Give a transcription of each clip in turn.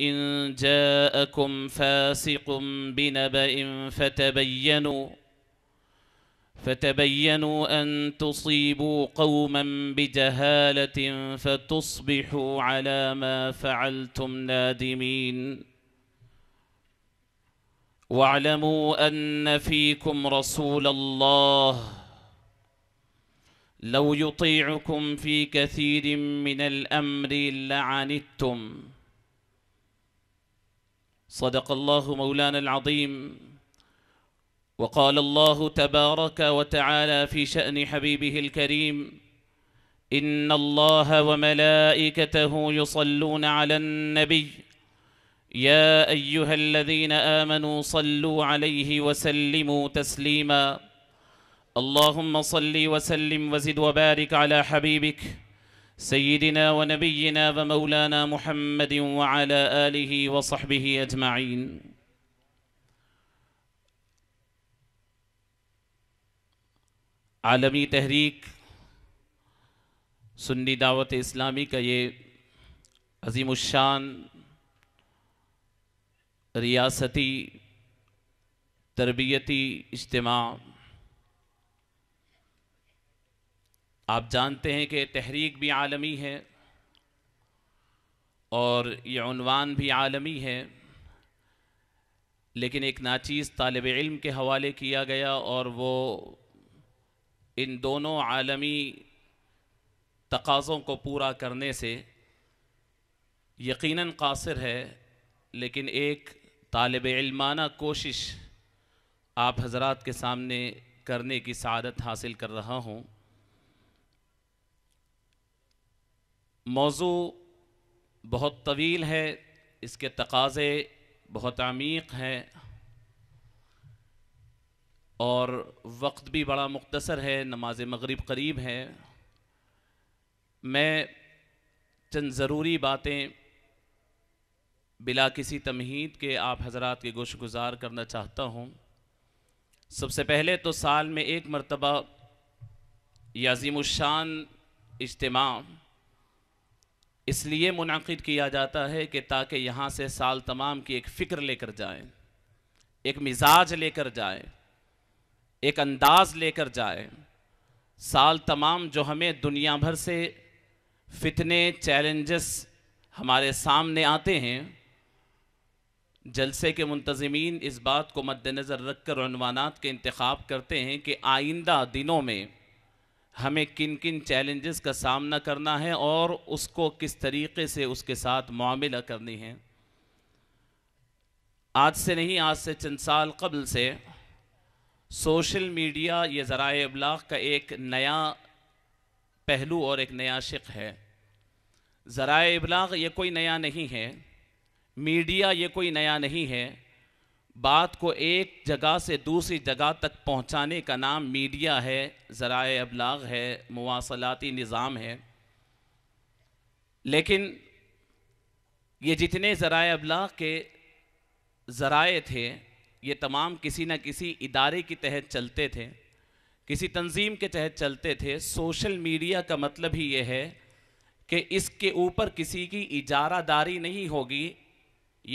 وإن جاءكم فاسق بنبأ فتبينوا فتبينوا أن تصيبوا قوما بجهالة فتصبحوا على ما فعلتم نادمين واعلموا أن فيكم رسول الله لو يطيعكم في كثير من الأمر لعنتم صدق الله مولانا العظيم وقال الله تبارك وتعالى في شأن حبيبه الكريم إن الله وملائكته يصلون على النبي يا أيها الذين آمنوا صلوا عليه وسلموا تسليما اللهم صل وسلم وزد وبارك على حبيبك سيدنا ونبينا ومولانا محمد وعلى آله وصحبه أجمعين عالمی تحریک سنی دعوت اسلامی کا یہ عظیم الشان ریاستی تربیتی اجتماع आप जानते हैं कि तहरीक भी आलमी है और येवान भी आलमी है लेकिन एक नाचीज़ तालब इल्म के हवाले किया गया और वो इन दोनों आलमी तकाज़ों को पूरा करने से यकीनन कासिर है लेकिन एक तालब इल्माना कोशिश आप हजरात के सामने करने की सदत हासिल कर रहा हूँ मौजू बहुत तवील है इसके तकाज़े बहुत आमीक हैं और वक्त भी बड़ा मुख्तसर है नमाज मगरिब करीब है मैं चंद ज़रूरी बातें बिला किसी तमहीद के आप हजरात के गोश गुजार करना चाहता हूँ सबसे पहले तो साल में एक मरतबा याजीम शान इसलिए मुनद किया जाता है कि ताकि यहाँ से साल तमाम की एक फ़िक्र लेकर जाए एक मिजाज लेकर जाए एक अंदाज़ लेकर जाए साल तमाम जो हमें दुनिया भर से फितने चैलेंजेस हमारे सामने आते हैं जलसे के मुंतजमीन इस बात को मद्दनज़र रख कर के इंतखब करते हैं कि आइंदा दिनों में हमें किन किन चैलेंजेस का सामना करना है और उसको किस तरीके से उसके साथ मामला करनी है आज से नहीं आज से चंद साल कबल से सोशल मीडिया ये ज़रा अबलाग का एक नया पहलू और एक नया शिक है ज़रा अबलाग ये कोई नया नहीं है मीडिया ये कोई नया नहीं है बात को एक जगह से दूसरी जगह तक पहुंचाने का नाम मीडिया है ज़राए अबलाग है मवासलाती निज़ाम है लेकिन ये जितने ज़राए अबलाग के ज़राए थे ये तमाम किसी न किसी इदारे के तहत चलते थे किसी तंजीम के तहत चलते थे सोशल मीडिया का मतलब ही ये है कि इसके ऊपर किसी की इजारादारी नहीं होगी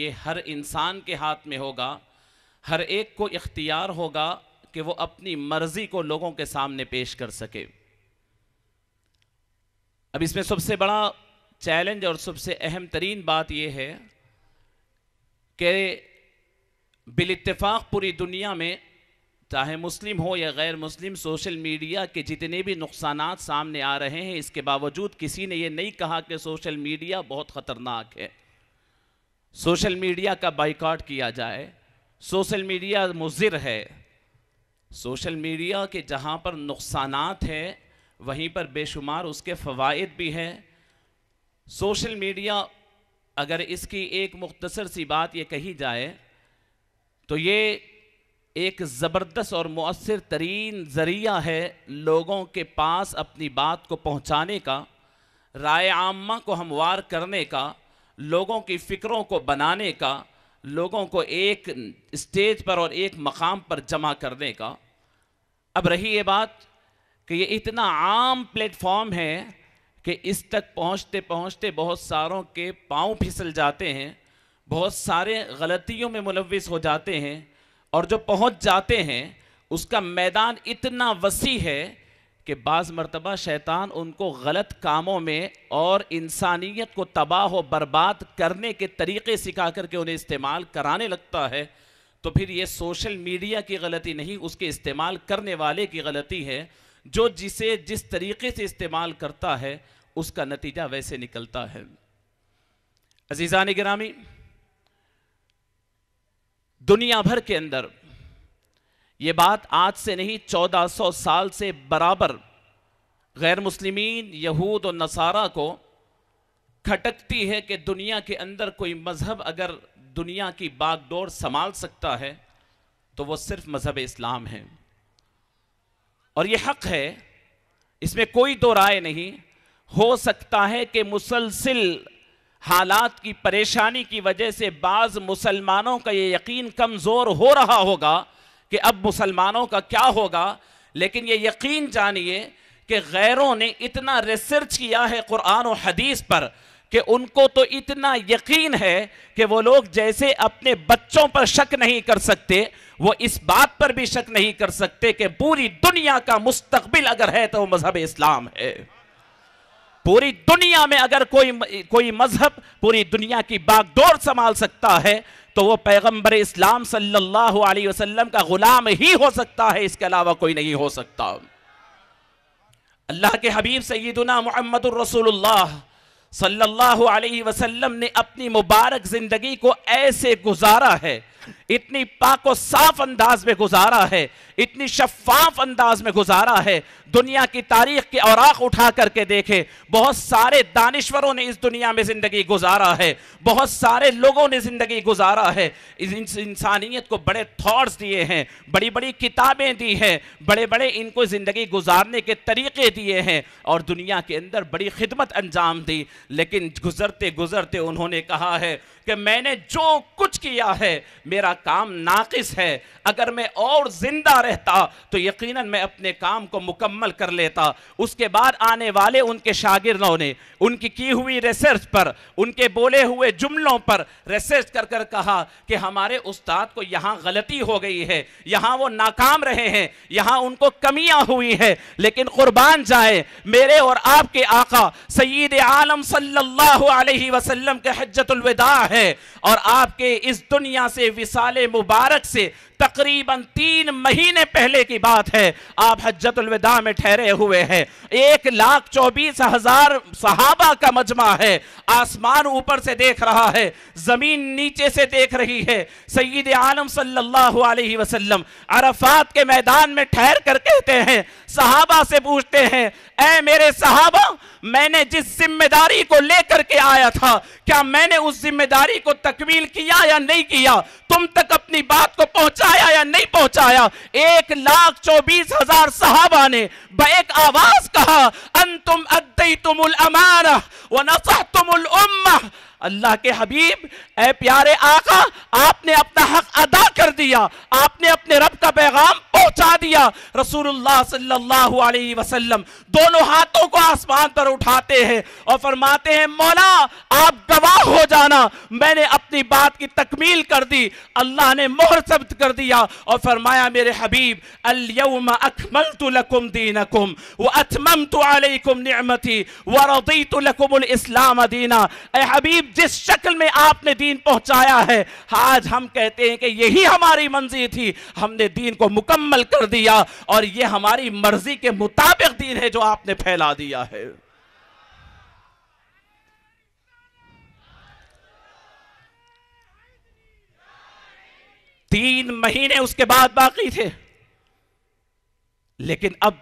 ये हर इंसान के हाथ में होगा हर एक को इख्तियार होगा कि वो अपनी मर्जी को लोगों के सामने पेश कर सके अब इसमें सबसे बड़ा चैलेंज और सबसे अहम तरीन बात यह है कि बिलतफाक़ पूरी दुनिया में चाहे मुस्लिम हो या गैर मुस्लिम सोशल मीडिया के जितने भी नुकसान सामने आ रहे हैं इसके बावजूद किसी ने यह नहीं कहा कि सोशल मीडिया बहुत ख़तरनाक है सोशल मीडिया का बाइकआउट किया जाए सोशल मीडिया मुजिर है सोशल मीडिया के जहाँ पर नुकसान है वहीं पर बेशुमार उसके फ़वाद भी हैं सोशल मीडिया अगर इसकी एक मुख्तर सी बात ये कही जाए तो ये एक ज़बरदस्त और मौसर तरीन ज़रिया है लोगों के पास अपनी बात को पहुँचाने का राय आमा को हमवार करने का लोगों की फ़िक्रों को बनाने का लोगों को एक स्टेज पर और एक मकाम पर जमा करने का अब रही ये बात कि ये इतना आम प्लेटफॉर्म है कि इस तक पहुंचते पहुंचते बहुत सारों के पांव फिसल जाते हैं बहुत सारे गलतियों में मुलविस हो जाते हैं और जो पहुंच जाते हैं उसका मैदान इतना वसी है कि बाज़ मरतबा शैतान उनको गलत कामों में और इंसानियत को तबाह व बर्बाद करने के तरीक़े सिखा करके उन्हें इस्तेमाल कराने लगता है तो फिर ये सोशल मीडिया की गलती नहीं उसके इस्तेमाल करने वाले की गलती है जो जिसे जिस तरीके से इस्तेमाल करता है उसका नतीजा वैसे निकलता है ने गिरामी दुनिया भर के अंदर ये बात आज से नहीं 1400 साल से बराबर गैर मुस्लिमीन यहूद और नसारा को खटकती है कि दुनिया के अंदर कोई मज़हब अगर दुनिया की बागडोर संभाल सकता है तो वो सिर्फ मज़हब इस्लाम है और ये हक है इसमें कोई दो राय नहीं हो सकता है कि मुसलसिल हालात की परेशानी की वजह से बाज़ मुसलमानों का ये यकीन कमज़ोर हो रहा होगा कि अब मुसलमानों का क्या होगा लेकिन ये यकीन जानिए कि गैरों ने इतना रिसर्च किया है कुरान और हदीस पर कि उनको तो इतना यकीन है कि वो लोग जैसे अपने बच्चों पर शक नहीं कर सकते वो इस बात पर भी शक नहीं कर सकते कि पूरी दुनिया का मुस्तबिल अगर है तो मजहब इस्लाम है पूरी दुनिया में अगर कोई कोई मजहब पूरी दुनिया की बागडोर संभाल सकता है तो वो पैगंबर इस्लाम सल्लल्लाहु अलैहि वसल्लम का गुलाम ही हो सकता है इसके अलावा कोई नहीं हो सकता अल्लाह के हबीब सईदना मोहम्मद रसोल्ला सल्लल्लाहु अलैहि वसल्लम ने अपनी मुबारक ज़िंदगी को ऐसे गुजारा है इतनी पाक और साफ अंदाज में गुजारा है इतनी शफाफ अंदाज में गुजारा है दुनिया की तारीख के औराख उठा करके देखे बहुत सारे दानिश्वरों ने इस दुनिया में ज़िंदगी गुजारा है बहुत सारे लोगों ने ज़िंदगी गुजारा है इस इंसानियत को बड़े थॉट्स दिए हैं बड़ी बड़ी किताबें दी हैं बड़े बड़े इनको ज़िंदगी गुजारने के तरीके दिए हैं और दुनिया के अंदर बड़ी खिदमत अंजाम दी लेकिन गुजरते गुजरते उन्होंने कहा है कि मैंने जो कुछ किया है मेरा काम नाकिस है अगर मैं और ज़िंदा रहता तो यकीनन मैं अपने काम को मुकम्मल कर लेता उसके बाद आने वाले उनके शागिर्दों ने उनकी की हुई रिसर्च पर उनके बोले हुए जुमलों पर रिसर्च कर कर कहा कि हमारे उस्ताद को यहाँ गलती हो गई है यहाँ वो नाकाम रहे हैं यहाँ उनको कमियाँ हुई हैं लेकिन कुर्बान जाए मेरे और आपके आका सईद आलम सल्लल्लाहु अलैहि वसल्लम के हजतुलविदा है और आपके इस दुनिया से मिसाल मुबारक से तकरीबन तीन महीने पहले की बात है आप हजतुलविदा में ठहरे हुए हैं एक लाख चौबीस हजार सहाबा का मजमा है आसमान ऊपर से देख रहा है जमीन नीचे से देख रही है सईद आलम सल्लल्लाहु अलैहि वसल्लम अरफात के मैदान में ठहर कर कहते हैं सहाबा से पूछते हैं ए मेरे सहाबा मैंने जिस जिम्मेदारी को लेकर के आया था क्या मैंने उस जिम्मेदारी को तकमील किया या नहीं किया तुम तक अपनी बात को पहुंचा पहुंचाया या नहीं पहुंचाया एक लाख चौबीस हजार साहबा ने बैक आवाज कहा अंतुम अद्दई तुमुल अमान व तुम तुमुल उम्मा अल्लाह के हबीब ए प्यारे आका आपने अपना हक अदा कर दिया आपने अपने रब का पैगाम पहुंचा दिया रसूलुल्लाह सल्लल्लाहु अलैहि वसल्लम दोनों हाथों को आसमान पर उठाते हैं और फरमाते हैं मौला आप गवाह हो जाना मैंने अपनी बात की तकमील कर दी अल्लाह ने मोहर जब्त कर दिया और फरमाया मेरे हबीब अल्यम अखमल तुलकुम दीनकुम व अतमम तो अलैकुम नियमती व रदी तुलकुम इस्लाम दीना ए हबीब करीब जिस शक्ल में आपने दीन पहुंचाया है आज हम कहते हैं कि यही हमारी मंजिल थी हमने दीन को मुकम्मल कर दिया और यह हमारी मर्जी के मुताबिक दीन है जो आपने फैला दिया है तीन महीने उसके बाद बाकी थे लेकिन अब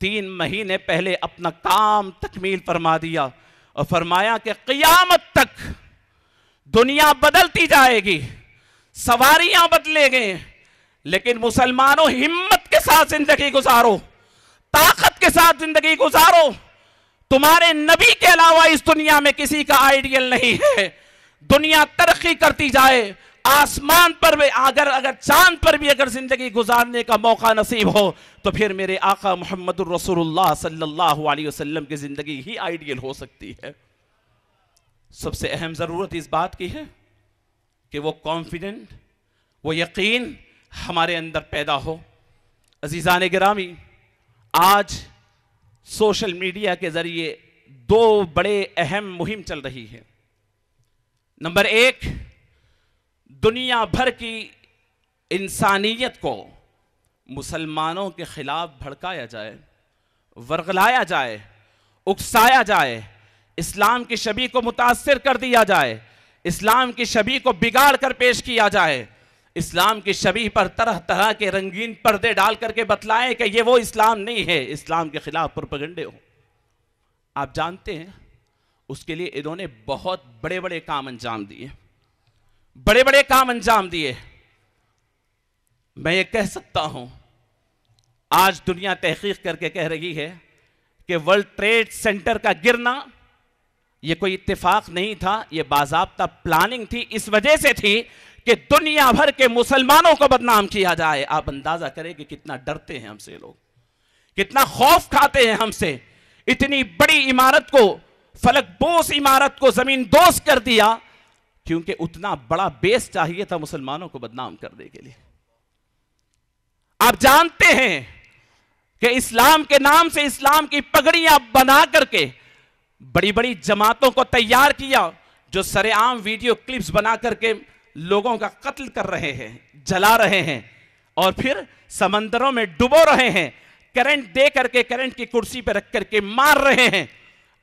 तीन महीने पहले अपना काम तकमील फरमा दिया और फरमाया कि क़ियामत तक दुनिया बदलती जाएगी सवारियां बदलेंगे लेकिन मुसलमानों हिम्मत के साथ जिंदगी गुजारो ताकत के साथ जिंदगी गुजारो तुम्हारे नबी के अलावा इस दुनिया में किसी का आइडियल नहीं है दुनिया तरक्की करती जाए आसमान पर भी अगर अगर चांद पर भी अगर ज़िंदगी गुजारने का मौका नसीब हो तो फिर मेरे आका मोहम्मद रसूलुल्लाह सल्लल्लाहु अलैहि वसल्लम की ज़िंदगी ही आइडियल हो सकती है सबसे अहम ज़रूरत इस बात की है कि वो कॉन्फिडेंट वो यकीन हमारे अंदर पैदा हो अजीज़ा ने ग्रामी आज सोशल मीडिया के ज़रिए दो बड़े अहम मुहिम चल रही है नंबर एक दुनिया भर की इंसानियत को मुसलमानों के खिलाफ भड़काया जाए वर्गलाया जाए उकसाया जाए इस्लाम की शबी को मुतासर कर दिया जाए इस्लाम की शबी को बिगाड़ कर पेश किया जाए इस्लाम की शबी पर तरह तरह के रंगीन पर्दे डाल करके बतलाएं कि ये वो इस्लाम नहीं है इस्लाम के खिलाफ प्रोपगंडे हो आप जानते हैं उसके लिए इन्होंने बहुत बड़े बड़े काम अंजाम दिए बड़े बड़े काम अंजाम दिए मैं ये कह सकता हूं आज दुनिया तहकीक करके कह रही है कि वर्ल्ड ट्रेड सेंटर का गिरना ये कोई इत्तेफाक नहीं था ये बाजाबता प्लानिंग थी इस वजह से थी कि दुनिया भर के मुसलमानों को बदनाम किया जाए आप अंदाजा करें कि कितना डरते हैं हमसे लोग कितना खौफ खाते हैं हमसे इतनी बड़ी इमारत को फलक बोस इमारत को जमीन दोस्त कर दिया क्योंकि उतना बड़ा बेस चाहिए था मुसलमानों को बदनाम करने के लिए आप जानते हैं कि इस्लाम के नाम से इस्लाम की पगड़ियां बना करके बड़ी बड़ी जमातों को तैयार किया जो सरेआम वीडियो क्लिप्स बना करके लोगों का कत्ल कर रहे हैं जला रहे हैं और फिर समंदरों में डुबो रहे हैं करंट दे करके करंट की कुर्सी पर रख करके मार रहे हैं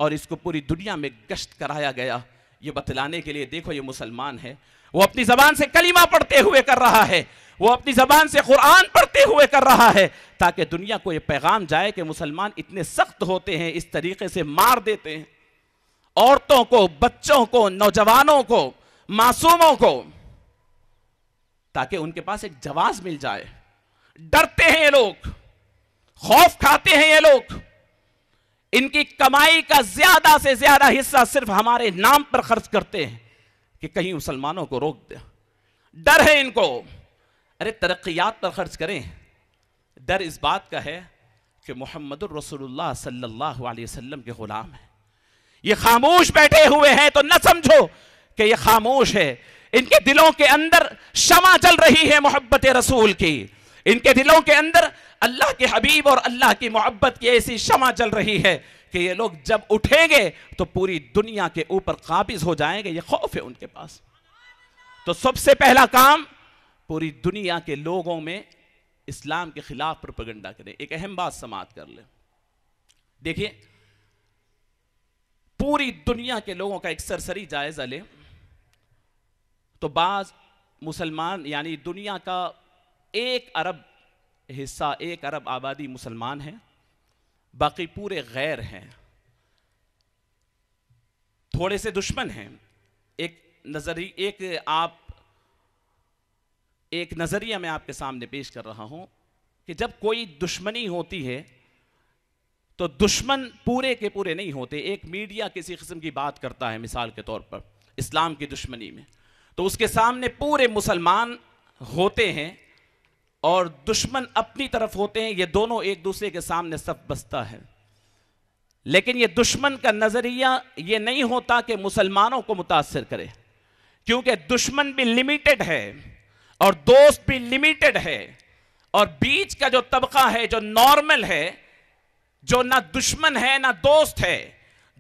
और इसको पूरी दुनिया में गश्त कराया गया ये बतलाने के लिए देखो ये मुसलमान है वो अपनी जबान से कलीमा पढ़ते हुए कर रहा है वो अपनी जबान से कुरान पढ़ते हुए कर रहा है ताकि दुनिया को ये पैगाम जाए कि मुसलमान इतने सख्त होते हैं इस तरीके से मार देते हैं औरतों को बच्चों को नौजवानों को मासूमों को ताकि उनके पास एक जवाब मिल जाए डरते हैं ये लोग खौफ खाते हैं ये लोग इनकी कमाई का ज्यादा से ज्यादा हिस्सा सिर्फ हमारे नाम पर खर्च करते हैं कि कहीं मुसलमानों को रोक दे डर है इनको अरे तरक्यात पर खर्च करें डर इस बात का है कि मोहम्मद रसोल्ला सल्लल्लाहु अलैहि वसल्लम के ग़ुलाम हैं ये खामोश बैठे हुए हैं तो न समझो कि ये खामोश है इनके दिलों के अंदर शमा चल रही है मोहब्बत रसूल की इनके दिलों के अंदर अल्लाह के हबीब और अल्लाह की मोहब्बत की ऐसी शमा चल रही है कि ये लोग जब उठेंगे तो पूरी दुनिया के ऊपर काबिज हो जाएंगे ये खौफ है उनके पास तो सबसे पहला काम पूरी दुनिया के लोगों में इस्लाम के खिलाफ प्रोपेगेंडा करें एक अहम बात समाप्त कर ले देखिए पूरी दुनिया के लोगों का एक सरसरी जायजा ले तो बाज मुसलमान यानी दुनिया का एक अरब हिस्सा एक अरब आबादी मुसलमान है बाकी पूरे गैर हैं थोड़े से दुश्मन हैं एक नजरी एक आप एक नज़रिया मैं आपके सामने पेश कर रहा हूं कि जब कोई दुश्मनी होती है तो दुश्मन पूरे के पूरे नहीं होते एक मीडिया किसी किस्म की बात करता है मिसाल के तौर पर इस्लाम की दुश्मनी में तो उसके सामने पूरे मुसलमान होते हैं और दुश्मन अपनी तरफ होते हैं ये दोनों एक दूसरे के सामने सब बसता है लेकिन ये दुश्मन का नज़रिया ये नहीं होता कि मुसलमानों को मुतासर करे क्योंकि दुश्मन भी लिमिटेड है और दोस्त भी लिमिटेड है और बीच का जो तबका है जो नॉर्मल है जो ना दुश्मन है ना दोस्त है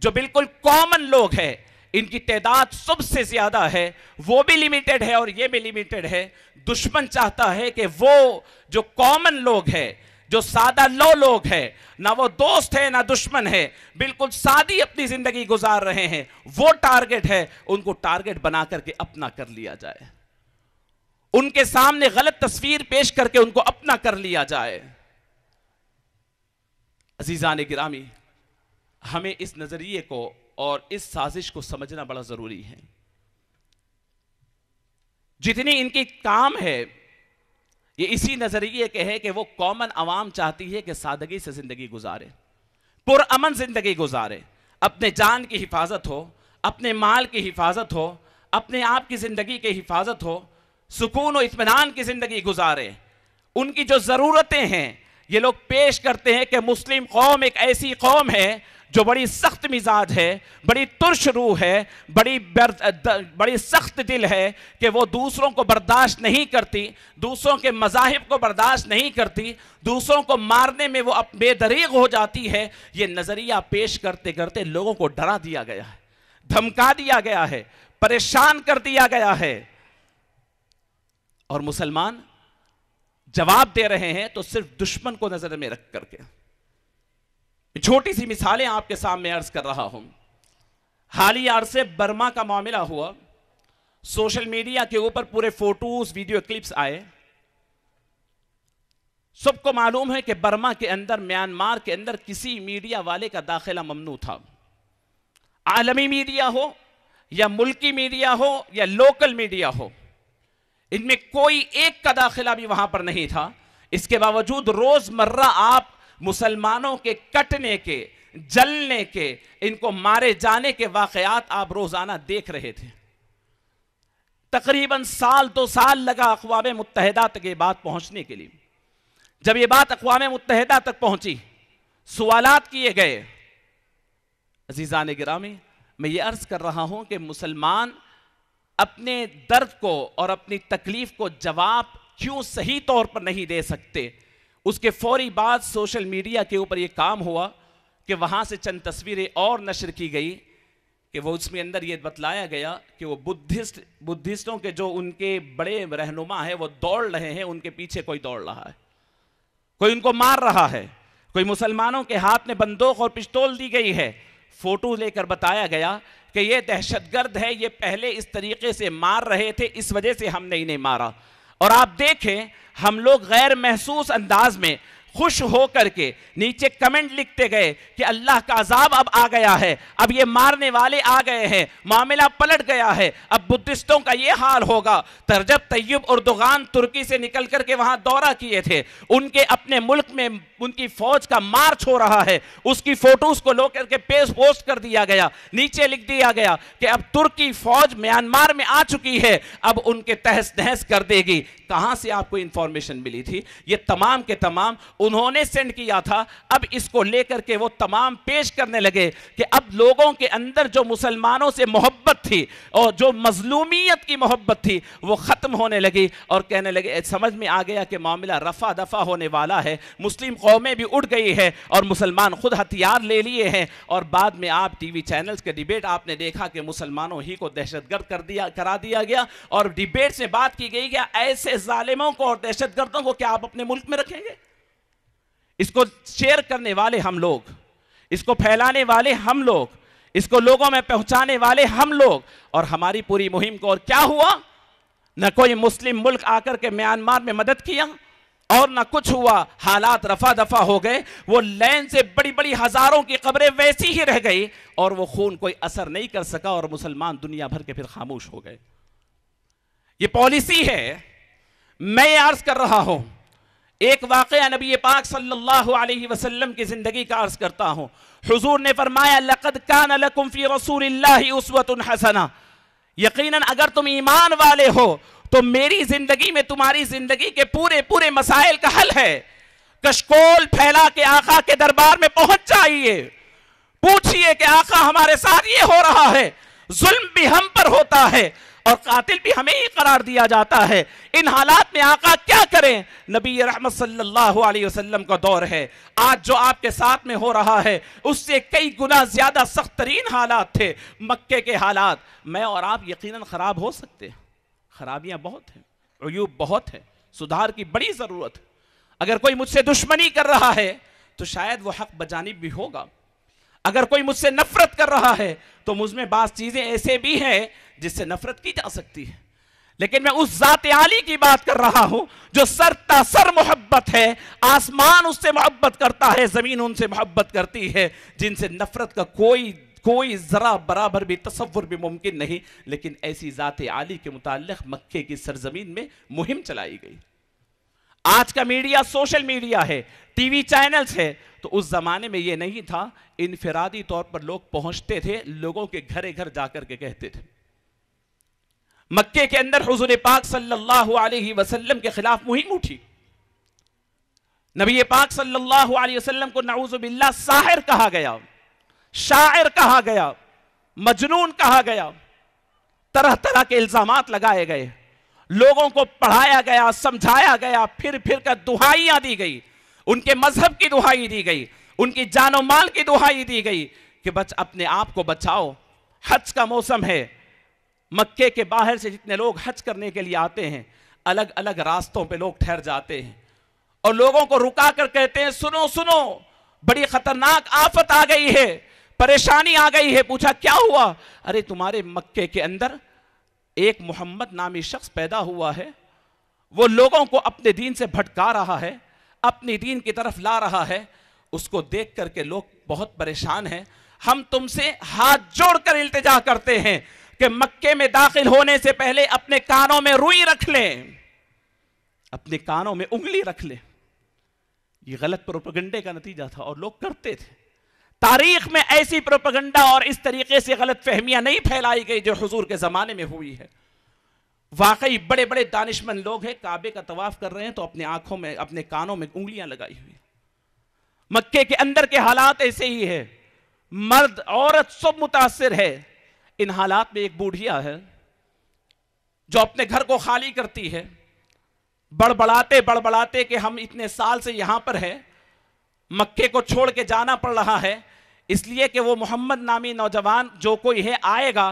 जो बिल्कुल कॉमन लोग हैं इनकी तादाद सबसे ज़्यादा है वो भी लिमिटेड है और ये भी लिमिटेड है दुश्मन चाहता है कि वो जो कॉमन लोग है जो सादा लो लोग है ना वो दोस्त है ना दुश्मन है बिल्कुल सादी अपनी जिंदगी गुजार रहे हैं वो टारगेट है उनको टारगेट बना करके अपना कर लिया जाए उनके सामने गलत तस्वीर पेश करके उनको अपना कर लिया जाए अजीजा ने गिरामी हमें इस नजरिए को और इस साजिश को समझना बड़ा जरूरी है जितनी इनकी काम है ये इसी नजरिए के है कि वो कॉमन आवाम चाहती है कि सादगी से जिंदगी गुजारे पुरअमन जिंदगी गुजारे अपने जान की हिफाजत हो अपने माल की हिफाजत हो अपने आप की जिंदगी की हिफाजत हो सुकून और इतमान की जिंदगी गुजारे उनकी जो ज़रूरतें हैं ये लोग पेश करते हैं कि मुस्लिम कौम एक ऐसी कौम है जो बड़ी सख्त मिजाज है बड़ी तुरश रूह है बड़ी बड़ी सख्त दिल है कि वो दूसरों को बर्दाश्त नहीं करती दूसरों के मजाहब को बर्दाश्त नहीं करती दूसरों को मारने में वो बेदरीग हो जाती है ये नज़रिया पेश करते करते लोगों को डरा दिया गया है धमका दिया गया है परेशान कर दिया गया है और मुसलमान जवाब दे रहे हैं तो सिर्फ दुश्मन को नजर में रख करके छोटी सी मिसालें आपके सामने अर्ज कर रहा हूं हाल ही अर्से बर्मा का मामला हुआ सोशल मीडिया के ऊपर पूरे फोटोज वीडियो क्लिप्स आए सबको मालूम है कि बर्मा के अंदर म्यांमार के अंदर किसी मीडिया वाले का दाखिला ममनू था आलमी मीडिया हो या मुल्की मीडिया हो या लोकल मीडिया हो इनमें कोई एक का दाखिला भी वहां पर नहीं था इसके बावजूद रोजमर्रा आप मुसलमानों के कटने के जलने के इनको मारे जाने के वाकयात आप रोज़ाना देख रहे थे तकरीबन साल दो साल लगा अकवाम मुतहदा तक ये बात पहुंचने के लिए जब ये बात अकवाम मुतहदा तक पहुंची सवालत किए गए अजीज़ा ने ग्रामी मैं ये अर्ज़ कर रहा हूं कि मुसलमान अपने दर्द को और अपनी तकलीफ को जवाब क्यों सही तौर पर नहीं दे सकते उसके फौरी बाद सोशल मीडिया के ऊपर ये काम हुआ कि वहां से चंद तस्वीरें और नशर की गई कि वो उसमें अंदर ये बतलाया गया कि वो बुद्धिस्ट बुद्धिस्टों के जो उनके बड़े रहनुमा है वो दौड़ रहे हैं उनके पीछे कोई दौड़ रहा है कोई उनको मार रहा है कोई मुसलमानों के हाथ में बंदूक और पिस्तौल दी गई है फोटो लेकर बताया गया कि ये दहशतगर्द है ये पहले इस तरीके से मार रहे थे इस वजह से हमने इन्हें मारा और आप देखें हम लोग गैर महसूस अंदाज में खुश हो करके नीचे कमेंट लिखते गए कि अल्लाह का अजाब अब आ गया है अब ये मारने वाले आ गए हैं मामला पलट गया है अब बुद्धिस्टों का ये हाल होगा तरजब तैयब और दुगान तुर्की से निकल करके वहाँ दौरा किए थे उनके अपने मुल्क में उनकी फौज का मार्च हो रहा है उसकी फोटोज को लो करके पेज पोस्ट कर दिया गया नीचे लिख दिया गया कि अब तुर्की फौज म्यांमार में आ चुकी है अब उनके तहस नहस कर देगी कहाँ से आपको इंफॉर्मेशन मिली थी ये तमाम के तमाम उन्होंने सेंड किया था अब इसको लेकर के वो तमाम पेश करने लगे कि अब लोगों के अंदर जो मुसलमानों से मोहब्बत थी और जो मजलूमियत की मोहब्बत थी वो ख़त्म होने लगी और कहने लगे समझ में आ गया कि मामला रफ़ा दफ़ा होने वाला है मुस्लिम कौमें भी उठ गई है और मुसलमान खुद हथियार ले लिए हैं और बाद में आप टी वी चैनल्स के डिबेट आपने देखा कि मुसलमानों ही को दहशतगर्द कर दिया करा दिया गया और डिबेट से बात की गई क्या ऐसे ालिमों को और दहशतगर्दों को क्या आप अपने मुल्क में रखेंगे इसको शेयर करने वाले हम लोग इसको फैलाने वाले हम लोग इसको लोगों में पहुंचाने वाले हम लोग और हमारी पूरी मुहिम को और क्या हुआ न कोई मुस्लिम मुल्क आकर के म्यांमार में मदद किया और ना कुछ हुआ हालात रफा दफा हो गए वो लैन से बड़ी बड़ी हजारों की खबरें वैसी ही रह गई और वो खून कोई असर नहीं कर सका और मुसलमान दुनिया भर के फिर खामोश हो गए ये पॉलिसी है मैं अर्ज कर रहा हूं एक वाक़ नबी पाक सल्लल्लाहु अलैहि वसल्लम की ज़िंदगी का अर्ज़ करता हूँ हुजूर ने फरमाया लक़द कान लकुम फ़ी रसूलिल्लाहि उसवतुन हसना यकीनन अगर तुम ईमान वाले हो तो मेरी ज़िंदगी में तुम्हारी ज़िंदगी के पूरे पूरे मसाइल का हल है कशकोल फैला के आका के दरबार में पहुंच जाइए पूछिए कि आका हमारे साथ ये हो रहा है जुल्म भी हम पर होता है और कातिल भी हमें ही करार दिया जाता है इन हालात में आका क्या करें नबी रहमत सल्लल्लाहु अलैहि वसल्लम का दौर है आज जो आपके साथ में हो रहा है उससे कई गुना ज़्यादा सख्त तरीन हालात थे मक्के के हालात मैं और आप यकीन ख़राब हो सकते हैं खराबियां बहुत हैं अयूब बहुत है सुधार की बड़ी ज़रूरत अगर कोई मुझसे दुश्मनी कर रहा है तो शायद वह हक बजानी भी होगा अगर कोई मुझसे नफरत कर रहा है तो मुझमें बास चीज़ें ऐसे भी हैं जिससे नफरत की जा सकती है लेकिन मैं उस जात आली की बात कर रहा हूं जो सर तासर मोहब्बत है आसमान उससे मोहब्बत करता है जमीन उनसे मोहब्बत करती है जिनसे नफरत का कोई कोई ज़रा बराबर भी तस्वुर भी मुमकिन नहीं लेकिन ऐसी ज़ात आली के मुतल मक्के की सरजमीन में मुहिम चलाई गई आज का मीडिया सोशल मीडिया है टीवी चैनल्स है तो उस ज़माने में यह नहीं था इनफरादी तौर पर लोग पहुंचते थे लोगों के घरे घर जाकर के कहते थे मक्के के अंदर हजूर पाक सल्लल्लाहु अलैहि वसल्लम के खिलाफ मुहिम उठी नबी पाक सल्लल्लाहु अलैहि वसल्लम को नाउजुबिल्ला साहिर कहा गया शायर कहा गया मजनून कहा गया तरह तरह के इल्जाम लगाए गए लोगों को पढ़ाया गया समझाया गया फिर फिर कर दुहाइयां दी गई उनके मजहब की दुहाई दी गई उनकी जानो माल की दुहाई दी गई कि बच अपने आप को बचाओ हज का मौसम है मक्के के बाहर से जितने लोग हज करने के लिए आते हैं अलग अलग रास्तों पे लोग ठहर जाते हैं और लोगों को रुका कर कहते हैं सुनो सुनो बड़ी खतरनाक आफत आ गई है परेशानी आ गई है पूछा क्या हुआ अरे तुम्हारे मक्के के अंदर एक मोहम्मद नामी शख्स पैदा हुआ है वो लोगों को अपने दीन से भटका रहा है अपनी दीन की तरफ ला रहा है उसको देख करके लोग बहुत परेशान हैं हम तुमसे हाथ जोड़कर इल्तजा करते हैं कि मक्के में दाखिल होने से पहले अपने कानों में रुई रख लें अपने कानों में उंगली रख लें ये गलत प्रोपगंडे का नतीजा था और लोग करते थे तारीख में ऐसी प्रोपगंडा और इस तरीके से गलत फहमियां नहीं फैलाई गई जो हजूर के ज़माने में हुई है वाकई बड़े बड़े दानिशमंद लोग हैं काबे का तवाफ कर रहे हैं तो अपने आंखों में अपने कानों में उंगलियां लगाई हुई मक्के के अंदर के हालात ऐसे ही है मर्द औरत सब मुतासर है इन हालात में एक बूढ़िया है जो अपने घर को खाली करती है बड़बड़ाते बड़बड़ाते कि हम इतने साल से यहां पर है मक्के को छोड़ के जाना पड़ रहा है इसलिए कि वो मोहम्मद नामी नौजवान जो कोई है आएगा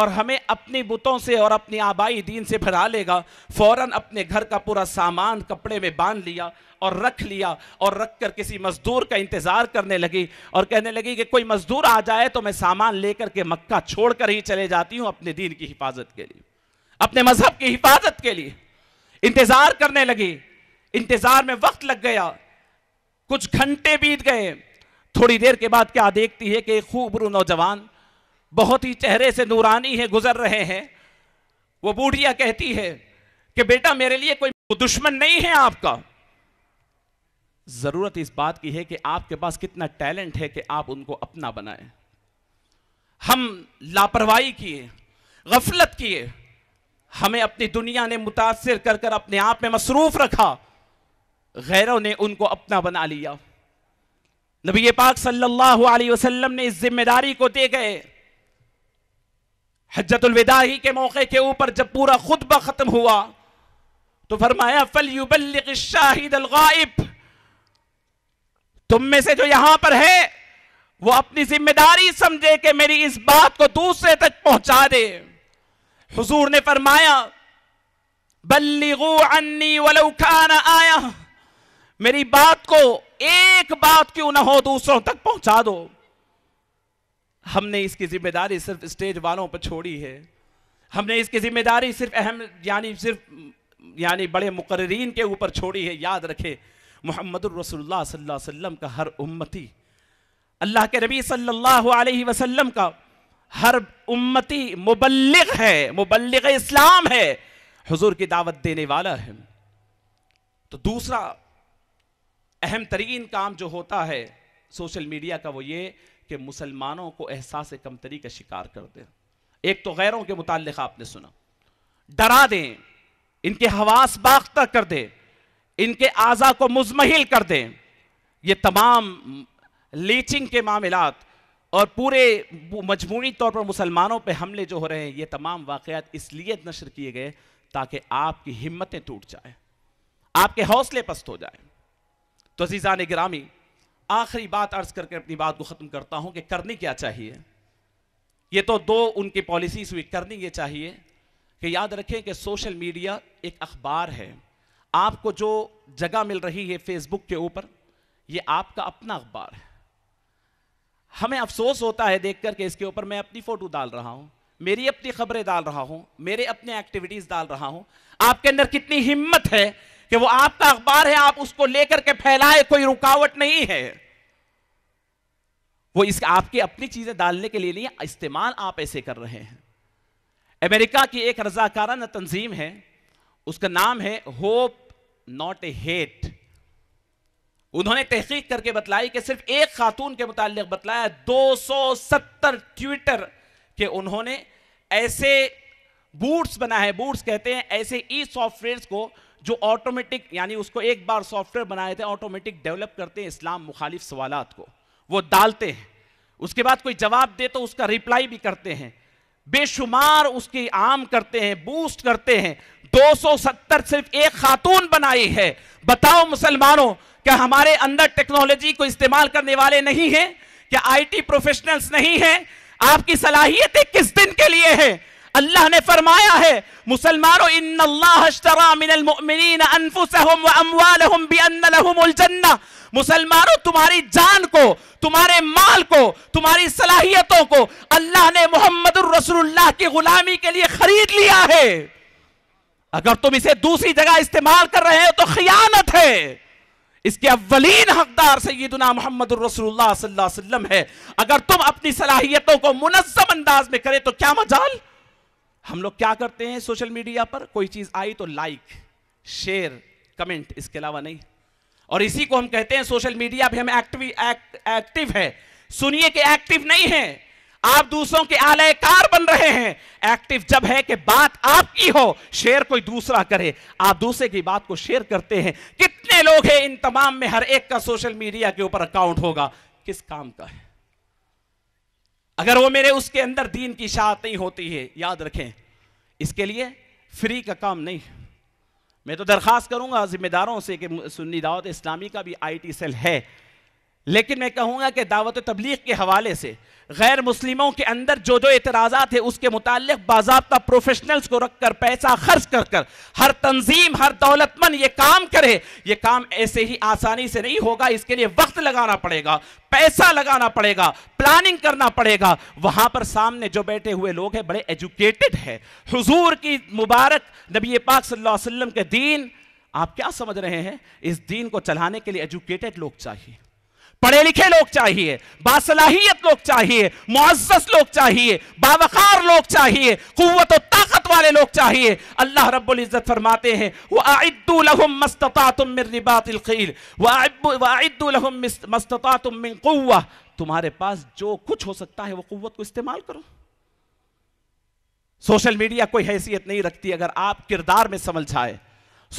और हमें अपने बुतों से और अपनी आबाई दीन से भरा लेगा फ़ौरन अपने घर का पूरा सामान कपड़े में बांध लिया और रख लिया और रख कर किसी मज़दूर का इंतज़ार करने लगी और कहने लगी कि कोई मज़दूर आ जाए तो मैं सामान लेकर के मक्का छोड़ कर ही चले जाती हूँ अपने दीन की हिफाजत के लिए अपने मज़हब की हिफाजत के लिए इंतज़ार करने लगी इंतज़ार में वक्त लग गया कुछ घंटे बीत गए थोड़ी देर के बाद क्या देखती है कि खूबरू नौजवान बहुत ही चेहरे से नूरानी है गुजर रहे हैं वो बूढ़िया कहती है कि बेटा मेरे लिए कोई दुश्मन नहीं है आपका जरूरत इस बात की है कि आपके पास कितना टैलेंट है कि आप उनको अपना बनाएं हम लापरवाही किए गफलत किए हमें अपनी दुनिया ने मुतासर कर कर अपने आप में मसरूफ रखा गैरों ने उनको अपना बना लिया नबी पाक सल्लल्लाहु अलैहि वसल्लम ने इस जिम्मेदारी को दे गए हजतुलविदाही के मौके के ऊपर जब पूरा खुतबा ख़त्म हुआ तो फरमाया फल युबल शाहिद अलगाइब तुम में से जो यहां पर है वो अपनी जिम्मेदारी समझे कि मेरी इस बात को दूसरे तक पहुंचा दे हुजूर ने फरमाया बल्लिगू अन्नी वलौखाना आया मेरी बात को एक बात क्यों ना हो दूसरों तक पहुंचा दो हमने इसकी जिम्मेदारी सिर्फ स्टेज वालों पर छोड़ी है हमने इसकी जिम्मेदारी सिर्फ अहम यानी सिर्फ यानी बड़े मुकर्रीन के ऊपर छोड़ी है याद रखे मोहम्मद रसोल्ला वसल्लम का हर उम्मती अल्लाह के नबी सल्लल्लाहु अलैहि वसल्लम का हर उम्मती मुबल्लिग है मुबल्लिग इस्लाम है हुजूर की दावत देने वाला है तो दूसरा अहम तरीन काम जो होता है सोशल मीडिया का वो ये कि मुसलमानों को एहसास कमतरी का शिकार कर दें एक तो गैरों के मुतालिक आपने सुना डरा दें इनके हवास बाख्ता कर दें इनके आज़ा को मुजमहिल कर दें ये तमाम लीचिंग के मामला और पूरे मजमूरी तौर पर मुसलमानों पर हमले जो हो रहे हैं ये तमाम वाकयात इसलिए नशर किए गए ताकि आपकी हिम्मतें टूट जाए आपके हौसले पस्त हो जाए तो अजीज़ा ने ग्रामी आखिरी बात अर्ज करके अपनी बात को ख़त्म करता हूं कि करनी क्या चाहिए ये तो दो उनकी पॉलिसीज हुई करनी ये चाहिए कि याद रखें कि सोशल मीडिया एक अखबार है आपको जो जगह मिल रही है फेसबुक के ऊपर ये आपका अपना अखबार है हमें अफसोस होता है देख करके के इसके ऊपर मैं अपनी फ़ोटो डाल रहा हूं मेरी अपनी खबरें डाल रहा हूं मेरे अपने एक्टिविटीज़ डाल रहा हूं आपके अंदर कितनी हिम्मत है कि वो आपका अखबार है आप उसको लेकर के फैलाए कोई रुकावट नहीं है वो इस आपके अपनी चीजें डालने के लिए नहीं इस्तेमाल आप ऐसे कर रहे हैं अमेरिका की एक रजाकारा तंजीम है उसका नाम है होप नॉट ए हेट उन्होंने तहकीक करके बतलाई कि सिर्फ एक खातून के मुतालिक बतलाया 270 ट्विटर के उन्होंने ऐसे बूट्स बनाए बूट्स कहते हैं ऐसे ई सॉफ्टवेयर को जो ऑटोमेटिक यानी उसको एक बार सॉफ्टवेयर बनाए थे ऑटोमेटिक डेवलप करते हैं इस्लाम मुखालिफ सवाल को वो डालते हैं उसके बाद कोई जवाब दे तो उसका रिप्लाई भी करते हैं बेशुमार उसकी आम करते हैं बूस्ट करते हैं 270 सिर्फ एक खातून बनाई है बताओ मुसलमानों क्या हमारे अंदर टेक्नोलॉजी को इस्तेमाल करने वाले नहीं हैं क्या आईटी प्रोफेशनल्स नहीं हैं आपकी सलाहियतें किस दिन के लिए हैं अल्लाह ने फरमाया है मुसलमानों मुसलमानों तुम्हारी जान को तुम्हारे माल को तुम्हारी सलाहियतों को अल्लाह ने मोहम्मद की गुलामी के लिए खरीद लिया है अगर तुम इसे दूसरी जगह इस्तेमाल कर रहे हो तो खयानत है इसके अवलीन हकदार सैदना मोहम्मद रसूलुल्लाह सल्लल्लाहु है अगर तुम अपनी सलाहियतों को मुनज़म अंदाज में करे तो क्या मजाल हम लोग क्या करते हैं सोशल मीडिया पर कोई चीज़ आई तो लाइक शेयर कमेंट इसके अलावा नहीं और इसी को हम कहते हैं सोशल मीडिया भी हम एक्टिव एक्टिव है सुनिए कि एक्टिव नहीं है आप दूसरों के कार बन रहे हैं एक्टिव जब है कि बात आपकी हो शेयर कोई दूसरा करे आप दूसरे की बात को शेयर करते हैं कितने लोग हैं इन तमाम में हर एक का सोशल मीडिया के ऊपर अकाउंट होगा किस काम का है अगर वो मेरे उसके अंदर दीन की शात नहीं होती है याद रखें इसके लिए फ्री का काम नहीं मैं तो दरख्वास्त करूंगा जिम्मेदारों से कि सुन्नी दावत इस्लामी का भी आईटी सेल है लेकिन मैं कहूंगा कि दावत तबलीग के हवाले से गैर मुस्लिमों के अंदर जो जो एतराज़ा थे उसके मुतालिक बाबा प्रोफेशनल्स को रखकर पैसा खर्च कर कर हर तंजीम हर दौलतमंद ये काम करे ये काम ऐसे ही आसानी से नहीं होगा इसके लिए वक्त लगाना पड़ेगा पैसा लगाना पड़ेगा प्लानिंग करना पड़ेगा वहाँ पर सामने जो बैठे हुए लोग हैं बड़े एजुकेटेड है हजूर की मुबारक नबी पाक सल्लल्लाहु के दीन आप क्या समझ रहे हैं इस दीन को चलाने के लिए एजुकेटेड लोग चाहिए पढ़े लिखे लोग चाहिए बासलाहियत लोग चाहिए मुआजस लोग चाहिए बावकार लोग चाहिए कुत ताकत वाले लोग चाहिए अल्लाह रबुल्जत फरमाते हैं वहम मस्तता तुम रिबातिल तुम्हारे पास जो कुछ हो सकता है वो कुत को इस्तेमाल करो सोशल मीडिया कोई हैसियत नहीं रखती अगर आप किरदार में समझ जाए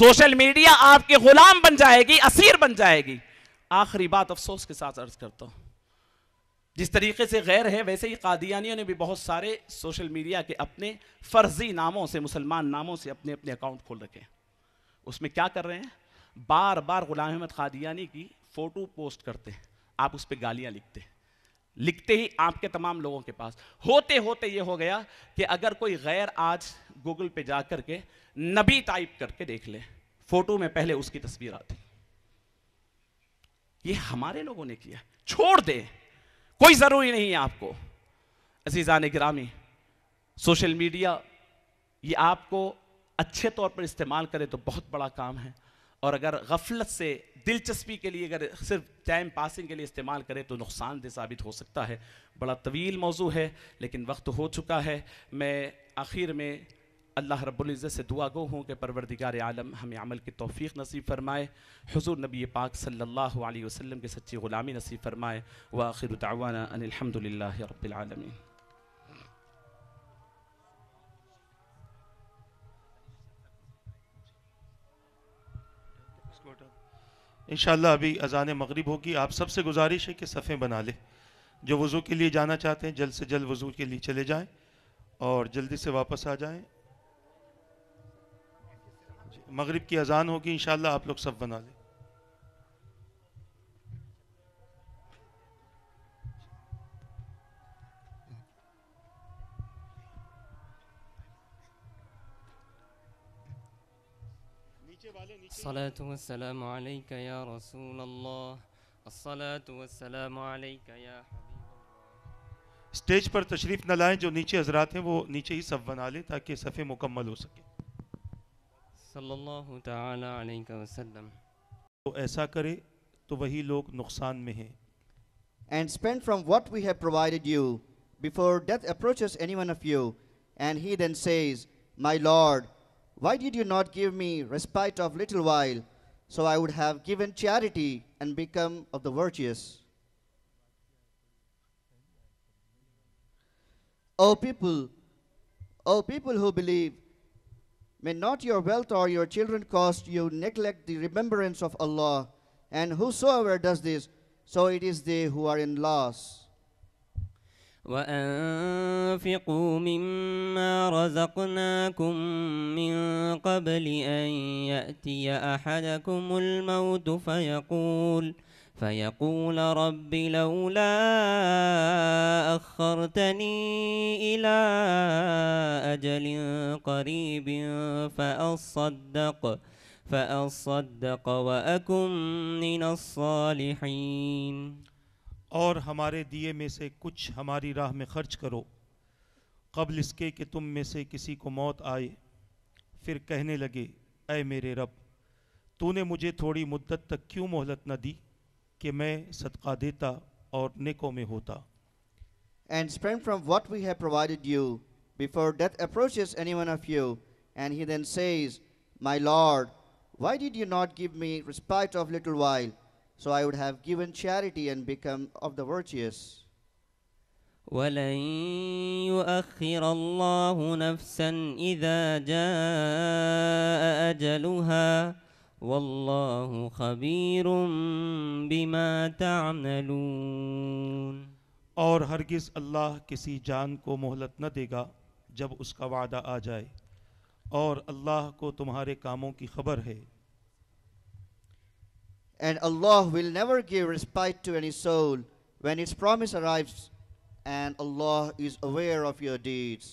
सोशल मीडिया आपके गुलाम बन जाएगी असीर बन जाएगी आखिरी बात अफसोस के साथ अर्ज करता हूँ जिस तरीके से गैर है वैसे ही कादियानियों ने भी बहुत सारे सोशल मीडिया के अपने फर्जी नामों से मुसलमान नामों से अपने अपने अकाउंट खोल रखे हैं उसमें क्या कर रहे हैं बार बार गुलाम अहमद कादियानी की फ़ोटो पोस्ट करते हैं आप उस पर गालियाँ लिखते हैं लिखते ही आपके तमाम लोगों के पास होते होते ये हो गया कि अगर कोई गैर आज गूगल पे जा के नबी टाइप करके देख ले फ़ोटो में पहले उसकी तस्वीर आती ये हमारे लोगों ने किया छोड़ दे कोई जरूरी नहीं है आपको अजीजान ग्रामी सोशल मीडिया ये आपको अच्छे तौर पर इस्तेमाल करें तो बहुत बड़ा काम है और अगर गफलत से दिलचस्पी के लिए अगर सिर्फ टाइम पासिंग के लिए इस्तेमाल करें तो नुकसानदेह साबित हो सकता है बड़ा तवील मौजू है लेकिन वक्त हो चुका है मैं आखिर में अल्लाह रब्ज़त से दुआ गो हूँ कि परवरदिगार आलम हमें अमल की तोफ़ी नसीब फ़रमाए हजूर नबी पाक सल्ला वसम के सच्ची ग़ुलामी नसीब फ़रमाए व आखिर तवाना इन अभी अजान मगरब होगी आप सबसे गुजारिश है कि सफ़े बना लें जो वज़ू के लिए जाना चाहते हैं जल्द से जल्द वज़ू के लिए चले जाएँ और जल्दी से वापस आ जाएँ मगरिब की अजान होगी इंशाल्लाह आप लोग सब बना लें الصلاة والسلام عليك يا رسول الله الصلاة والسلام عليك يا स्टेज पर तशरीफ़ न लाएं जो नीचे हजरात हैं वो नीचे ही सब बना लें ताकि सफ़े मुकम्मल हो सके सल्लल्लाहु ताला अलैहि वसल्लम तो ऐसा करे and spend from what we have provided you before death approaches any one of you and he then says my lord why did you not give me respite of little while so i would have given charity and become of the virtuous o people o people who believe May not your wealth or your children cost you neglect the remembrance of Allah. And whosoever does this, so it is they who are in loss. وأنفقوا مما رزقناكم من قبل أن يأتي أحدكم الموت فيقول فيقول رب لولا أخرتني إلى أجل قريب فأصدق فأصدق وأكن من الصالحين और हमारे दिए में से कुछ हमारी राह में खर्च करो कबल इसके कि तुम में से किसी को मौत आए फिर कहने लगे अय मेरे रब तूने मुझे थोड़ी मुद्दत तक क्यों मोहलत न दी कि मैं सदका देता और नेकों में होता And spend from what we have provided you before death approaches any one of you. And he then says, My Lord, why did you not give me respite of little while? So I would have given charity and become of the virtuous. ولن يؤخر الله نفسا إذا جاء أجلها والله खबीर बिमा तामलून और हरगिज़ अल्लाह किसी जान को मोहलत न देगा जब उसका वादा आ जाए और अल्लाह को तुम्हारे कामों की खबर है And Allah will never give respite to any soul when its promise arrives and Allah is aware of your deeds.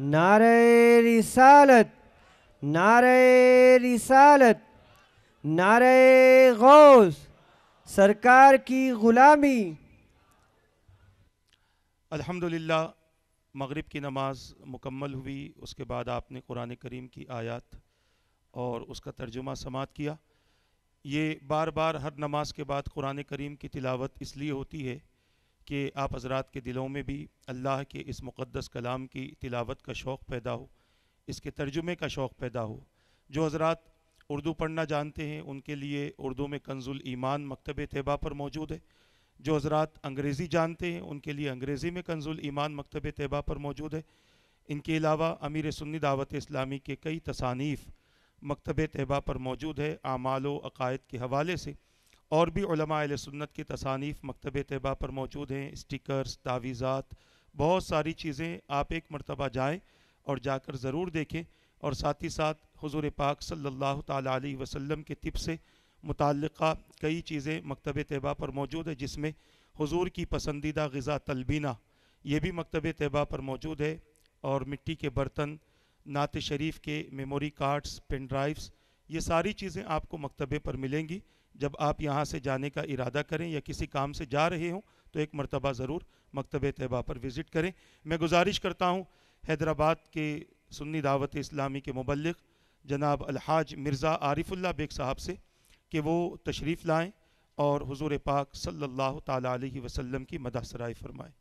नारे रिसालत नारे रिसालत नारे गौस सरकार की ग़ुलामी अल्हम्दुलिल्लाह मगरिब की नमाज मुकम्मल हुई उसके बाद आपने कुरान करीम की आयत और उसका तर्जुमा समात किया ये बार बार हर नमाज के बाद कुरान करीम की तिलावत इसलिए होती है कि आप हजरात के दिलों में भी अल्लाह के इस मुक़दस कलाम की तिलावत का शौक़ पैदा हो इसके तर्जुमे का शौक़ पैदा हो जो हजरात उर्दू पढ़ना जानते हैं उनके लिए उर्दू में कंजुल ईमान मकतब तयबा पर मौजूद है जो हजरात अंग्रेज़ी जानते हैं उनके लिए अंग्रेज़ी में कंजुल ईमान मकतब तयबा पर मौजूद है इनके अलावा अमीर सुन्नी दावत इस्लामी के कई तसानीफ़ मकतब तयबा पर मौजूद है आमाल अकायद के हवाले से और भी अल सुन्नत की तसानीफ़ मकतब तयबा पर मौजूद हैं स्टिकर्स तावीज़ात बहुत सारी चीज़ें आप एक मरतबा जाएँ और जाकर ज़रूर देखें और साथ ही साथ हजूर पाक सल्ला वसल्लम के तिप से मुतल कई चीज़ें मकतब तयबा पर मौजूद है जिसमें हजूर की पसंदीदा गज़ा तलबीना ये भी मकतब तयबा पर मौजूद है और मिट्टी के बर्तन नात शरीफ के मेमोरी कार्ड्स पेन ड्राइव्स ये सारी चीज़ें आपको मकतबे पर मिलेंगी जब आप यहाँ से जाने का इरादा करें या किसी काम से जा रहे हों तो एक मरतबा ज़रूर मकतब तयबा पर विज़िट करें मैं गुजारिश करता हूँ हैदराबाद के सुन्नी दावत इस्लामी के मुबलक जनाब अलहाज मिर्ज़ा आरिफुल्ला बेग साहब से कि वो तशरीफ़ लाएँ और हज़ूर पाक सल्ला अलैहि की मदा फरमाएँ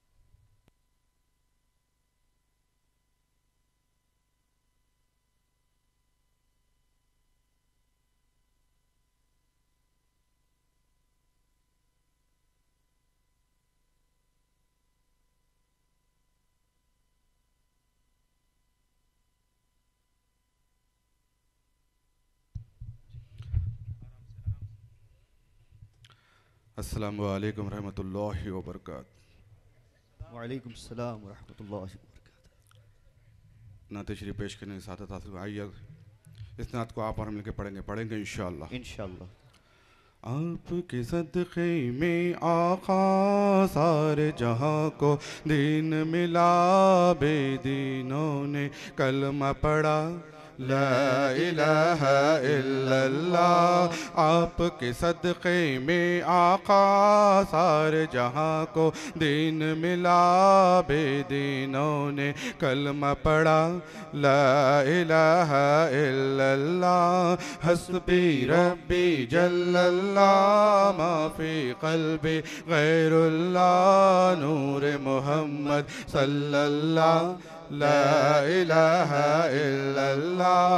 अस्सलाम वालेकुम रहमतुल्लाहि नात शरीफ पेश करने की साथ हासिल आइए इस नात को आप और मिलकर लेके पढ़ेंगे पढ़ेंगे इंशाल्लाह इंशाल्लाह आपके सदक़े में आका सारे जहाँ को दीन मिला बेदीनों ने कलमा पढ़ा ला इलाहा इल्लल्लाह आपके सदक़े में आका सारे जहाँ को दीन मिला बेदीनों ने कलमा पढ़ा ला इलाहा इल्लल्लाह हसबी रब्बी जल्लल्लाह माफ़ी कल्बे गैरुल्लाह नूर मोहम्मद सल्लल्लाह ला इलाहा इल्लल्लाह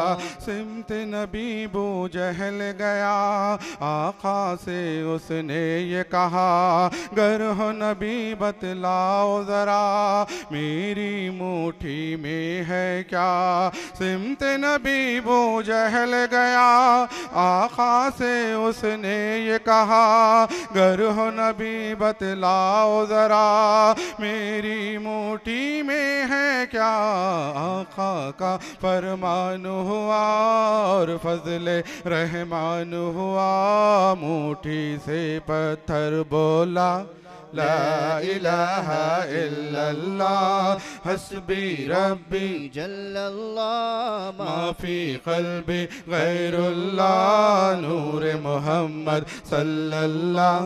सिमत नबी बू जहल गया आका से उसने ये कहा गर हो नबी बतलाओ ज़रा मेरी मुट्ठी में है क्या सिमत नबी बू जहल गया आका से उसने ये कहा गर हो नबी बतलाओ ज़रा मेरी मुट्ठी में है क्या आका का फरमान हुआ और फजले रहमान हुआ मुठी से पत्थर बोला لا إله إلا الله حسبي ربي جل الله ما في قلبي غير الله نور محمد صلى الله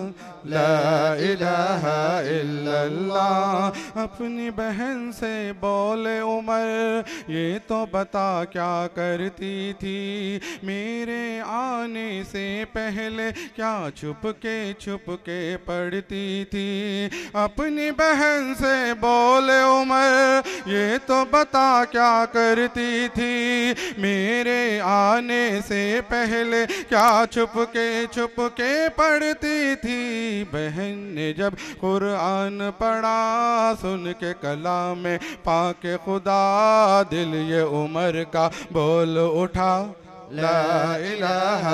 ला इल्लल्लाह अपनी बहन से बोले उमर ये तो बता क्या करती थी मेरे आने से पहले क्या छुप के छुप के पढ़ती थी अपनी बहन से बोले उमर ये तो बता क्या करती थी मेरे आने से पहले क्या छुप के छुप के पढ़ती थी मेरी बहन ने जब कुरान पढ़ा सुन के कला में पाके खुदा दिल ये उमर का बोल उठा لا إله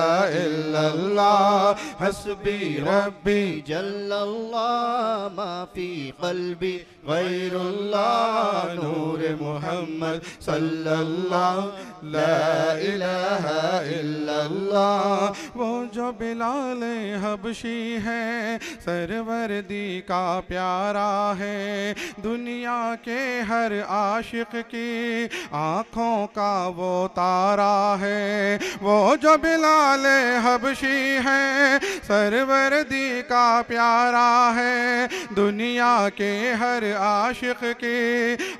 إلا الله حسبي ربي جل الله ما في قلبي غير الله نور محمد صلى الله لا إله إلا الله वो जो बिलाल हबशी है सरवर کا پیارا ہے دنیا کے ہر عاشق کی آنکھوں کا وہ تارا ہے वो जो बिलाल हबशी है सरवर दी का प्यारा है दुनिया के हर आशिक की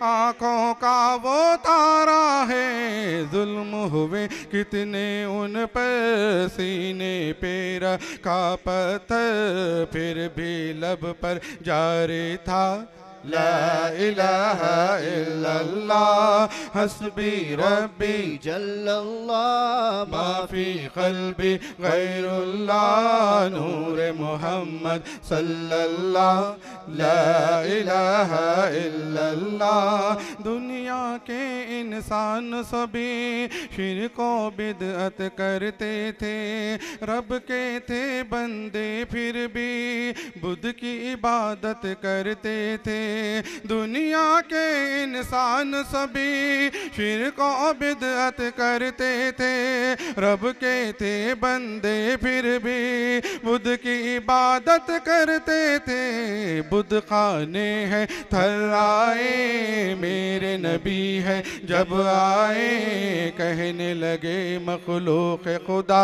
आँखों का वो तारा है जुल्म हुए कितने उन पर सीने पेरा का पत्थर फिर भी लब पर जारी था لا إله إلا الله حسبي ربي جل الله ما في قلبي غير الله نور محمد صلى الله لا إله إلا الله دنيا के इंसान सभी शिरको बिदअत करते थे रब के थे बंदे फिर भी बुद्ध की इबादत करते थे दुनिया के इंसान सभी फिर को बिदअत करते थे रब के थे बंदे फिर भी बुद्ध की इबादत करते थे बुद्ध खाने हैं थर्राए मेरे नबी है जब आए कहने लगे मखलूक खुदा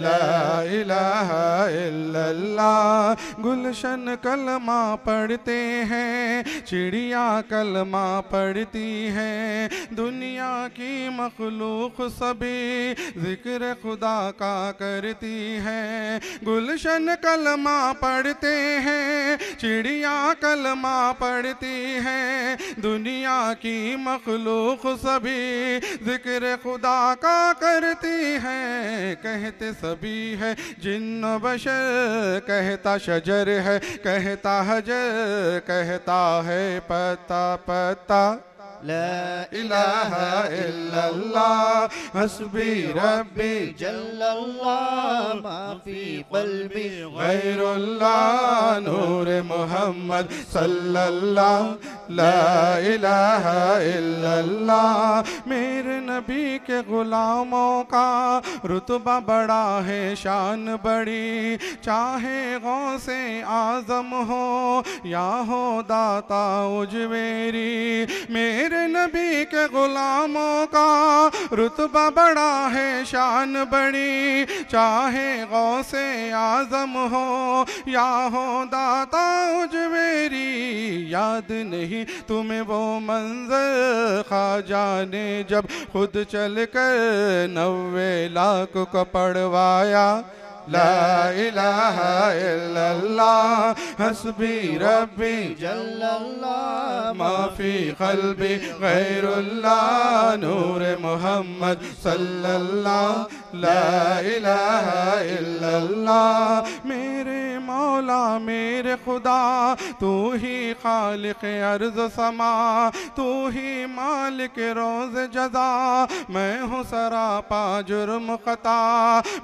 ला इलाहा गुलशन कलमा पढ़ते हैं चिड़िया कलमा पढ़ती हैं दुनिया की मखलूक सभी जिक्र खुदा का करती हैं गुलशन कलमा पढ़ते हैं चिड़िया कलमा पढ़ती हैं दुनिया की मखलूक सभी जिक्र खुदा का करती हैं कहते सभी है जिन्न बशर कहता शजर है कहता हजर कहता है पता पता لا إله إلا الله حسبي ربي جل الله ما في قلبي غير الله نور محمد صلى الله لا إله إلا الله मेरे नबी के ग़ुलामों का रुतबा बड़ा है शान बड़ी चाहे गौ से आज़म हो या हो दाता उजवेरी मेरे मेरे नबी के गुलामों का रुतबा बड़ा है शान बड़ी चाहे गौ से आजम हो या हो दाता उज मेरी याद नहीं तुम्हें वो मंजर खा जाने जब खुद चल कर नवे लाख कपड़वाया لا إله إلا الله حسبي ربي جل الله ما في قلبي غير الله نور محمد صلى الله لا إله إلا الله मेरे मौला मेरे खुदा तू ही खालिक अर्ज समा तू ही मालिक रोज जजा मैं हूँ सरापा जुर्म खता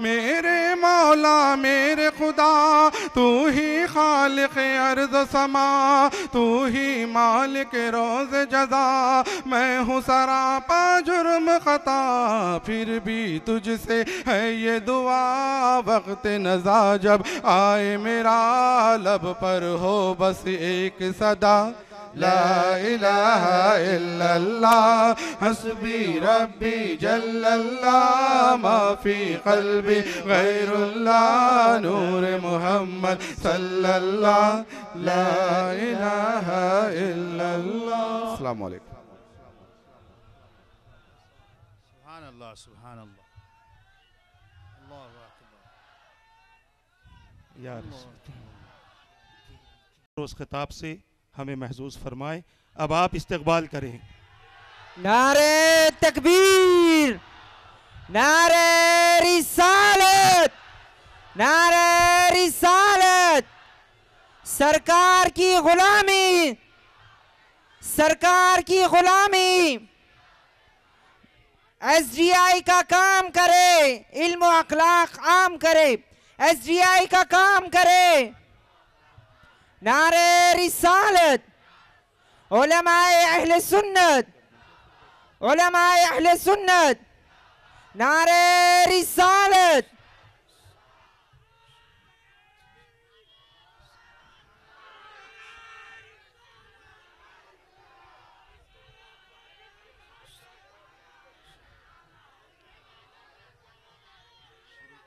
मेरे माँ मौला मेरे खुदा तू ही खालिक अर्ज समा तू ही मालिक रोज जजा मैं हूँ सरापा जुर्म खता फिर भी तुझसे है ये दुआ वक्त नजा जब आए मेरा लब पर हो बस एक सदा لا إله إلا الله حسبي ربي جل الله ما في قلبي غير الله نور محمد صلى الله لا إله إلا الله السلام عليكم سبحان الله سبحان الله الله أكبر يا رسول उस खिताब से हमें महजूज फरमाए अब आप इस्तबाल करें नारे तकबीर नारे रिसालत नारे रिसालत सरकार की गुलामी सरकार की गुलामी एस डी आई का काम करे इल्म अखलाक आम करे एस डी आई का काम करे نار رسالة علماء أهل السنة علماء أهل السنة نار رسالة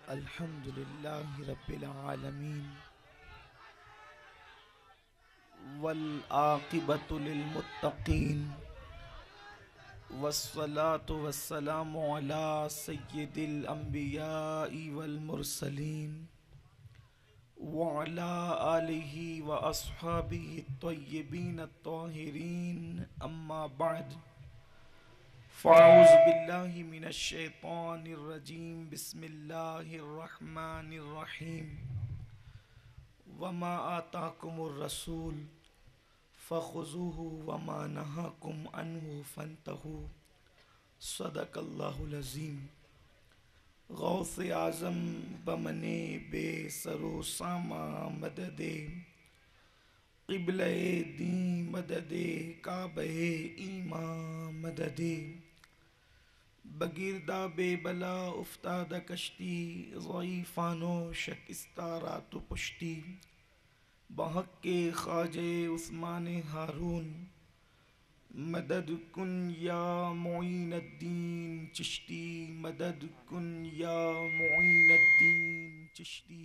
الحمد لله رب العالمين वलआबतमतकीन वसलात वसलाम सैदिलम्बिया वलमरसलिन वाला आलि व असहाबी तयबीन तोहरीन अम्मा बाद फ़ाउज़ बिल्लाहि मिनश्शैतानिर्रजीम बिस्मिल्लाहिर्रहमानिर्रहीम वमा आताकुमुर रसूल फ़ुजूह व माना कुम अनहु फ़न तहु सदकल्लाज़ीम गौस आज़म बमने बे सरोसामा मदद किबल दी मदद काब ईमा मदद बगिरदा बेबला उफ्ताद कश्ती ज़ीफ़ानो शकिस्ता रात पुश्ती बहक के ख्वाजे उस्मान हारून मदद कुन या मोइनुद्दीन चिश्ती मदद कन या मोइनुद्दीन चिश्ती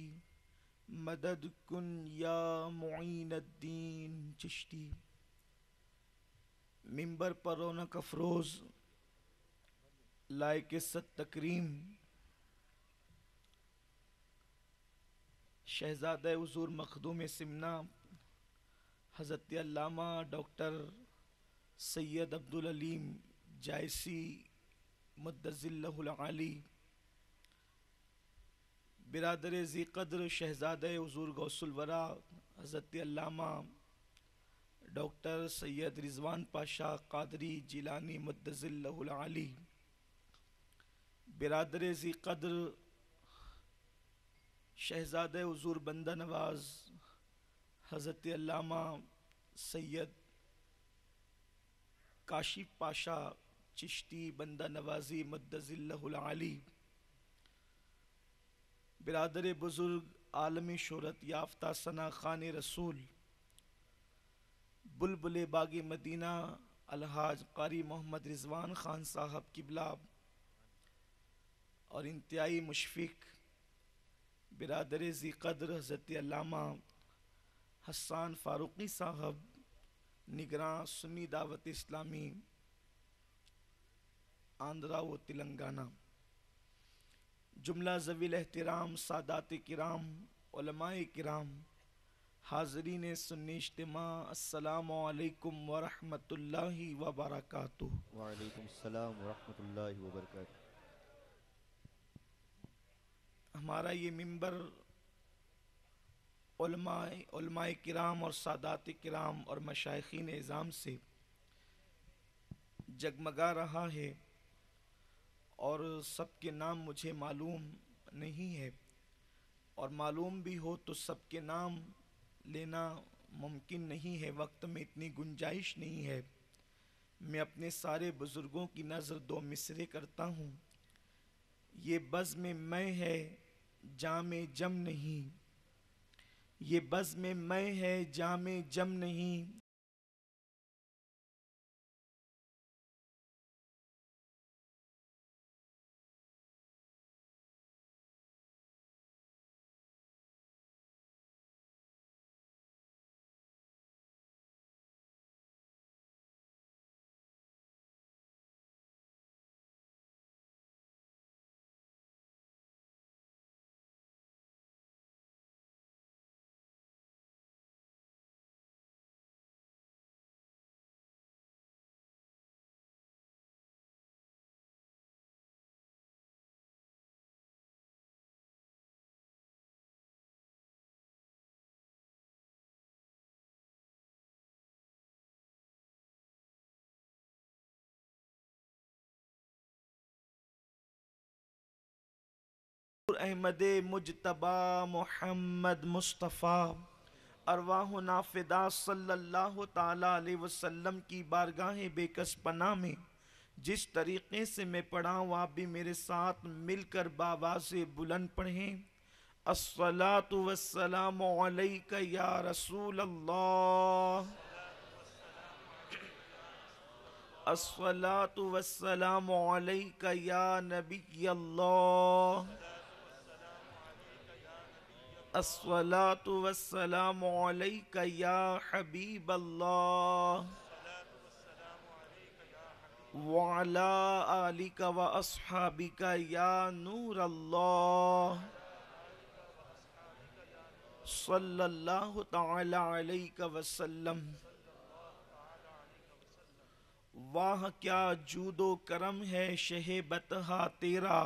मदद कुन या मोइनुद्दीन चिश्ती मिंबर पर रौनक अफरोज़ लायक सत तकरीम शहजाद हजूर मखदूम सिमना हज़रत अल्लामा डॉक्टर सैयद अब्दुल अलीम जायसी मद्दज़िल्लाली बिरदर ज़ी कदर शहजाद हजूर गौसलवरा हज़रत अल्लामा डॉक्टर सैयद रिजवान पाशा कादरी जिलानी मद्दज़िल्लाली बिरदर ज़ी कदर शहजाद हजूर बंदा नवाज हज़रत अल्लामा सैयद काशिफ पाशा चिश्ती बंदा नवाजी मद्दज़िल्लाली बिरदर बुज़ुर्ग आलमी शहरत याफ्ता सना ख़ान रसूल बुलबुल बाग मदीना अलहाज कारी मोहम्मद रिजवान ख़ान साहब किबला और इंतहाई मुशफ़ बिरदर ज़ी कदर हज़रत अलामा हसान फ़ारूक़ी साहब निगरान सुन्नी दावत इस्लामी आंध्रा व तेलंगाना जुमला जवील एहतराम सादात कराम कराम हाजरीन सुन्नी इज्तम असलकम वरहमल वर्क वालेकुम वरहमल वर्क हमारा ये मिंबर उलमाए कराम और सादात कराम और मशाइन एज़ाम से जगमगा रहा है और सबके नाम मुझे मालूम नहीं है और मालूम भी हो तो सबके नाम लेना मुमकिन नहीं है वक्त में इतनी गुंजाइश नहीं है मैं अपने सारे बुज़ुर्गों की नज़र दो मिसरे करता हूँ ये बज़ में मैं है जामे जम नहीं ये बज़ में मैं है जामे जम नहीं अहमद मुजतबा मोहम्मद मुस्तफ़ा अरवाह नाफिदा सल्लल्लाहु ताला वसल्लम की बारगाह बेकस पना में जिस तरीक़े से मैं पढ़ा हूँ आप भी मेरे साथ मिलकर बाबा से बुलंद पढ़ें असलात या रसूल अल्लाह या नबी अल्लाह वाह क्या जूदो करम है शहे बतहा तेरा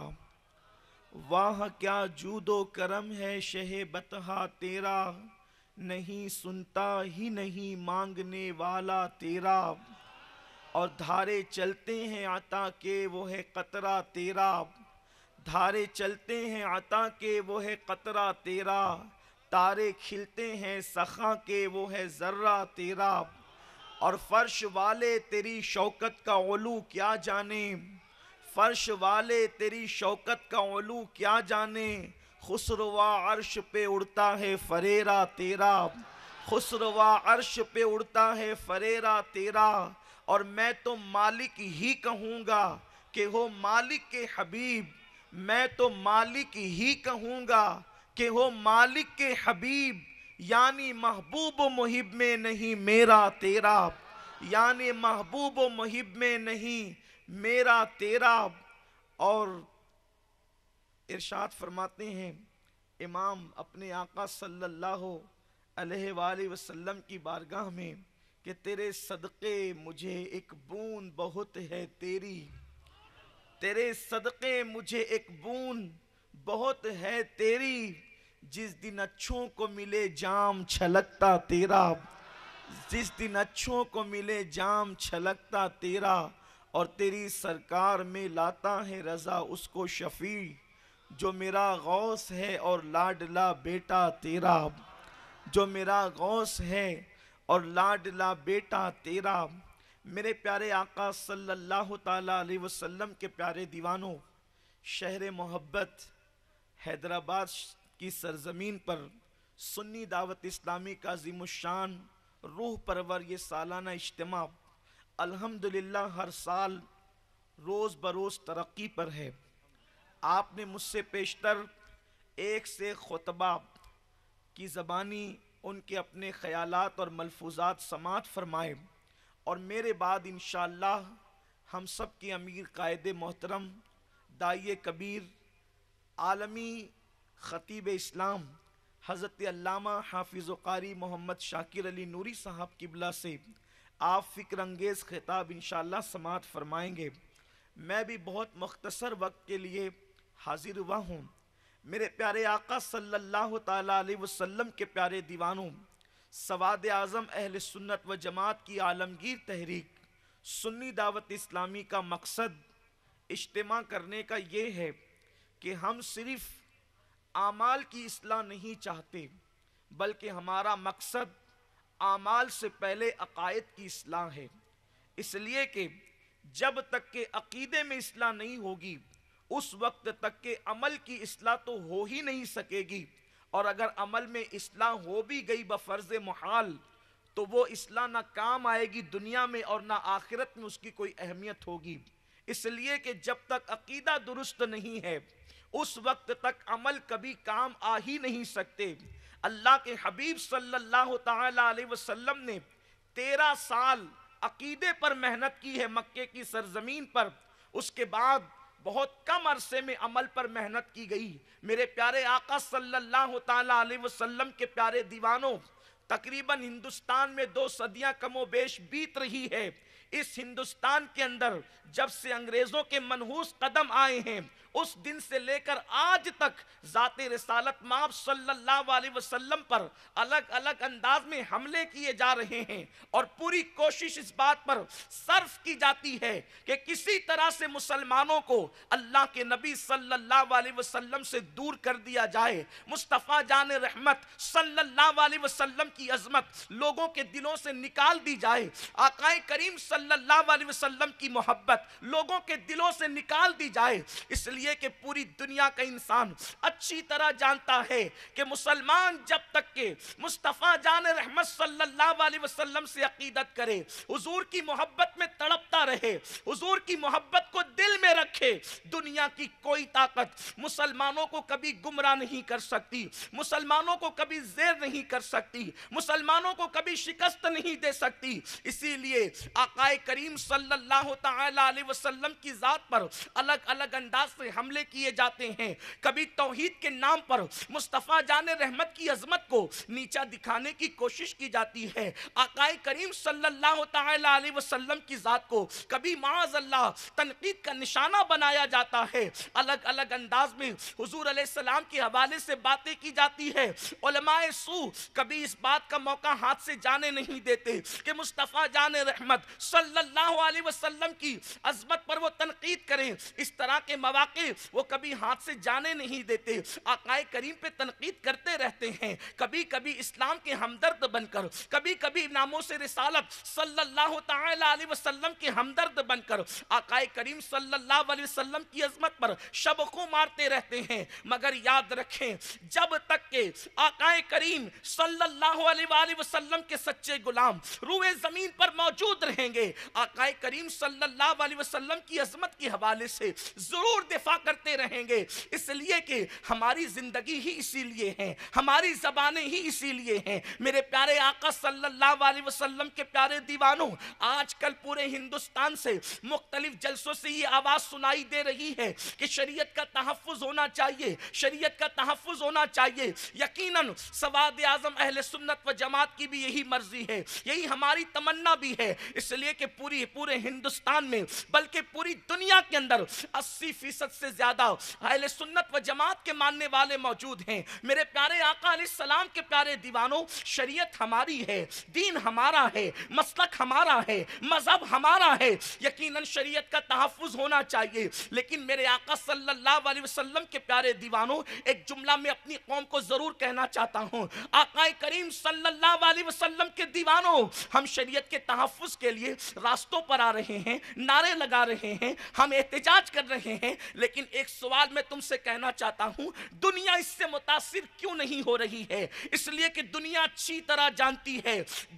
वाह क्या जूदो करम है शह बतहा तेरा नहीं सुनता ही नहीं मांगने वाला तेरा और धारे चलते हैं आता के वो है कतरा तेरा धारे चलते हैं आता के वो है कतरा तेरा तारे खिलते हैं सखा के वो है ज़र्रा तेरा और फर्श वाले तेरी शौकत का ओलू क्या जाने फर्श वाले तेरी शौकत का ओलू क्या जाने खुसरवा अर्श पे उड़ता है फरेरा तेरा खुसरवा अर्श पे उड़ता है फरेरा तेरा और मैं तो मालिक ही कहूँगा कि हो मालिक के हबीब मैं तो मालिक ही कहूँगा कि हो मालिक के हबीब यानी महबूब मुहिब में नहीं मेरा तेरा यानी महबूब मुहिब में नहीं मेरा तेरा और इरशाद फरमाते हैं इमाम अपने आका सल्लल्लाहु अलैहि वसल्लम की बारगाह में कि तेरे सदक़े मुझे एक बूंद बहुत है तेरी तेरे सदक़े मुझे एक बूंद बहुत है तेरी जिस दिन अच्छों को मिले जाम छलकता तेरा जिस दिन अच्छों को मिले जाम छलकता तेरा और तेरी सरकार में लाता है रज़ा उसको शफी जो मेरा गौस है और लाडला बेटा तेरा जो मेरा गौस है और लाडला बेटा तेरा मेरे प्यारे आका सल्लल्लाहु अलैहि वसल्लम के प्यारे दीवानों शहर मोहब्बत हैदराबाद की सरजमीन पर सुन्नी दावत इस्लामी का जिमुशान रूह परवर ये सालाना इज्तम अल्हम्दुलिल्लाह हर साल रोज़ बरोज़ तरक्की पर है आपने मुझसे पेशतर एक से खुतबा की ज़बानी उनके अपने ख्यालात और मलफूजात समात फरमाए और मेरे बाद इन हम सब के अमीर कायद मोहतरम दाइय कबीर आलमी ख़तीब इस्लाम हज़रत अल्लामा कारी मोहम्मद शाकिर अली नूरी साहब किबला से आप फ़िक्र अंगेज़ खिताब इन समात फरमाएंगे मैं भी बहुत मख्तसर वक्त के लिए हाजिर हुआ हूँ मेरे प्यारे आका सल्लल्लाहु अलैहि वसल्लम के प्यारे दीवानों सवाद आज़म अहल सुन्नत व जमात की आलमगीर तहरीक सुन्नी दावत इस्लामी का मकसद इज्तम करने का ये है कि हम सिर्फ आमाल की असलाह नहीं चाहते बल्कि हमारा मकसद आमाल से पहले अकायद की असलाह है इसलिए कि जब तक के अकीदे में असलाह नहीं होगी उस वक्त तक के अमल की असलाह तो हो ही नहीं सकेगी और अगर अमल में असलाह हो भी गई बफर्ज महाल तो वो असलाह ना काम आएगी दुनिया में और ना आखिरत में उसकी कोई अहमियत होगी इसलिए कि जब तक अकीदा दुरुस्त नहीं है उस वक्त तक अमल कभी काम आ ही नहीं सकते अल्लाह के हबीब सल्लल्लाहु अलैहि वसल्लम ने तेरह साल अकीदे पर मेहनत की है मक्के की सरजमीन पर उसके बाद बहुत कम अरसे में अमल पर मेहनत की गई मेरे प्यारे आका सल्लल्लाहु अलैहि वसल्लम के प्यारे दीवानों तकरीबन हिंदुस्तान में दो सदियां कमोबेश बीत रही है इस हिंदुस्तान के अंदर जब से अंग्रेज़ों के मनहूस कदम आए हैं उस दिन से लेकर आज तक ज़ात रसालत माप सल्लल्लाहु अलैहि वसल्लम पर अलग अलग अंदाज में हमले किए जा रहे हैं और पूरी कोशिश इस बात पर सर्फ की जाती है कि किसी तरह से मुसलमानों को अल्लाह के नबी सल्लल्लाहु अलैहि वसल्लम से दूर कर दिया जाए मुस्तफ़ा जान रहमत सल्लल्लाहु अलैहि वसल्लम की अजमत लोगों के दिलों से निकाल दी जाए आकाए करीम सल्लल्लाहु अलैहि वसल्लम की मोहब्बत लोगों के दिलों से निकाल दी जाए इसलिए इसलिए कि पूरी दुनिया का इंसान अच्छी तरह जानता है कि मुसलमान जब तक के मुस्तफ़ा जान रहमत सल्लल्लाहु अलैहि वसल्लम से अकीदत करे हुजूर की मोहब्बत में तड़पता रहे हुजूर की मोहब्बत को दिल में रखे दुनिया की कोई ताकत मुसलमानों को कभी गुमराह नहीं कर सकती मुसलमानों को कभी जेर नहीं कर सकती मुसलमानों को कभी शिकस्त नहीं दे सकती इसीलिए आकाए करीम सल्लल्लाहु अलैहि वसल्लम की ज़ात पर अलग अलग अंदाज से हमले किए जाते हैं कभी तोहहीद के नाम पर मुस्तफ़ा जान रहमत की अजमत को नीचा दिखाने की कोशिश की जाती है आकाए करीम सल्लाम की ज़ात को कभी माज अल्लाह तनकीद का निशाना बनाया जाता है अलग अलग अंदाज में हजूर सलाम के हवाले से बातें की जाती है सू कभी इस बात का मौका हाथ से जाने नहीं देते कि मुस्तफ़ा जान रहमत सल्लाम की अजमत पर वो तनकीद करें इस तरह के मौाक के वो कभी हाथ से जाने नहीं देते आकाए करीम पे तनकीद करते रहते हैं कभी कभी इस्लाम के हमदर्द बनकर कभी कभी नामों से रिसालत सल्लल्लाहु अलैहि वसल्लम के हमदर्द बनकर आकाए करीम सल्लल्लाहु अलैहि वसल्लम की अजमत पर शबकों मारते रहते हैं मगर याद रखें जब तक के आकाए करीम सल्लल्लाहु अलैहि वसल्लम के सच्चे गुलाम रूए ज़मीन पर मौजूद रहेंगे आकाए करीम सल्लल्लाहु अलैहि वसल्लम की अजमत के हवाले से ज़रूर दिफा इजाफा करते रहेंगे इसलिए कि हमारी ज़िंदगी ही इसीलिए है हमारी ज़बानें ही इसीलिए हैं मेरे प्यारे आका सल्ला वसलम के प्यारे दीवानों आजकल पूरे हिंदुस्तान से मुख्तलिफ जलसों से ये आवाज़ सुनाई दे रही है कि शरीय का तहफ़ होना चाहिए शरीय का तहफ़ होना चाहिए यकीन सवाद आज़म अहल सुन्नत व जमात की भी यही मर्ज़ी है यही हमारी तमन्ना भी है इसलिए कि पूरी पूरे हिंदुस्तान में बल्कि पूरी दुनिया के अंदर अस्सी फीसद से ज्यादा अहल सुन्नत व जमात के मानने वाले मौजूद हैं मेरे प्यारे आका सलाम के प्यारे दीवानों शरीयत हमारी है दीन हमारा है मसलक हमारा है मजहब हमारा है यकीनन शरीयत का तहफ़ होना चाहिए लेकिन मेरे आका सल्लल्लाहु अलैहि वसल्लम के प्यारे दीवानों एक जुमला में अपनी कौम को ज़रूर कहना चाहता हूँ आकाए करीम सल्लल्लाहु अलैहि वसल्लम के दीवानों हम शरीयत के तहफ़ के लिए रास्तों पर आ रहे हैं नारे लगा रहे हैं हम एहतजाज कर रहे हैं लेकिन लेकिन एक सवाल मैं तुमसे कहना चाहता हूं दुनिया इससे मुतासिर क्यों नहीं हो रही है इसलिए कि दुनिया अच्छी तरह जानती है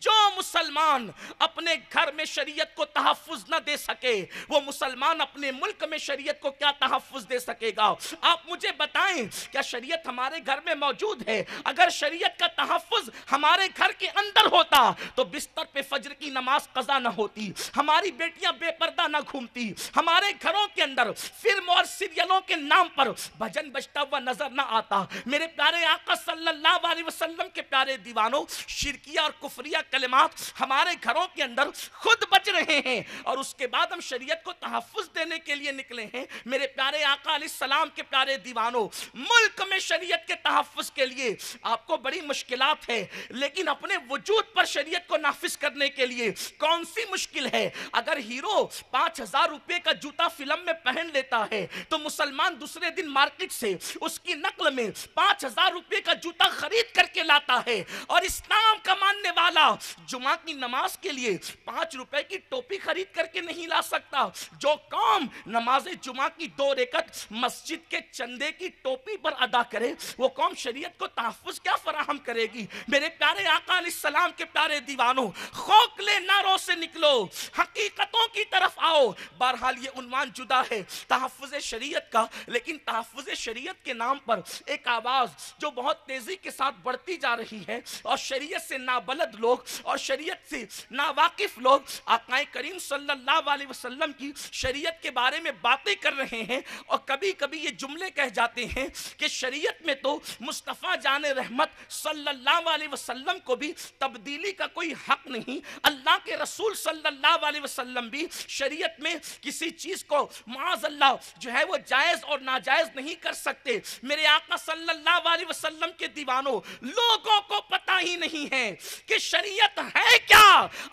जो मुसलमान अपने घर में शरीयत को तहफ़ ना दे सके वो मुसलमान अपने मुल्क में शरीयत को क्या तहफ़ दे सकेगा आप मुझे बताएं क्या शरीयत हमारे घर में मौजूद है अगर शरीयत का तहफ़ हमारे घर के अंदर होता तो बिस्तर पे फजर की नमाज कज़ा ना होती हमारी बेटियां बेपर्दा ना घूमती हमारे घरों के अंदर फिर सीरियलों के नाम पर भजन बजता हुआ नजर ना आता मेरे प्यारे आका सल्लल्लाहु अलैहि वसल्लम के प्यारे दीवानों शिरकिया और कुफरिया कलिमात हमारे घरों के अंदर खुद बच रहे हैं और उसके बाद हम शरीयत को तहफ़ देने के लिए निकले हैं मेरे प्यारे आका सलाम के प्यारे दीवानों मुल्क में शरीयत के तहफ़ के लिए आपको बड़ी मुश्किल है लेकिन अपने वजूद पर शरीयत को नाफिज करने के लिए कौन सी मुश्किल है अगर हीरो पाँच हजार रुपये का जूता फिल्म में पहन लेता है तो मुसलमान दूसरे दिन मार्केट से उसकी नकल में पांच हजार रुपए का जूता खरीद करके लाता है और इस्लाम का मानने वाला जुमा की नमाज के लिए पांच रुपए की टोपी खरीद करके नहीं ला सकता जो काम नमाज जुमा की दो रेकत मस्जिद के चंदे की टोपी पर अदा करे वो कौम शरीयत को तहफुज क्या फराहम करेगी मेरे प्यारे आका सलाम के प्यारे दीवानों खोखले नारों से निकलो हकीकतों की तरफ आओ बहरहाल ये उन्वान जुदा है तहफुज शरीयत का लेकिन तहफ़ शरीयत के नाम पर एक आवाज़ जो बहुत तेज़ी के साथ बढ़ती जा रही है और शरीयत से नाबलद लोग और शरीयत से नावाकिफ़ लोग आकाए करीम सल्लल्लाहु अलैहि वसल्लम की शरीयत के बारे में बातें कर रहे हैं और कभी कभी ये जुमले कह जाते हैं कि शरीयत में तो मुस्तफ़ा जान रहमत सल्लल्लाहु अलैहि वसल्लम को भी तब्दीली का कोई हक नहीं अल्लाह के रसूल सल्लल्लाहु अलैहि वसल्लम भी शरीयत में किसी चीज़ को माज अल्लाह जो है चाहे वो जायज और नाजायज नहीं कर सकते मेरे आका सल्लल्लाहु अलैहि वसल्लम के दीवानों लोगों को पता ही नहीं है कि शरीयत है क्या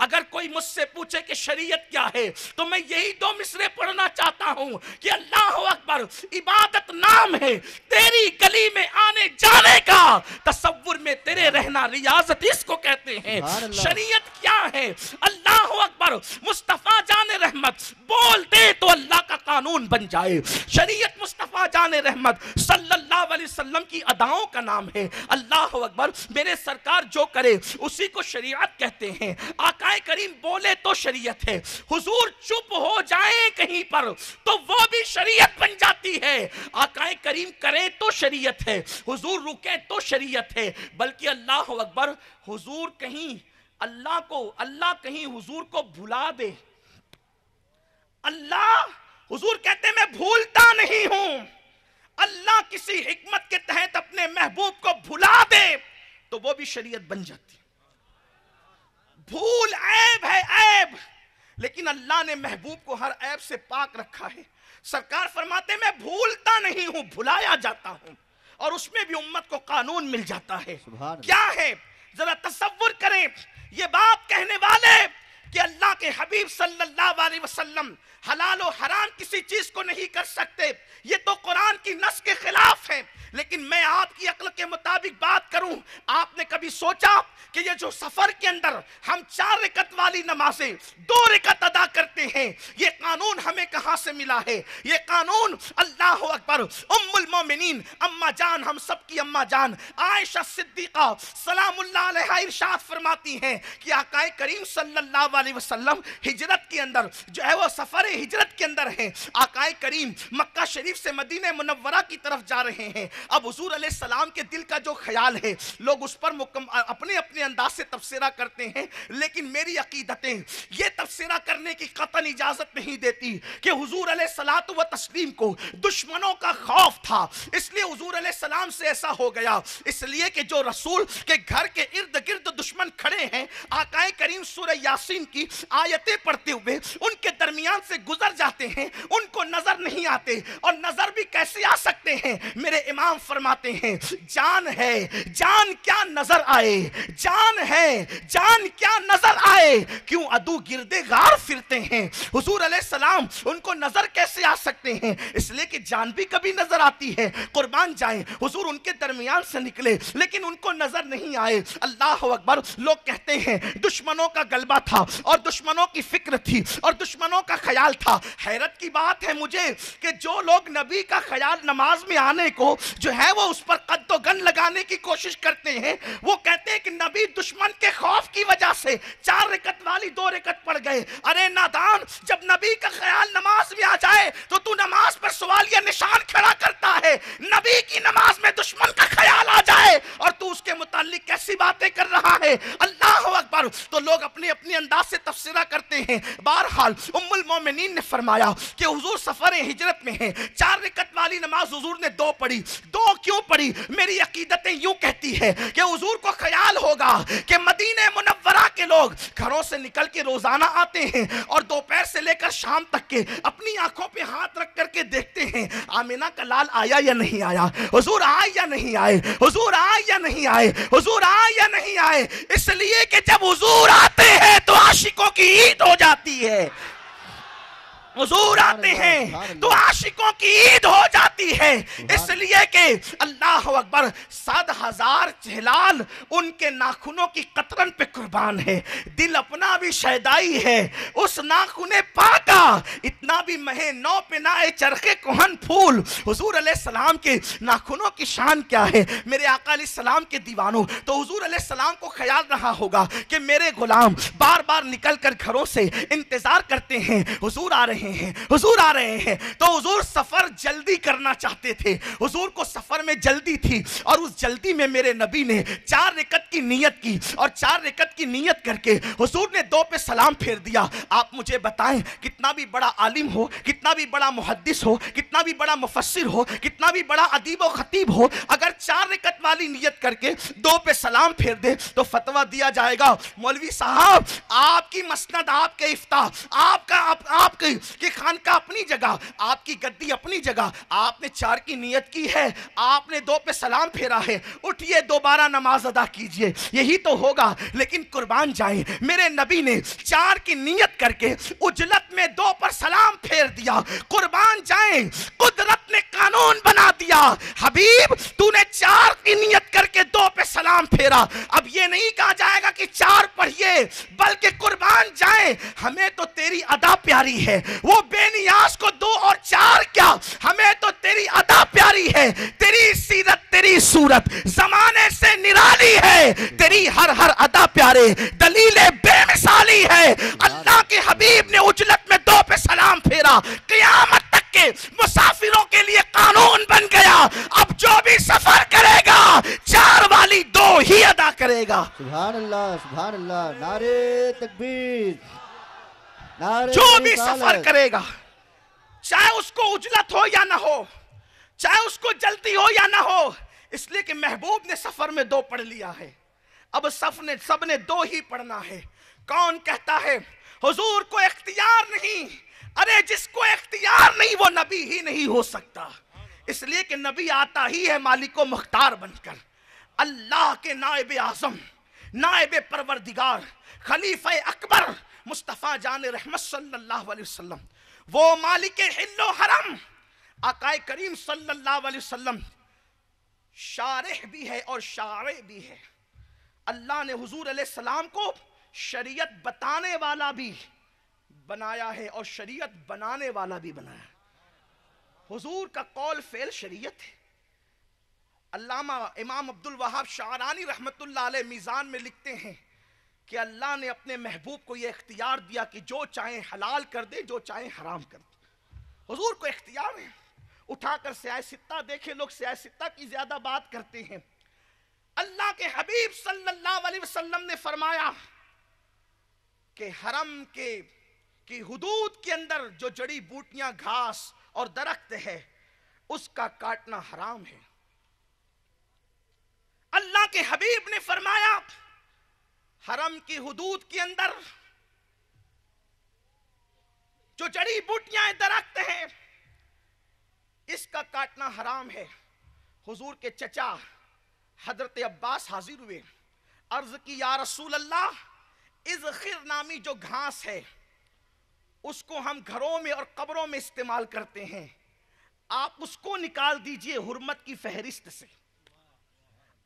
अगर कोई मुझसे पूछे कि शरीयत क्या है तो मैं यही दो मिसरे पढ़ना चाहता हूँ कि अल्लाह अकबर इबादत नाम है तेरी गली में आने जाने का तस्वुर में तेरे रहना रियाजत इसको कहते हैं शरीयत क्या है अल्लाह अकबर मुस्तफ़ा जान रहमत बोल दे तो अल्लाह का कानून बन जाए शरीयत मुस्तफ़ा जान रहमत सल्लल्लाहु अलैहि वसल्लम की अदाओं का नाम है अल्लाह अकबर मेरे सरकार जो करे उसी को शरीयत कहते हैं आकाए करीम बोले तो शरीयत है हुजूर चुप हो जाए कहीं पर तो वो भी शरीयत बन जाती है आकाए करीम करे तो शरीयत है हुजूर रुके तो शरीयत है बल्कि अल्लाह अकबर हुजूर कहीं अल्लाह को अल्लाह कहीं हुजूर को भुला दे अल्लाह हुजूर कहते मैं भूलता नहीं हूं अल्लाह किसी हिकमत के तहत अपने महबूब को भुला दे तो वो भी शरीयत बन जाती भूल ऐब है ऐब लेकिन अल्लाह ने महबूब को हर ऐब से पाक रखा है सरकार फरमाते मैं भूलता नहीं हूं भुलाया जाता हूं और उसमें भी उम्मत को कानून मिल जाता है क्या है जरा तस्वुर करें ये बाप कहने वाले कि अल्लाह के हबीब सल्लल्लाहु अलैहि वसल्लम हलाल और हराम किसी चीज को नहीं कर सकते ये तो कुरान की नस के खिलाफ है लेकिन मैं आपकी अक्ल के मुताबिक बात करूं आपने कभी सोचा कि ये जो सफर के अंदर हम चार रिकत वाली नमाजें दो रिकत अदा करते हैं ये कानून हमें कहां से मिला है ये कानून अल्लाह अकबर उम्मुल मोमिनीन अम्मा जान हम सबकी अम्मा जान आयशा सिद्दीका सलाम इरशाद फरमाती हैं कि आकाए करीम सल्लल्लाहु वसल्लम हिजरत के अंदर जो है वो सफ़र हिजरत के अंदर है आकाए करीम मक्का शरीफ से मदीन मुनवरा की तरफ जा रहे हैं अब हजूर सलाम के दिल का जो ख्याल है लोग उस पर अपने अपने अंदाज से तबसरा करते हैं लेकिन मेरी अकीदतें ये तबसरा करने की कतन इजाज़त नहीं देती कि हजूर सलात व तस्लीम को दुश्मनों का खौफ था इसलिए हजूर सलाम से ऐसा हो गया इसलिए कि जो रसूल के घर के इर्द गिर्द दुश्मन खड़े हैं आकाए करीम सूर्य यासीन की आयतें पढ़ते हुए उनके दरमियान से गुजर जाते हैं उनको नजर नहीं आते और नजर भी कैसे आ सकते हैं मेरे इमाम फरमाते हैं जान है जान क्या नजर आए जान है जान क्या नजर आए क्यों अदू गिरदे गार फिरते हैं हुजूर सलाम उनको नजर कैसे आ सकते हैं इसलिए कि जान भी कभी नजर आती है कुर्बान जाए हुजूर उनके दरमियान से निकले लेकिन उनको नजर नहीं आए अल्लाह अकबर लोग कहते हैं दुश्मनों का गलबा था और दुश्मनों की फिक्र थी और दुश्मनों का ख्याल था हैरत की बात है मुझे कि जो लोग नबी का ख्याल नमाज में आने को जो है वो उस पर कद्दो गन लगाने की कोशिश करते हैं वो कहते हैं कि नबी दुश्मन के खौफ की वजह से चार रिकत वाली दो रिकत पड़ गए अरे नादान जब नबी का ख्याल नमाज में आ जाए तो तू नमाज पर सवाल या निशान खड़ा करता है नबी की नमाज में दुश्मन का ख्याल आ जाए और तू उसके मुतालिक कैसी बातें कर रहा है अल्लाह अकबर तो लोग अपने अपने अंदाज से तबसरा करते हैं बहरहाल उम्मुल मोमिन ने फरमाया कि हजूर सफ़र हिजरत में हैं चार रिकत वाली नमाज हजूर ने दो पढ़ी दो क्यों पढ़ी मेरी अकीदतें यूं कहती है कि हजूर को ख्याल होगा कि मदीन मुनवरा के लोग घरों से निकल के रोज़ाना आते हैं और दोपहर से लेकर शाम तक के अपनी आंखों पर हाथ रख करके देखते हैं आमिना का लाल आया या नहीं आया हजूर आए या नहीं आए हजूर आए या नहीं आए हजूर आए या नहीं आए इसलिए कि जब हजूर आते हैं तो आश आशिकों की ईद हो जाती है हजूर आते हैं तो आशिकों की ईद हो जाती है इसलिए कि अल्लाह अकबर सात हजार जहलाल उनके नाखूनों की कतरन पे कुर्बान है दिल अपना भी शैदाई है उस नाखून पाका इतना भी महे नौ पिनाए चरखे कोहन फूल हजूर सलाम के नाखूनों की शान क्या है मेरे आका सलाम के दीवानों तो हजूर सलाम को ख्याल रहा होगा कि मेरे गुलाम बार बार निकल कर घरों से इंतजार करते हैं हजूर आ रहे हैं रहे हैं हुजूर आ रहे हैं तो हुजूर सफ़र जल्दी करना चाहते थे हुजूर को सफ़र में जल्दी थी और उस जल्दी में मेरे नबी ने चार रिकत की नीयत की और चार रिकत की नीयत करके हुजूर ने दो पे सलाम फेर दिया आप मुझे बताएं कितना भी बड़ा आलिम हो कितना भी बड़ा मुहदस हो कितना भी बड़ा मुफसर हो कितना भी बड़ा अदीब व ख़तीब हो अगर चार रिकत वाली नीयत करके दो पे सलाम फेर दे तो फतवा दिया जाएगा मौलवी साहब आपकी मसनद आपके इफ्ता आपका आप, आपकी कि खानका अपनी जगह आपकी गद्दी अपनी जगह आपने चार की नीयत की है आपने दो पे सलाम फेरा है उठिए दोबारा नमाज अदा कीजिए यही तो होगा लेकिन कुर्बान जाए मेरे नबी ने चार की नीयत करके उजलत में दो पर सलाम फेर दिया कुर्बान जाए कुदरत ने कानून बना दिया हबीब तूने चार की नीयत करके दो पे सलाम फेरा अब ये नहीं कहा जाएगा कि चार पढ़िए बल्कि कुर्बान जाए हमें तो तेरी अदा प्यारी है वो बेनियास को दो और चार क्या हमें तो तेरी अदा प्यारी है तेरी सीरत तेरी सूरत जमाने से निराली है तेरी हर हर अदा प्यारे दलीले बेमिसाली है अल्लाह के हबीब ने उजलत में दो पे सलाम फेरा कयामत तक के मुसाफिरों के लिए कानून बन गया अब जो भी सफर करेगा चार वाली दो ही अदा करेगा सुभान अल्लाह सुभान अल्लाह नारे तकबीर जो भी सफर करेगा चाहे उसको उजलत हो या ना हो चाहे उसको जलती हो या ना हो इसलिए कि महबूब ने सफर में दो पढ़ लिया है अब सब ने सब ने दो ही पढ़ना है कौन कहता है हुजूर को इख्तियार नहीं अरे जिसको इख्तियार नहीं वो नबी ही नहीं हो सकता इसलिए कि नबी आता ही है मालिको मुख्तार बनकर अल्लाह के नायब आजम नायब परवरदिगार खलीफ अकबर मुस्तफ़ा जान रहमत सल्लल्लाहु अलैहि वसल्लम वो मालिक हिल्लो हरम आकाए करीम सल्लल्लाहु अलैहि वसल्लम शारह भी है और शार भी है अल्लाह ने हजूर सलाम को शरीयत बताने वाला भी बनाया है और शरीयत बनाने वाला भी बनाया हुजूर का कौल फेल शरीयत है अल्लामा इमाम अब्दुल वहाब शाहरानी रहमतुल्लाह अलैह मीज़ान में लिखते हैं कि अल्लाह ने अपने महबूब को यह इख्तियार दिया कि जो चाहे हलाल कर दे जो चाहे हराम कर दे हजूर को इख्तियार है उठाकर सित्ता देखे लोग सित्ता की ज्यादा बात करते हैं अल्लाह के हबीब सल्लल्लाहु अलैहि वसल्लम ने फरमाया कि हरम के की हदूद के अंदर जो जड़ी बूटियां घास और दरख्त है उसका काटना हराम है अल्लाह के हबीब ने फरमाया हरम की हदूद के अंदर जो जड़ी बूटियां दरख्त हैं इसका काटना हराम है हुजूर के चचा हजरत अब्बास हाजिर हुए अर्ज की या रसूल अल्लाह इस खिर नामी जो घास है उसको हम घरों में और कब्रों में इस्तेमाल करते हैं आप उसको निकाल दीजिए हुरमत की फहरिस्त से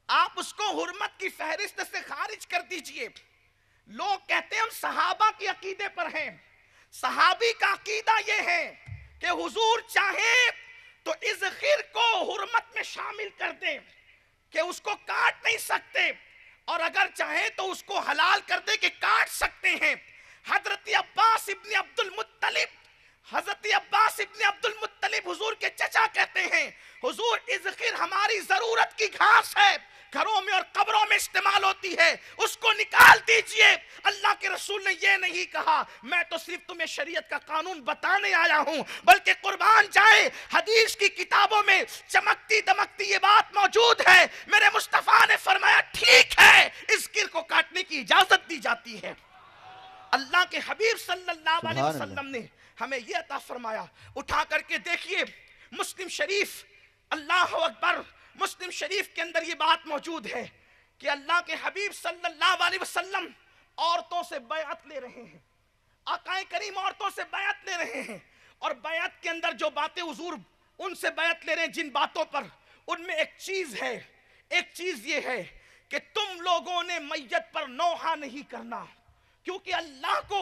आप उसको हुरमत की फहरिस्त से खारिज कर दीजिए लोग कहते हैं हम सहाबा के अकीदे पर हैं सहाबी का अकीदा यह है कि हुजूर चाहे तो इस खिर को हुरमत में शामिल कर दे कि उसको काट नहीं सकते और अगर चाहे तो उसको हलाल कर दे कि काट सकते हैं हजरत अब्बास इब्न अब्दुल मुत्तलिब हजरत अब्बास इब्ने अब्दुल मुत्तलिब हुजूर के चचा कहते हैं हुजूर इजखिर हमारी जरूरत की घास है घरों में और कब्रों में इस्तेमाल होती है उसको निकाल दीजिए अल्लाह के रसूल ने यह नहीं कहा मैं तो सिर्फ तुम्हें शरीयत का कानून बताने आया हूं बल्कि कुर्बान जाए हदीस की किताबों में चमकती दमकती ये बात मौजूद है मेरे मुस्तफ़ा ने फरमाया ठीक है इस गिर को काटने की इजाजत दी जाती है अल्लाह के हबीब सल्लल्लाहु अलैहि वसल्लम ने हमें यह अता फरमाया उठा करके देखिए मुस्लिम शरीफ अल्लाह अकबर मुस्लिम शरीफ के अंदर ये बात मौजूद है कि अल्लाह के हबीब सल्लल्लाहु अलैहि वसल्लम औरतों से बैत ले रहे हैं आकाए करीम औरतों से बैत ले रहे हैं और बैत के अंदर जो बातें हजूर उनसे बैत ले रहे हैं जिन बातों पर उनमें एक चीज़ है एक चीज़ ये है कि तुम लोगों ने मैयत पर नौहा नहीं करना क्योंकि अल्लाह को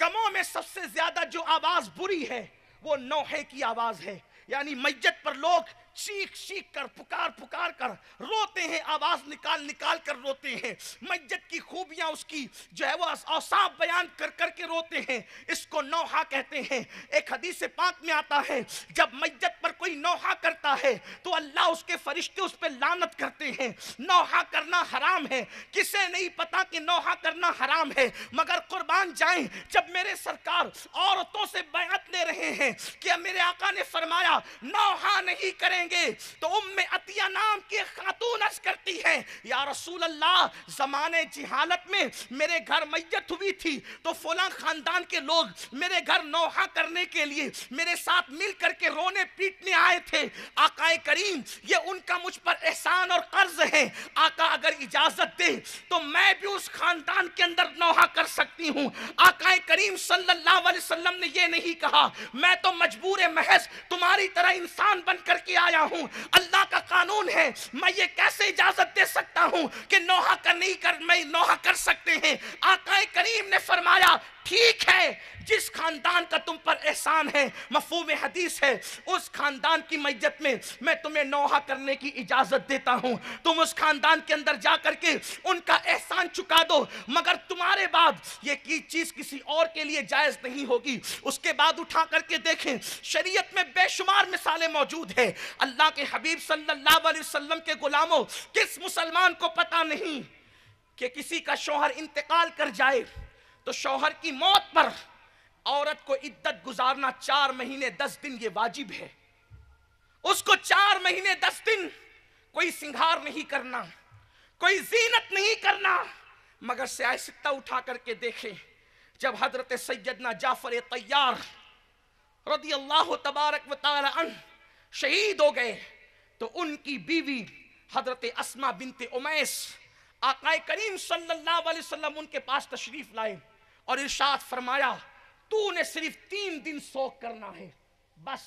गमों में सबसे ज्यादा जो आवाज बुरी है वो नौहे की आवाज है यानी मैयत पर लोग चीख चीख कर पुकार पुकार कर रोते हैं आवाज निकाल निकाल कर रोते हैं मज्जत की खूबियां उसकी जो है वो औसाफ बयान कर कर के रोते हैं इसको नौहा कहते हैं एक हदीस पाक में आता है जब मज्जत पर कोई नौहा करता है तो अल्लाह उसके फरिश्ते उस पर लानत करते हैं नौहा करना हराम है किसे नहीं पता कि नौहा करना हराम है मगर कुर्बान जाए जब मेरे सरकार औरतों से बयात ले रहे हैं कि मेरे आका ने फरमाया नौहा नहीं करें करेंगे तो उम्मे अतिया नाम की खातून अर्ज करती है या रसूल अल्लाह जमाने जिहालत में मेरे घर मैयत हुई थी तो फलां खानदान के लोग मेरे घर नौहा करने के लिए मेरे साथ मिल करके रोने पीटने आए थे आकाए करीम ये उनका मुझ पर एहसान और कर्ज है आका अगर इजाज़त दे तो मैं भी उस खानदान के अंदर नौहा कर सकती हूँ आकाए करीम सल्लल्लाहु अलैहि वसल्लम ने ये नहीं कहा मैं तो मजबूर महज तुम्हारी तरह इंसान बन करके आया आया हूँ अल्लाह का कानून है मैं ये कैसे इजाजत दे सकता हूँ कि नोहा कर नहीं कर मैं नोहा कर सकते हैं आकाए करीम ने फरमाया ठीक है जिस खानदान का तुम पर एहसान है मफूम हदीस है उस खानदान की मैत में मैं तुम्हें नोहा करने की इजाज़त देता हूँ तुम उस खानदान के अंदर जा करके उनका एहसान चुका दो मगर तुम्हारे बाद ये की चीज़ किसी और के लिए जायज़ नहीं होगी उसके बाद उठा करके देखें शरीयत में बेशुमार मिसालें मौजूद है अल्लाह के हबीब सल्लाम के गुलामों किस मुसलमान को पता नहीं कि किसी का शोहर इंतकाल कर जाए तो शौहर की मौत पर औरत को इद्दत गुजारना चार महीने दस दिन ये वाजिब है उसको चार महीने दस दिन कोई सिंगार नहीं करना कोई जीनत नहीं करना मगर सियासत उठा करके देखें जब हजरत सैदना जाफर तैयार रदी अल्लाह तबारक शहीद हो गए तो उनकी बीवी हजरत असमा बिनते उमैस आकाए करीम सल्लल्लाहु अलैहि वसल्लम उनके पास तशरीफ लाए और इर्शाद फरमाया तू ने सिर्फ तीन दिन सोख करना है बस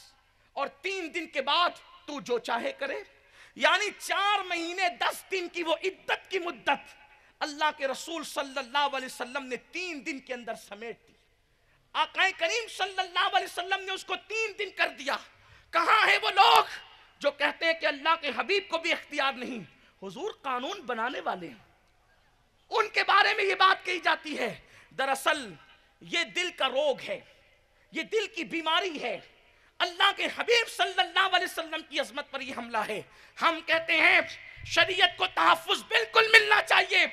और तीन दिन के बाद तू जो चाहे करे यानी चार महीने दस दिन की वो इद्दत की मुद्दत अल्लाह के रसूल सल्लल्लाहु अलैहि वसल्लम ने तीन दिन के अंदर समेट दी आकाए करीम सल्लल्लाहु अलैहि वसल्लम ने उसको तीन दिन कर दिया कहा है वो लोग जो कहते हैं कि अल्लाह के हबीब को भी अख्तियार नहीं हुजूर कानून बनाने वाले हैं उनके बारे में ये बात कही जाती है दरअसल ये दिल का रोग है ये दिल की बीमारी है अल्लाह के हबीब सल्लल्लाहु अलैहि वसल्लम की अजमत पर ये हमला है हम कहते हैं शरीयत को तहफ़ बिल्कुल मिलना चाहिए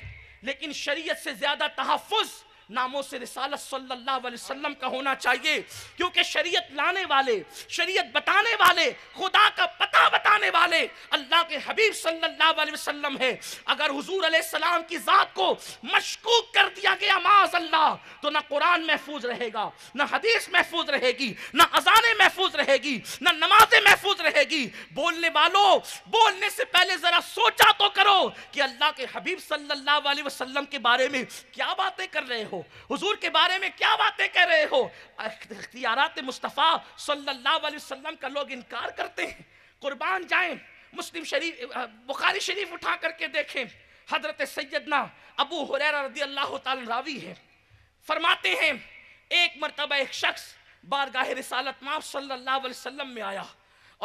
लेकिन शरीयत से ज़्यादा तहफ़ नामों से रिसालत सल्लल्लाहु अलैहि वसल्लम का होना चाहिए क्योंकि शरीयत लाने वाले शरीयत बताने वाले खुदा का पता बता बचाने वाले अल्लाह के हबीब सल्लल्लाहु अलैहि वसल्लम हैं अगर हुजूर सलाम की ज़ात को मशकूक कर दिया गया माज अल्लाह तो ना कुरान महफूज रहेगा ना हदीस महफूज रहेगी ना अजान महफूज रहेगी ना नमाजें महफूज रहेगी बोलने वालों बोलने से पहले ज़रा सोचा तो करो कि अल्लाह के हबीब सल्लल्लाहु अलैहि वसल्लम के बारे में क्या बातें कर रहे हो हुजूर के बारे में क्या बातें कह रहे हो इख्तियारत मुस्तफ़ा सल्लल्लाहु अलैहि वसल्लम का लोग इनकार करते हैं कुर्बान जाएं मुस्लिम शरीफ बुखारी शरीफ उठा करके देखें हजरत सैदना अबू हुरैरा रदी अल्लाह तावी है फरमाते हैं एक मरतबा एक शख्स बारगाह रिसालत माफ सल्लल्लाहु अलैहि में आया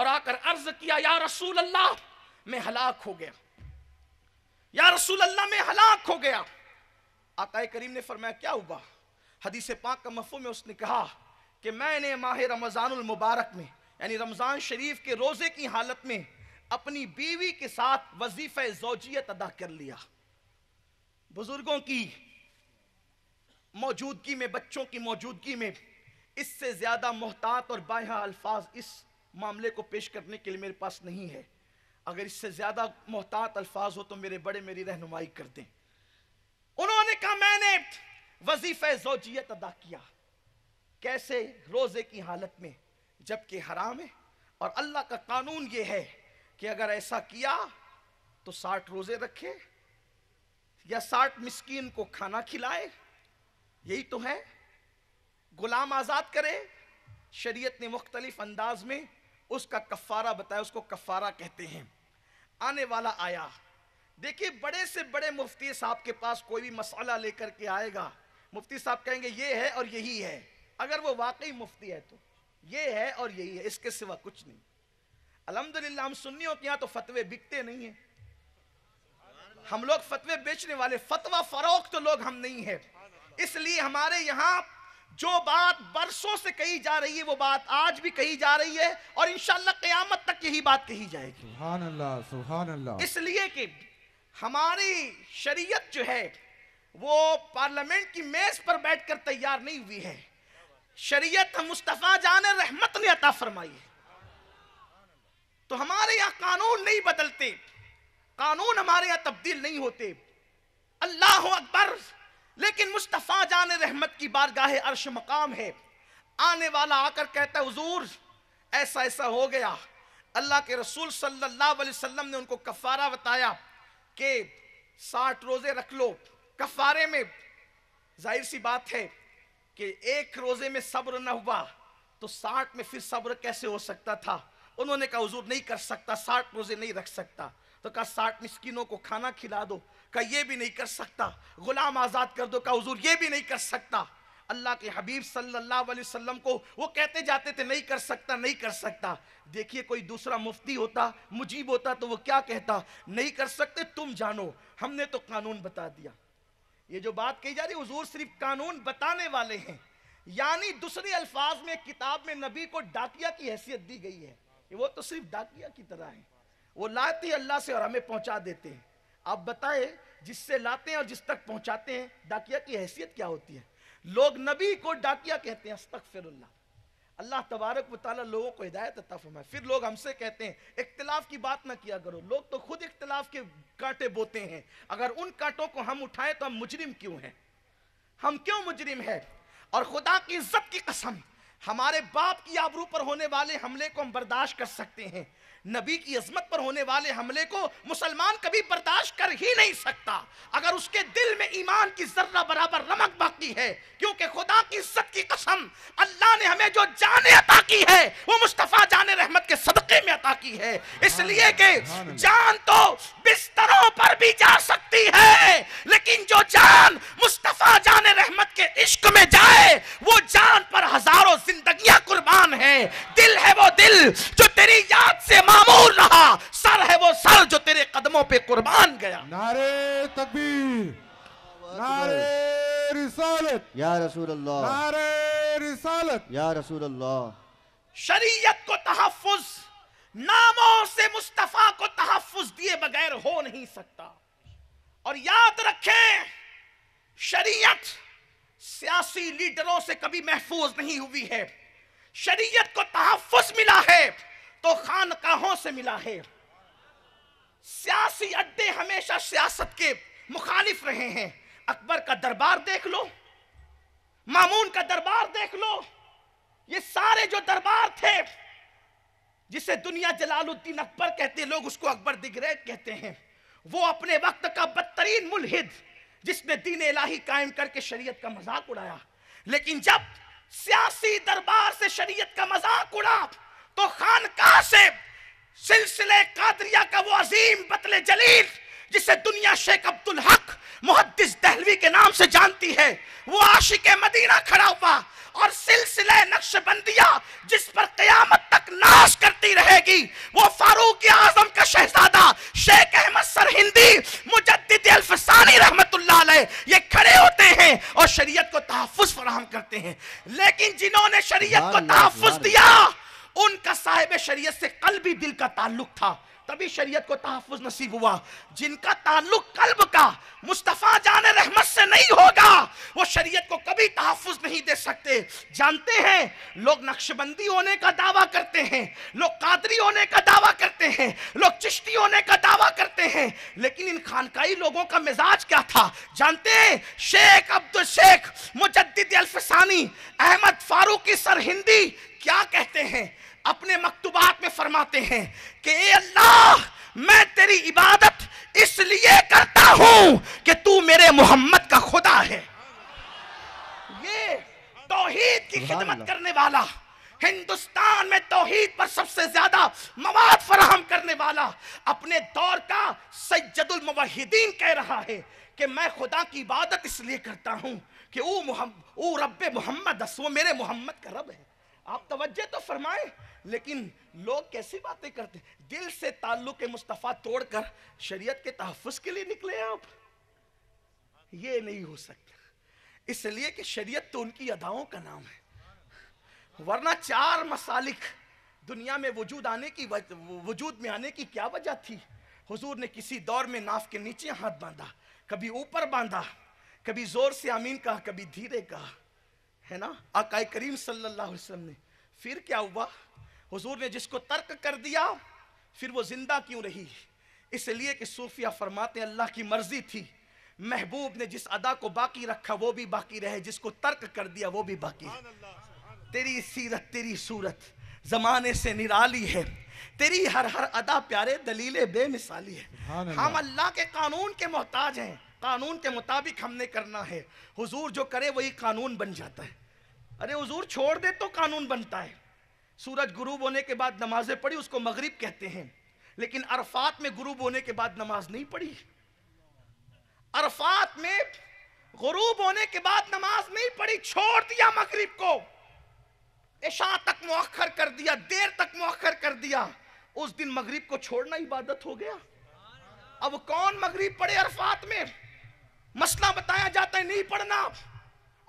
और आकर अर्ज किया या रसूल अल्लाह में हलाक हो गया या रसूल अल्लाह में हलाक हो गया आकाए करीम ने फरमाया क्या हुआ हदीसे पाक का मफहम में उसने कहा कि मैंने माहिर रमज़ान मुबारक में यानी रमज़ान शरीफ के रोज़े की हालत में अपनी बीवी के साथ वजीफ़ जोजियत अदा कर लिया बुज़ुर्गों की मौजूदगी में बच्चों की मौजूदगी में इससे ज़्यादा मोहतात और बाया अल्फाज इस मामले को पेश करने के लिए मेरे पास नहीं है अगर इससे ज़्यादा मोहतात अल्फाज हो तो मेरे बड़े मेरी रहनुमाई कर दें उन्होंने कहा मैंने वजीफ़ जोजियत अदा किया कैसे रोज़े की हालत में जबकि हराम है और अल्लाह का कानून ये है कि अगर ऐसा किया तो साठ रोजे रखे या साठ मिस्किन को खाना खिलाए यही तो है गुलाम आज़ाद करे शरीयत ने मुख्तलिफ अंदाज में उसका कफ़ारा बताया उसको कफ़ारा कहते हैं आने वाला आया देखिए बड़े से बड़े मुफ्ती साहब के पास कोई भी मसाला लेकर के आएगा मुफ्ती साहब कहेंगे ये है और यही है अगर वो वाकई मुफ्ती है तो ये है और यही है इसके सिवा कुछ नहीं अलहमदुल्ला हम सुन्नियों के यहाँ तो फतवे बिकते नहीं है हम लोग फतवे बेचने वाले फतवा फरोख तो लोग हम नहीं है इसलिए हमारे यहाँ जो बात बरसों से कही जा रही है वो बात आज भी कही जा रही है और इंशाला क्यामत तक यही बात कही जाएगी सुहान अल्लाह सुहान अल्लाह इसलिए कि हमारी शरीयत जो है वो पार्लियामेंट की मेज पर बैठकर तैयार नहीं हुई है शरीयत मुस्तफ़ा जान रहमत ने अता फरमाई है तो हमारे यहाँ कानून नहीं बदलते कानून हमारे यहाँ तब्दील नहीं होते अल्लाह अकबर लेकिन मुस्तफ़ा जान रहमत की बारगाह अर्श मकाम है आने वाला आकर कहता है हजूर ऐसा ऐसा हो गया अल्लाह के रसूल सल्लल्लाहु अलैहि वसल्लम ने उनको कफारा बताया कि साठ रोज़े रख लो कफारे में जाहिर सी बात है कि एक रोजे में सब्र न हुआ तो साठ में फिर सब्र कैसे हो सकता था उन्होंने कहा हजूर नहीं कर सकता साठ रोजे नहीं रख सकता तो कहा साठ मिस्किनों को खाना खिला दो कहा ये भी नहीं कर सकता गुलाम आज़ाद कर दो कहा हजूर ये भी नहीं कर सकता अल्लाह के हबीब सल्लल्लाहु अलैहि वसल्लम को वो कहते जाते थे नहीं कर सकता नहीं कर सकता देखिए कोई दूसरा मुफ्ती होता मुजीब होता तो वो क्या कहता नहीं कर सकते तुम जानो हमने तो कानून बता दिया ये जो बात कही जा रही हजूर सिर्फ कानून बताने वाले हैं यानी दूसरे अल्फाज में किताब में नबी को डाकिया की हैसियत दी गई है वो तो सिर्फ डाकिया की तरह है वो लाते अल्लाह से और हमें पहुंचा देते हैं आप बताए जिससे लाते हैं और जिस तक पहुंचाते हैं डाकिया की हैसियत क्या होती है लोग नबी को डाकिया कहते हैं अस्तक अल्लाह तबारक वाली लोगों को हिदायत अता फरमाए फिर लोग हमसे कहते हैं इख्तलाफ की बात ना किया करो लोग तो खुद इख्तलाफ के कांटे बोते हैं अगर उन कांटों को हम उठाएं तो हम मुजरिम क्यों हैं हम क्यों मुजरिम है और खुदा की इज्जत की कसम हमारे बाप की आबरू पर होने वाले हमले को हम बर्दाश्त कर सकते हैं नबी की अजमत पर होने वाले हमले को मुसलमान कभी बर्दाश्त कर ही नहीं सकता अगर उसके दिल में ईमान की जर्रा बराबर रमक बाकी है क्योंकि खुदा की इज्जत की कसम अल्लाह ने हमें जो जाने अता की है वो मुस्तफ़ा जान रहमत के सदक़े में अता की है इसलिए कि जान तो बिस्तरों पर भी जा सकती है लेकिन जो जान मुस्तफ़ा जान रहमत के इश्क में जाए वो जान पर हजारों जिंदगियां कुर्बान है दिल है वो दिल जो तेरी याद से मामूल रहा सर है वो सर जो तेरे कदमों पे कुर्बान गया नारे तकबीर नारे रिसालत या रसूल अल्लाह नारे रिसालत या रसूल अल्लाह शरीयत को तहफ़ुज़ नामों से मुस्तफ़ा को तहफुज दिए बगैर हो नहीं सकता और याद रखें शरीयत सियासी लीडरों से कभी महफूज नहीं हुई है शरीयत को तहफुज मिला है तो खान कहा से मिला है सियासी अड्डे हमेशा सियासत के मुखालिफ रहे हैं अकबर का दरबार देख लो मामून का दरबार देख लो ये सारे जो दरबार थे जिसे दुनिया जलालुद्दीन अकबर कहते लोग उसको अकबर दिग्रेज कहते हैं वो अपने वक्त का बदतरीन मुलहिद जिसने दीन इलाही कायम करके शरीयत का मजाक उड़ाया लेकिन जब सियासी दरबार से शरीयत का मजाक उड़ा तो खानकाह से सिलसिले कादरिया का वो अजीम बतले जलील जिसे दुनिया शेख अब्दुल हक मुहदस दहलवी के नाम से जानती है वो आशिक मदीना खड़ा हुआ और सिलसिले नक्शबंदिया जिस पर कयामत तक नाश करती रहेगी वो फारूक आजम का शहजादा शेख अहमद सर हिंदी मुजदानी रहमत ये खड़े होते हैं और शरीयत को तहफ़ फराहम करते हैं लेकिन जिन्होंने शरीयत को तहफ़ दिया उनका साहेब शरीयत से कल भी दिल का ताल्लुक था तभी शरीयत को तहफुज नसीब हुआ जिनका ताल्लुक कल्ब का मुस्तफ़ा जान रहमत से नहीं होगा वो शरीयत को कभी तहफुज नहीं दे सकते जानते हैं लोग नक्शबंदी होने का दावा करते हैं लोग कादरी होने का दावा करते हैं लोग चिश्ती होने का दावा करते हैं लेकिन इन खानकाई लोगों का मिजाज क्या था जानते हैं शेख अब्दुल शेख मुजदानी अहमद फारूकी सर हिंदी क्या कहते हैं अपने मकतूबात में फरमाते हैं कि अल्लाह मैं तेरी इबादत इसलिए करता हूं कि तू मेरे मोहम्मद का खुदा है ये तोहीद की खिदमत करने वाला हिंदुस्तान में तोहीद पर सबसे ज्यादा मवाद फराहम करने वाला अपने दौर का सैदुल मुवहिदीन कह रहा है कि मैं खुदा की इबादत इसलिए करता हूं कि वो मोहम्मद वो रब मोहम्मद वो मेरे मोहम्मद का रब है आप तवज्जे तो फरमाए लेकिन लोग कैसी बातें करते दिल से ताल्लुक मुस्तफ़ा तोड़कर शरीयत के तहफ़ के लिए निकले आप ये नहीं हो सकता इसलिए कि शरीयत तो उनकी अदाओं का नाम है वरना चार मसालिक दुनिया में वजूद आने की वजूद में आने की क्या वजह थी हुजूर ने किसी दौर में नाफ के नीचे हाथ बांधा कभी ऊपर बांधा कभी जोर से आमीन कहा कभी धीरे कहा है ना आकाए करीम सल्लल्लाहु अलैहि वसल्लम ने फिर क्या हुआ हुजूर ने जिसको तर्क कर दिया फिर वो जिंदा क्यों रही इसलिए कि सूफिया फरमाते अल्लाह की मर्जी थी महबूब ने जिस अदा को बाकी रखा वो भी बाकी रहे जिसको तर्क कर दिया वो भी बाकी तेरी सीरत तेरी सूरत जमाने से निराली है तेरी हर हर अदा प्यारे दलीले बेमिसाली है हम अल्लाह के कानून के मोहताज हैं कानून के मुताबिक हमने करना है हुजूर जो करे वही कानून बन जाता है अरे हुजूर छोड़ दे तो कानून बनता है सूरज गुरूब होने के बाद नमाजें पढ़ी उसको मगरिब कहते हैं लेकिन अरफात में गुरूब होने के बाद नमाज नहीं पढ़ी अरफात में गुरूब होने के बाद नमाज नहीं पढ़ी छोड़ दिया मगरिब को ऐशा तक मौखर कर दिया देर तक मौखर कर दिया उस दिन मगरिब को छोड़ना इबादत हो गया अब कौन मगरिब पढ़े अरफात में मसला बताया जाता है नहीं पढ़ना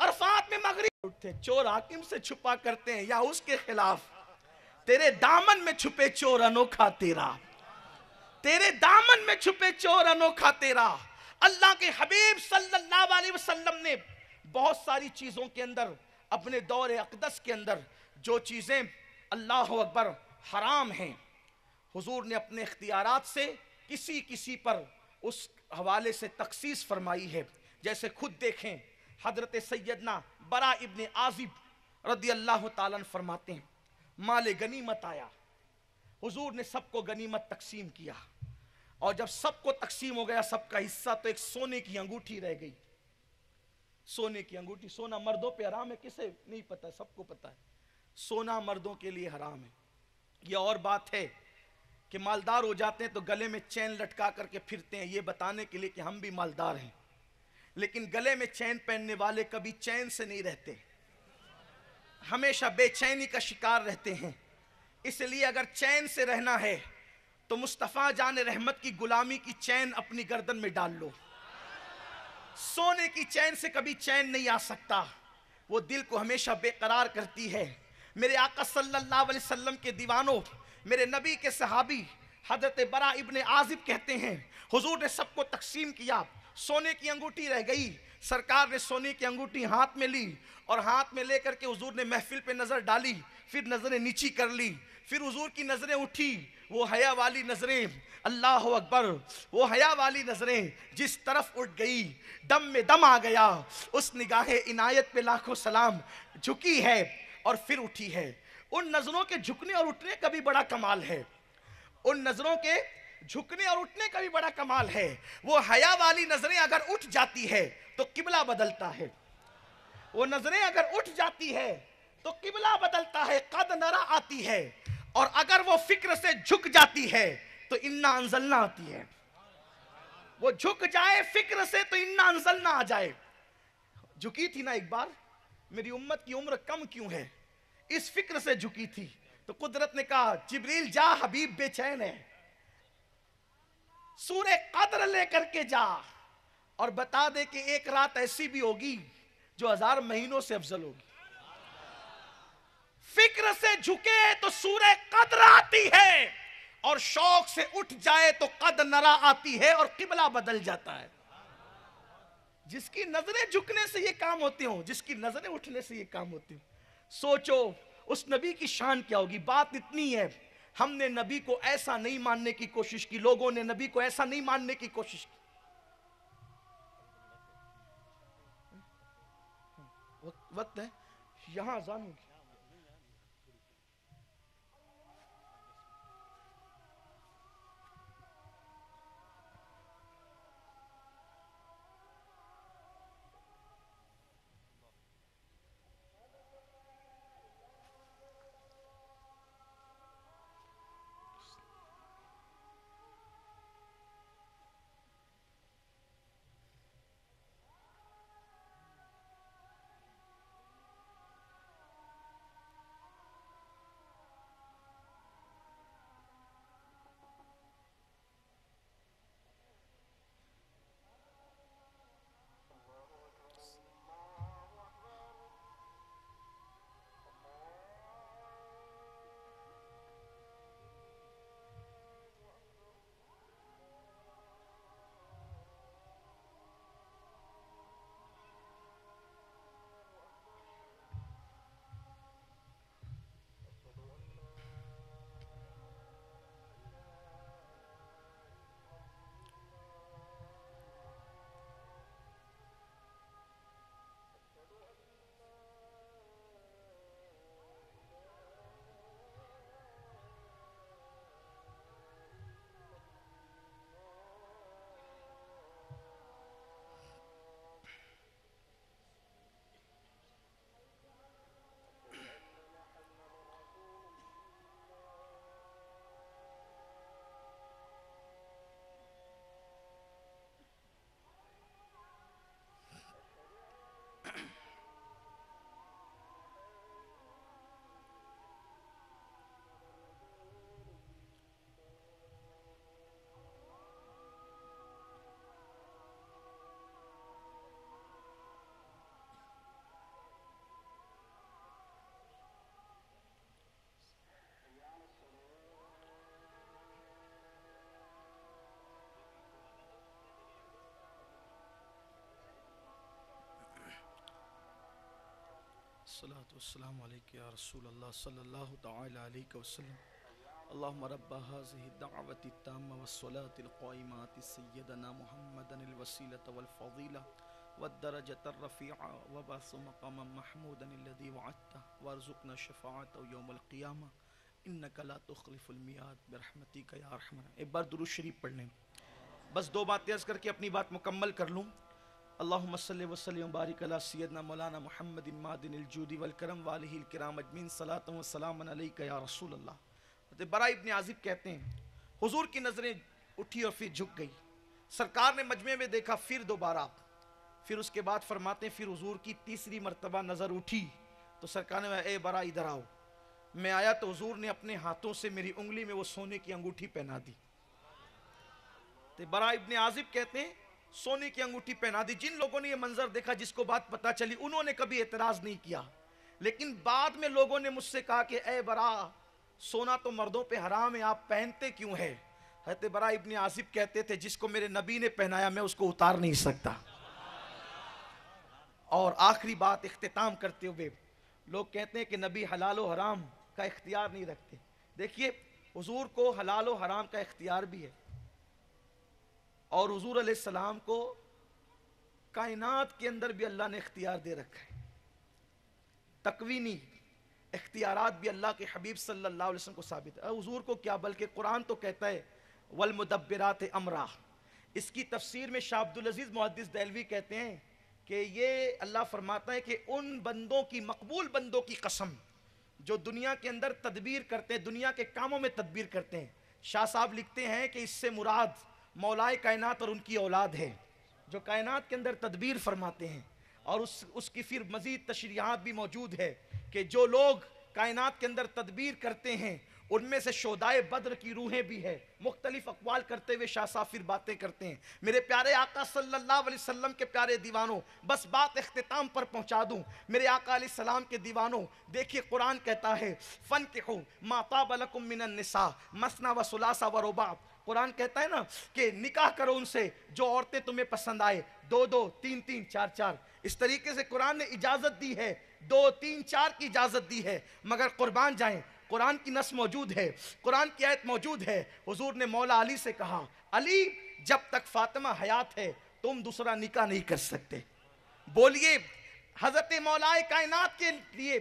अरफात में मगरी उठते चोर हाकिम से छुपा करते हैं या उसके खिलाफ तेरे दामन में छुपे चोर अनोखा तेरा तेरे दामन में छुपे चोर अनोखा तेरा अल्लाह के हबीब सल्लल्लाहु अलैहि वसल्लम ने बहुत सारी चीज़ों के अंदर अपने दौरे अकदस के अंदर जो चीज़ें अल्लाह अकबर हराम हैं हुजूर ने अपने इख्तियार से किसी किसी पर उस हवाले से तखसीस फरमाई है जैसे खुद देखें हजरत सैदना बरा इबन आजिब रदी अल्लाह तरमाते हैं माल गनीमत आया हजूर ने सबको गनीमत तकसीम किया और जब सबको तकसीम हो गया सबका हिस्सा तो एक सोने की अंगूठी रह गई सोने की अंगूठी सोना मर्दों पे हराम है किसे नहीं पता सबको पता है सोना मर्दों के लिए हराम है यह और बात है कि मालदार हो जाते हैं तो गले में चैन लटका करके फिरते हैं ये बताने के लिए कि हम भी मालदार हैं लेकिन गले में चैन पहनने वाले कभी चैन से नहीं रहते हमेशा बेचैनी का शिकार रहते हैं इसलिए अगर चैन से रहना है तो मुस्तफ़ा जान रहमत की गुलामी की चैन अपनी गर्दन में डाल लो सोने की चैन से कभी चैन नहीं आ सकता वो दिल को हमेशा बेकरार करती है मेरे आका सल्लल्लाहु अलैहि वसल्लम के दीवानों मेरे नबी के सहाबी हजरत बरा इबन आजिब कहते हैं हुजूर ने सबको तकसीम किया सोने की अंगूठी रह गई सरकार ने सोने की अंगूठी हाथ में ली और हाथ में लेकर के हुजूर ने महफिल पे नज़र डाली फिर नज़रें नीची कर ली फिर हुजूर की नज़रें उठी वो हया वाली नज़रें अल्लाह अकबर वो हया वाली नज़रें जिस तरफ उठ गई दम में दम आ गया उस निगाह इनायत पे लाखों सलाम झुकी है और फिर उठी है उन नजरों के झुकने और उठने का भी बड़ा कमाल है उन नजरों के झुकने और उठने का भी बड़ा कमाल है वो हया वाली नजरें अगर उठ जाती है तो किबला बदलता है वो नजरें अगर उठ जाती है तो किबला बदलता है कद नरा आती है और अगर वो फिक्र से झुक जाती है तो इन्ना अंजलना आती है वो झुक जाए फिक्र से तो इन्ना अंजलना आ जाए झुकी थी ना एक बार मेरी उम्मत की उम्र कम क्यों है इस फिक्र से झुकी थी तो कुदरत ने कहा जिब्रील जा हबीब बेचैन है सूर्य कदर लेकर के जा और बता दे कि एक रात ऐसी भी होगी जो हजार महीनों से अफजल होगी फिक्र से झुके तो सूर्य कदर आती है और शौक से उठ जाए तो कद नरा आती है और किबला बदल जाता है जिसकी नजरें झुकने से ये काम होते हो जिसकी नजरें उठने से ये काम होते हो सोचो उस नबी की शान क्या होगी बात इतनी है हमने नबी को ऐसा नहीं मानने की कोशिश की लोगों ने नबी को ऐसा नहीं मानने की कोशिश की वक्त है यहां जानूंगी होगी अस्सलाम या रसूल अल्लाह सल्लल्लाहु तआला अलैहि वसल्लम اللهم رب هذه الدعوة التامة والصلاة القائمة سيدنا محمدا الوسيلة والفضيلة والدرجة الرفيعة وبعث مقاما محمودا الذي وعدته وارزقنا الشفاعة يوم القيامة إنك لا تخلف الميعاد برحمتك يا أرحم एक बार दुरूद शरीफ पढ़ लें बस दो बातें अर्ज करके अपनी बात मुकम्मल कर लूँ अल्लाम वसलम बारिक सैदना मौलाना मोहम्मद जूदी वलकरम वाल कराम अजमीन सलातम या रसूल अल्लाह बरा इबन आजिब कहते हैं हजूर की नज़रें उठी और फिर झुक गई सरकार ने मजमे में देखा फिर दोबारा फिर उसके बाद फरमाते फिर हजूर की तीसरी मरतबा नज़र उठी तो सरकार ने ए बरा इधर आओ मैं आया तो हजूर ने अपने हाथों से मेरी उंगली में वो सोने की अंगूठी पहना दी तो बरा इबन आजिब कहते हैं सोने की अंगूठी पहना दी जिन लोगों ने यह मंजर देखा जिसको बात पता चली उन्होंने कभी एतराज नहीं किया लेकिन बाद में लोगों ने मुझसे कहा कि ए बरा सोना तो मर्दों पे हराम है आप पहनते क्यों है हजरत बरा इब्ने आसिब कहते थे जिसको मेरे नबी ने पहनाया मैं उसको उतार नहीं सकता और आखिरी बात इख्तिताम करते हुए लोग कहते हैं कि नबी हलाल और हराम का इख्तियार नहीं रखते देखिए हुजूर को हलाल और हराम का इख्तियार भी है और हजूर सलाम को कायनात के अंदर भी अल्लाह ने इख्तियार दे रखा है तकवीनी इख्तियारत भी अल्लाह के हबीब सल्लल्लाहु अलैहि वसल्लम को साबित है हजूर को क्या बल्कि कुरान तो कहता है वलमदबरात अमराह इसकी तफसीर में शाह अब्दुल अजीज़ मुहदस दैलवी कहते हैं कि ये अल्लाह फरमाता है कि उन बंदों की मकबूल बंदों की कसम जो दुनिया के अंदर तदबीर करते हैं दुनिया के कामों में तदबीर करते हैं शाह साहब लिखते हैं कि इससे मुराद मौलाए कायनात और उनकी औलाद है जो कायनात के अंदर तदबीर फरमाते हैं और उस उसकी फिर मज़ीद तशरीहत भी मौजूद है कि जो लोग कायनात के अंदर तदबीर करते हैं उनमें से शोदाए बद्र की रूहें भी है मुख्तलिफ अकवाल करते हुए शाह फिर बातें करते हैं मेरे प्यारे आका सल्लल्लाहु अलैहि वसल्लम के प्यारे दीवानों बस बात अख्ताम पर पहुंचा दूं मेरे आका सलाम के दीवानों देखिए कुरान कहता है फ़न के हो माताबलकुम मिनसा मसना व सुलासा व रुबाब कुरान कहता है ना कि निकाह करो उनसे जो औरतें तुम्हें पसंद आए दो दो तीन तीन चार चार इस तरीके से कुरान ने इजाज़त दी है दो तीन चार की इजाज़त दी है मगर कुर्बान जाए कुरान की नस मौजूद है कुरान की आयत मौजूद है हुजूर ने मौला अली से कहा अली जब तक फातिमा हयात है तुम दूसरा निकाह नहीं कर सकते बोलिए हजरत मौलाए कायनात के लिए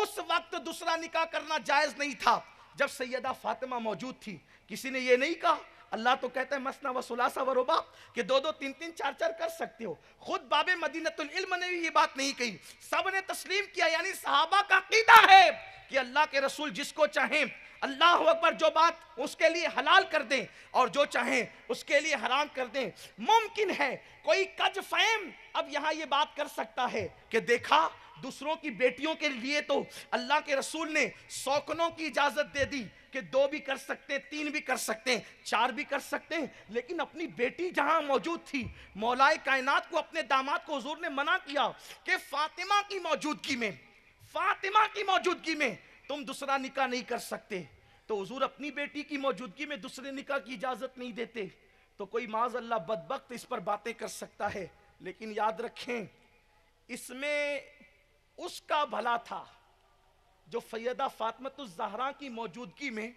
उस वक्त दूसरा निकाह करना जायज़ नहीं था जब सैदा फातिमा मौजूद थी किसी ने ये नहीं कहा अल्लाह तो कहता है मसना वसुलासा सुलासा कि दो दो तीन तीन चार चार कर सकते हो खुद बाबे मदीनतुल इल्म ने भी ये बात नहीं कही सब ने तस्लीम किया यानी सहाबा का कीदा है कि अल्लाह के रसूल जिसको चाहें अल्लाह अकबर जो बात उसके लिए हलाल कर दें और जो चाहें उसके लिए हराम कर दें मुमकिन है कोई कज फैम अब यहाँ ये बात कर सकता है कि देखा दूसरों की बेटियों के लिए तो अल्लाह के रसूल ने शौकनों की इजाज़त दे दी कि दो भी कर सकते हैं तीन भी कर सकते हैं चार भी कर सकते हैं लेकिन अपनी बेटी जहां मौजूद थी मौलाए कायनात को अपने दामाद को हजूर ने मना किया कि फातिमा की मौजूदगी में फातिमा की मौजूदगी में तुम दूसरा निका नहीं कर सकते तो हजूर अपनी बेटी की मौजूदगी में दूसरे निका की इजाज़त नहीं देते तो कोई माज अल्लाह बदबक इस पर बातें कर सकता है लेकिन याद रखें इसमें उसका भला था जो फैदा सैदा जहरा की मौजूदगी में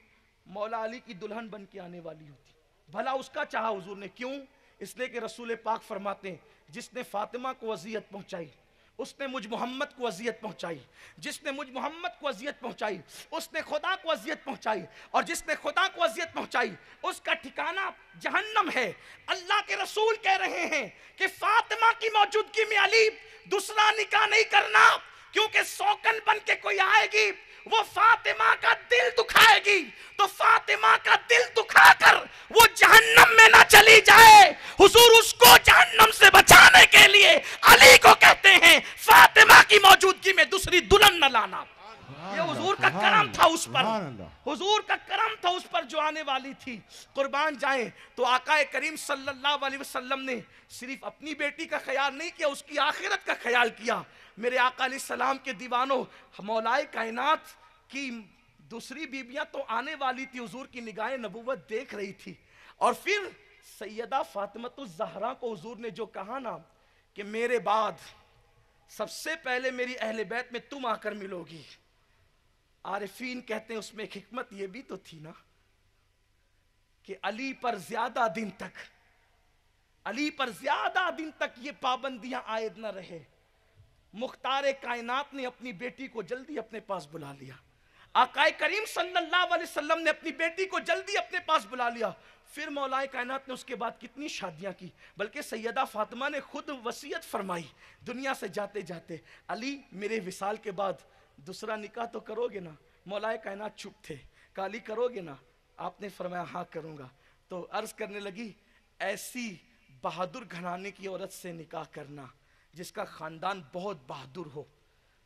मौला अली की दुल्हन बन के आने वाली होती भला उसका चाहा हुजूर ने क्यों इसलिए कि रसूल पाक फरमाते हैं जिसने फातिमा को अजियत पहुंचाई उसने मुझ मोहम्मद को अजियत पहुंचाई जिसने मुझ मोहम्मद को अजियत पहुंचाई उसने खुदा को अजियत पहुंचाई और जिसने खुदा को अजियत पहुंचाई उसका ठिकाना जहन्नम है अल्लाह के रसूल कह रहे हैं कि फातिमा की मौजूदगी में अली दूसरा निकाह नहीं करना क्योंकि सौकन बन के कोई आएगी वो फातिमा का दिल दुखाएगी तो फातिमा का दिल दुखाकर वो जहन्नम में ना चली जाए हुजूर उसको जहन्नम से बचाने के लिए अली को कहते हैं फातिमा की मौजूदगी में दूसरी दुल्हन न लाना ये हुजूर का करम था उस पर हुजूर का करम था उस पर जो आने वाली थी कुर्बान जाए तो आकाए करीम सल्लल्लाहु अलैहि वसल्लम ने सिर्फ अपनी बेटी का ख्याल नहीं किया उसकी आखिरत का ख्याल किया मेरे आकाली सलाम के दीवानों मौलाए कायनात की दूसरी बीबियां तो आने वाली थी हजूर की निगाहें नबूवत देख रही थी और फिर सैदा फातमत जहरा को हजूर ने जो कहा ना कि मेरे बाद सबसे पहले मेरी अहल बैत में तुम आकर मिलोगी आरफीन कहते हैं उसमें एक हमत यह भी तो थी ना कि अली पर ज्यादा दिन तक अली पर ज्यादा दिन तक ये पाबंदियां आयद ना रहे मुख्तार कायनात ने अपनी बेटी को जल्दी अपने पास बुला लिया आकाए करीम सल्लल्लाहु अलैहि वसल्लम ने अपनी बेटी को जल्दी अपने पास बुला लिया फिर मौलाए कायनात ने उसके बाद कितनी शादियां की बल्कि सैदा फातिमा ने खुद वसीयत फरमाई दुनिया से जाते जाते अली मेरे विसाल के बाद दूसरा निकाह तो करोगे ना मौलाए कायनात चुप थे काली करोगे ना आपने फरमाया हाँ करूँगा तो अर्ज़ करने लगी ऐसी बहादुर घराने की औरत से निकाह करना जिसका ख़ानदान बहुत बहादुर हो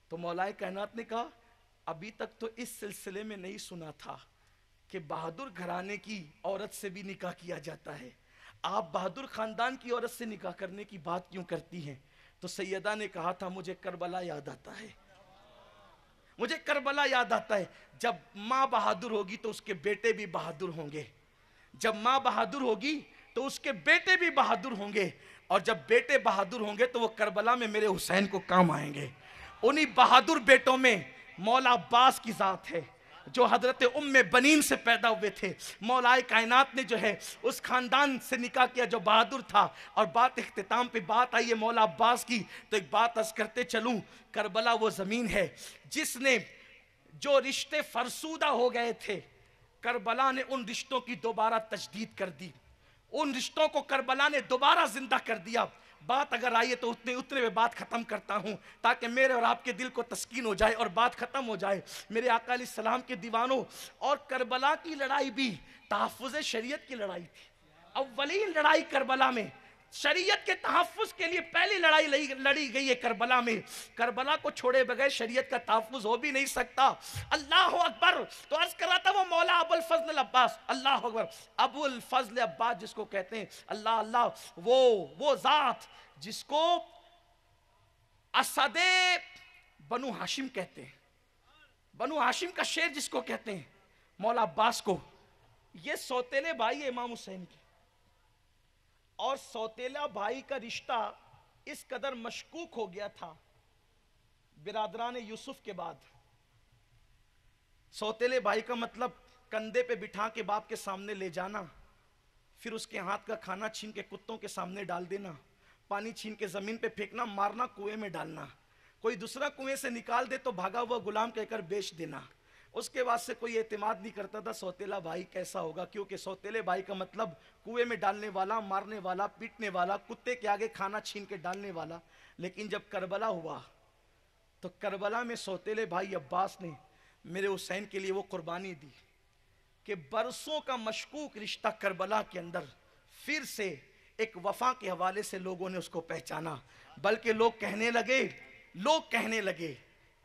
तो मौलाए कहनात ने कहा अभी तक तो इस सिलसिले में नहीं सुना था कि बहादुर घराने की औरत से भी निकाह किया जाता है आप बहादुर ख़ानदान की औरत से निकाह करने की बात क्यों करती हैं तो सैदा ने कहा था मुझे करबला याद आता है मुझे करबला याद आता है जब माँ बहादुर होगी तो उसके बेटे भी बहादुर होंगे जब माँ बहादुर होगी तो उसके बेटे भी बहादुर होंगे और जब बेटे बहादुर होंगे तो वो करबला में मेरे हुसैन को काम आएंगे उन्हीं बहादुर बेटों में मौला अब्बास की ज़ात है जो हजरत उम बनीन से पैदा हुए थे मौलाए कायनात ने जो है उस खानदान से निकाह किया जो बहादुर था और बात अख्ताम पे बात आई है मौला अब्बास की तो एक बात अर्ज करते चलूँ करबला वो ज़मीन है जिसने जो रिश्ते फरसूदा हो गए थे करबला ने उन रिश्तों की दोबारा तजदीद कर दी उन रिश्तों को करबला ने दोबारा जिंदा कर दिया बात अगर आई है तो उतने उतने में बात ख़त्म करता हूँ ताकि मेरे और आपके दिल को तस्कीन हो जाए और बात ख़त्म हो जाए मेरे आका सलाम के दीवानों और करबला की लड़ाई भी तहफ़ शरीयत की लड़ाई थी अवलिन लड़ाई करबला में शरीयत के तहफ़ के लिए पहली लड़ाई लड़ी गई है करबला में करबला को छोड़े बगैर शरीयत का तहफ़ हो भी नहीं सकता अल्लाह अकबर तो अर्ज कर रहा था वो मौला अबुल फजल अब्बास अल्लाह अकबर अबुल फजल अब्बास जिसको कहते हैं अल्लाह अल्लाह वो वो ज़ात जिसको असद बनु हाशिम कहते हैं बनु हाशिम का शेर जिसको कहते हैं मौला अब्बास को ये सौतेले भाई इमाम हुसैन के और सौतेला भाई का रिश्ता इस कदर मशकूक हो गया था बिरादरा ने यूसुफ के बाद सौतेले भाई का मतलब कंधे पे बिठा के बाप के सामने ले जाना फिर उसके हाथ का खाना छीन के कुत्तों के सामने डाल देना पानी छीन के जमीन पे फेंकना मारना कुएं में डालना कोई दूसरा कुएं से निकाल दे तो भागा हुआ गुलाम कहकर बेच देना उसके बाद से कोई एतमाद नहीं करता था सौतेला भाई कैसा होगा क्योंकि सौतेले भाई का मतलब कुएं में डालने वाला मारने वाला पीटने वाला कुत्ते के आगे खाना छीन के डालने वाला लेकिन जब करबला हुआ तो करबला में सौतेले भाई अब्बास ने मेरे हुसैन के लिए वो कुर्बानी दी कि बरसों का मशकूक रिश्ता करबला के अंदर फिर से एक वफा के हवाले से लोगों ने उसको पहचाना बल्कि लोग कहने लगे लोग कहने लगे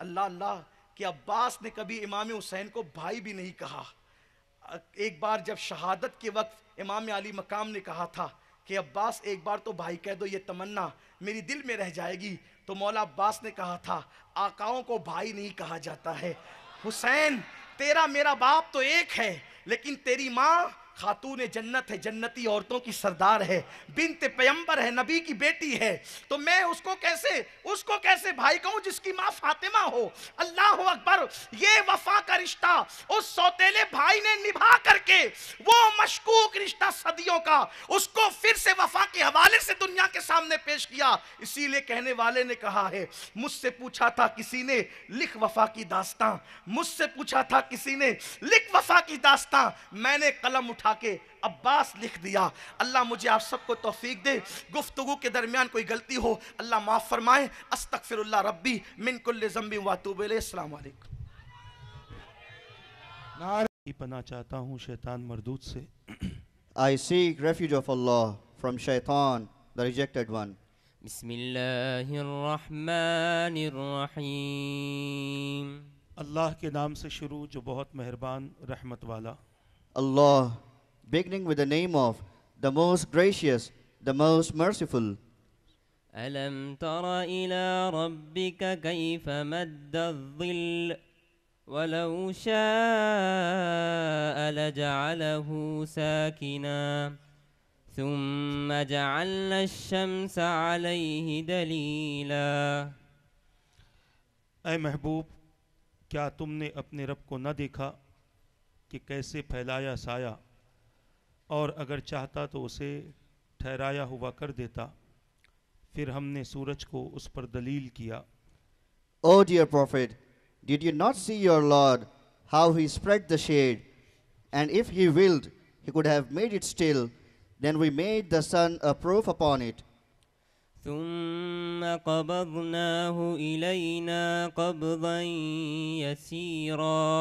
अल्लाह अल्लाह कि अब्बास ने कभी इमाम हुसैन को भाई भी नहीं कहा एक बार जब शहादत के वक्त इमाम अली मकाम ने कहा था कि अब्बास एक बार तो भाई कह दो ये तमन्ना मेरी दिल में रह जाएगी तो मौला अब्बास ने कहा था आकाओं को भाई नहीं कहा जाता है हुसैन तेरा मेरा बाप तो एक है लेकिन तेरी माँ खातून जन्नत है जन्नती औरतों की सरदार है बिनते पैम्बर है नबी की बेटी है तो मैं उसको कैसे उसको कैसे भाई कहूँ जिसकी माँ फातिमा हो अल्लाह अकबर ये वफा का रिश्ता उस सौतेले भाई ने निभा करके वो मशकूक रिश्ता सदियों का उसको फिर से वफा के हवाले से दुनिया के सामने पेश किया इसीलिए कहने वाले ने कहा है मुझसे पूछा था किसी ने लिख वफा की दास्तां मुझसे पूछा था किसी ने लिख वफा की दास्तां मैंने कलम उठा उठा के अब्बास लिख दिया अल्लाह मुझे आप सबको तोफीक दे गुफ्तु के दरमियान कोई गलती हो अल्लाह माफ़ फरमाए फिर रबी मिनकुल्ले जम्बी वातुबलम पना चाहता हूँ शैतान मरदूत से I seek refuge of Allah from Shaitan the rejected one Allah के नाम से शुरू जो बहुत मेहरबान रहमत वाला अल्लाह beginning with the name of the most gracious, the most merciful. ألم تر إلى ربك كيف مد الظل ولو شاء لجعله ساكنا ثم جعلنا الشمس عليه دليلا اے محبوب کیا تم نے اپنے رب کو نہ دیکھا کہ کی کیسے پھیلایا سایہ और अगर चाहता तो उसे ठहराया हुआ कर देता फिर हमने सूरज को उस पर दलील किया O dear prophet did you not see your lord how he spread the shade and if he willed he could have made it still then we made the sun a proof upon it ثم قبضناه إلينا قبضا يسيرا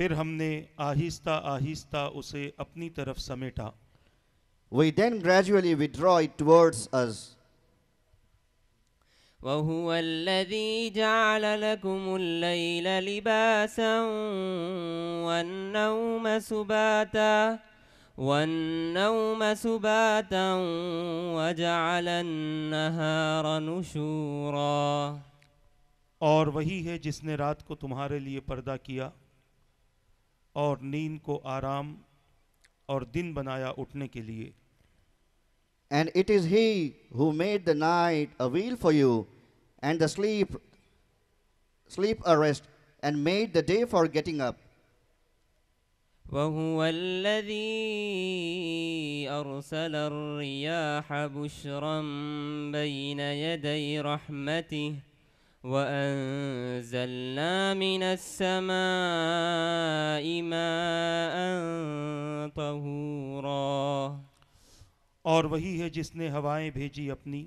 फिर हमने आहिस्ता आहिस्ता उसे अपनी तरफ समेटा We then gradually withdraw it towards us وهو الذي جعل لكم الليل لباسا والنوم سباتا والنوم سباتا وجعل النهار نشورا और वही है जिसने रात को तुम्हारे लिए पर्दा किया और नींद को आराम और दिन बनाया उठने के लिए and it is he who made the night a veil for you and the sleep sleep a rest and made the day for getting up وهو الذي أرسل الرياح بشرا بين يدي وأنزلنا من السماء ماء طهورا और वही है जिसने हवाएं भेजी अपनी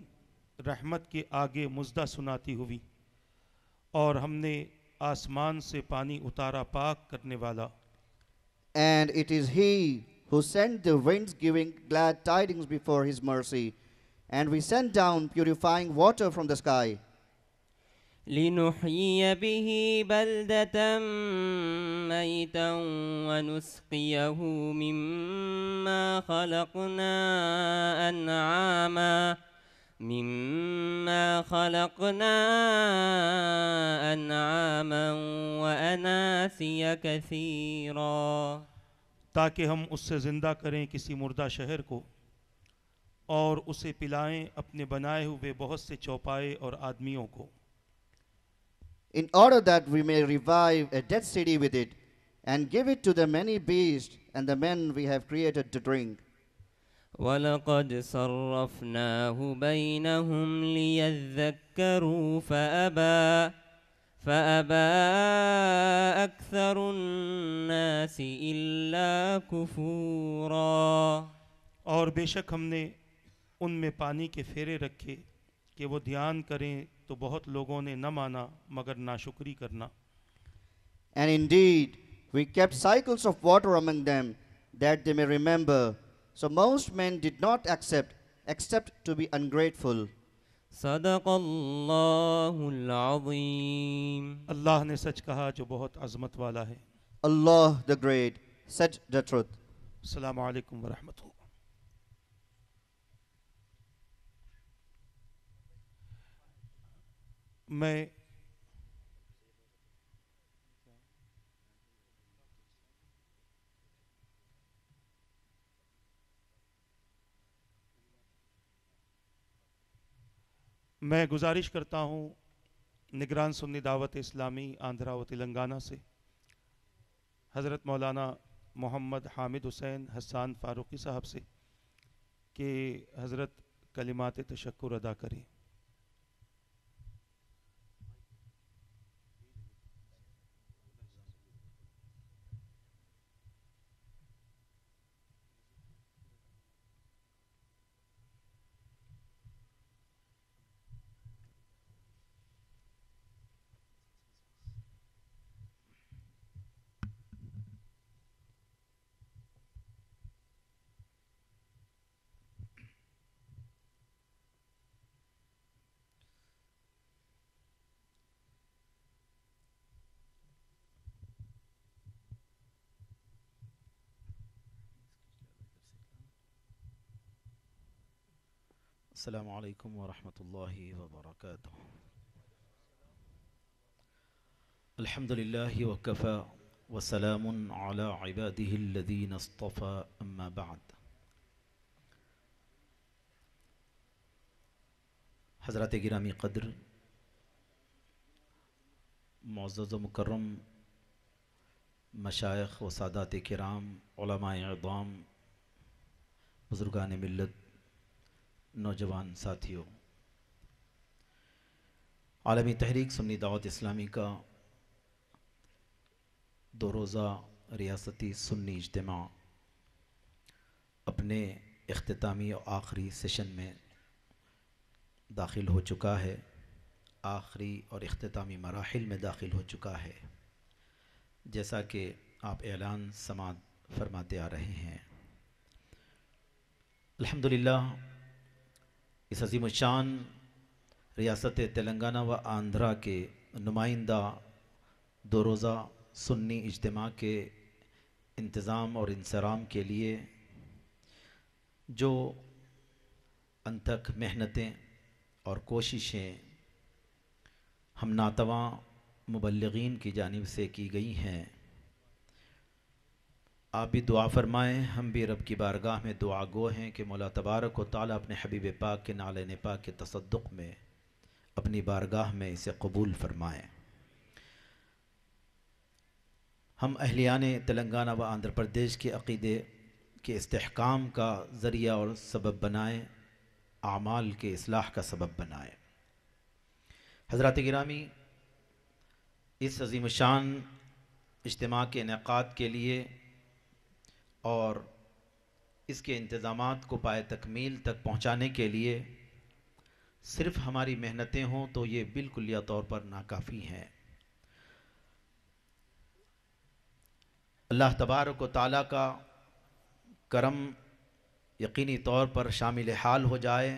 रहमत के आगे मुजदा सुनाती हुई और हमने आसमान से पानी उतारा पाक करने वाला And it is he who sent the winds giving glad tidings before his mercy and we sent down purifying water from the sky لنحيي به بلدة ميتا ونسقيه مما خلقنا أنعاما مما خلقنا أنعاما وأناسيا كثيرا تاکہ ہم اس سے زندہ کریں کسی مردہ شہر کو اور اسے پلائیں اپنے بنائے ہوئے بہت سے چوپائے اور آدمیوں کو in order that we may revive a dead city with it, and give it to the many beasts and the men we have created to drink. ولقد صرفناه بينهم ليذكروا فأبى فأبى أكثر الناس إلا كفورا कि वो ध्यान करें तो बहुत लोगों ने न माना मगर ना शुक्री करना and indeed we keep cycles of water among them that they may remember so most man did not accept accept to be ungrateful صدق الله العظيم الله نے سچ کہا جو بہت عظمت والا ہے اللہ the great said the truth السلام علیکم ورحمۃ اللہ मैं मैं गुजारिश करता हूँ निगरान सुन्नी दावत इस्लामी आंध्रा व तेलंगाना से हज़रत मौलाना मोहम्मद हामिद हुसैन हसान फ़ारूक़ी साहब से कि हज़रत कलिमात तशक्कुर अदा करें السلام عليكم ورحمة الله وبركاته الحمد لله وكفى وسلام على عباده الذين اصطفى أما بعد حضرات گرامی قدر معزز و مکرم مشایخ و سادات کرام علماء اعظام بزرگان ملت नौजवान साथियों आलमी तहरीक सुन्नी दावत इस्लामी का दो रोज़ा रियासती सुन्नी इजतम अपने अख्तामी और आखिरी सेशन में दाखिल हो चुका है आखिरी और अख्तामी मराहल में दाखिल हो चुका है जैसा कि आप ऐलान समात फरमाते आ रहे हैं अलहमदिल्ला इस अजीम शान रियासत तेलंगाना व आंध्रा के नुमाइंदा दो रोज़ा सुन्नी इजतम के इंतज़ाम और इंसराम के लिए जो अनथक मेहनतें और कोशिशें हम नातवा मुबलगिन की जानब से की गई हैं आप भी दुआ फरमाएँ हम भी रब की बारगाह में दुआ गो हैं कि मौला तबारक व ताली अपने हबीब पाक के नाल पाक के तसदुक में अपनी बारगाह में इसे कबूल फरमाएँ हम अहलियाने तेलंगाना व आंध्र प्रदेश के अक़ीदे के इसकाम का ज़रिया और सबब बनाएँ आमाल के असलाह का सबब बनाएँ हजरत गिरामी इस अजीम शान इज्तम के इनका के लिए और इसके इंतज़ाम को पाए तकमील तक पहुँचाने के लिए सिर्फ हमारी मेहनतें हों तो ये या तौर पर नाकाफ़ी हैं अल्लाह तबारक ताली का करम यकीनी तौर पर शामिल हाल हो जाए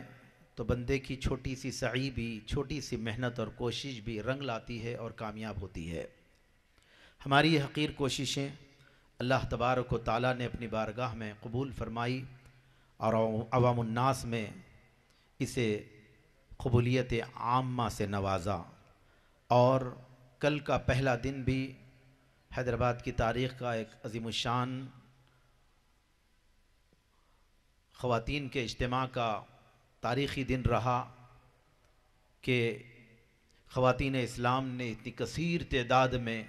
तो बंदे की छोटी सी सही भी छोटी सी मेहनत और कोशिश भी रंग लाती है और कामयाब होती है हमारी ये हकीर कोशिशें अल्लाह तबारक ताली ने अपनी बारगाह में कबूल फरमाई और अवामन्नास में इसे कबूलियत आमा से नवाजा और कल का पहला दिन भी हैदराबाद की तारीख़ का एक अजीमशान ख़वान के इज्तम का तारीख़ी दिन रहा कि ख़वान इस्लाम ने इतनी कसर तदाद में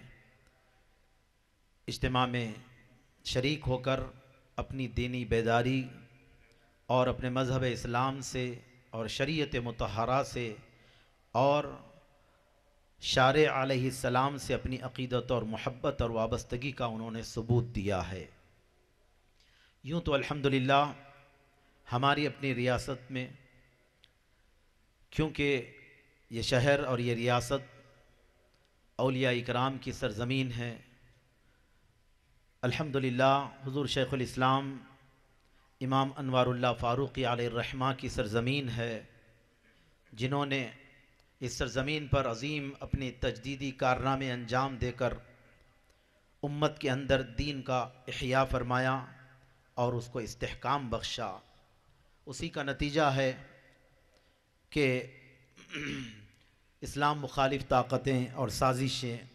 इज्तम में शरीक होकर अपनी दीनी बेदारी और अपने मज़हब इस्लाम से और शरीत मतहरा से और शार आलाम से अपनी अकीदत और मोहब्बत और वाबस्तगी का उन्होंने सबूत दिया है यूँ तो अल्हम्दुलिल्लाह हमारी अपनी रियासत में क्योंकि ये शहर और ये रियासत अलिया इकराम की सरजमीन है अल्हम्दुलिल्लाह हुजूर शेखुल इस्लाम इमाम अनवारुल्लाह फ़ारूक़ी रहमा की सरजमीन है जिन्होंने इस सरजमीन पर अजीम अपने तजदीदी कारनामे अंजाम देकर उम्मत के अंदर दीन का अहिया फरमाया और उसको इस्तेहकाम बख्शा उसी का नतीजा है कि इस्लाम मुखालिफ ताकतें और साजिशें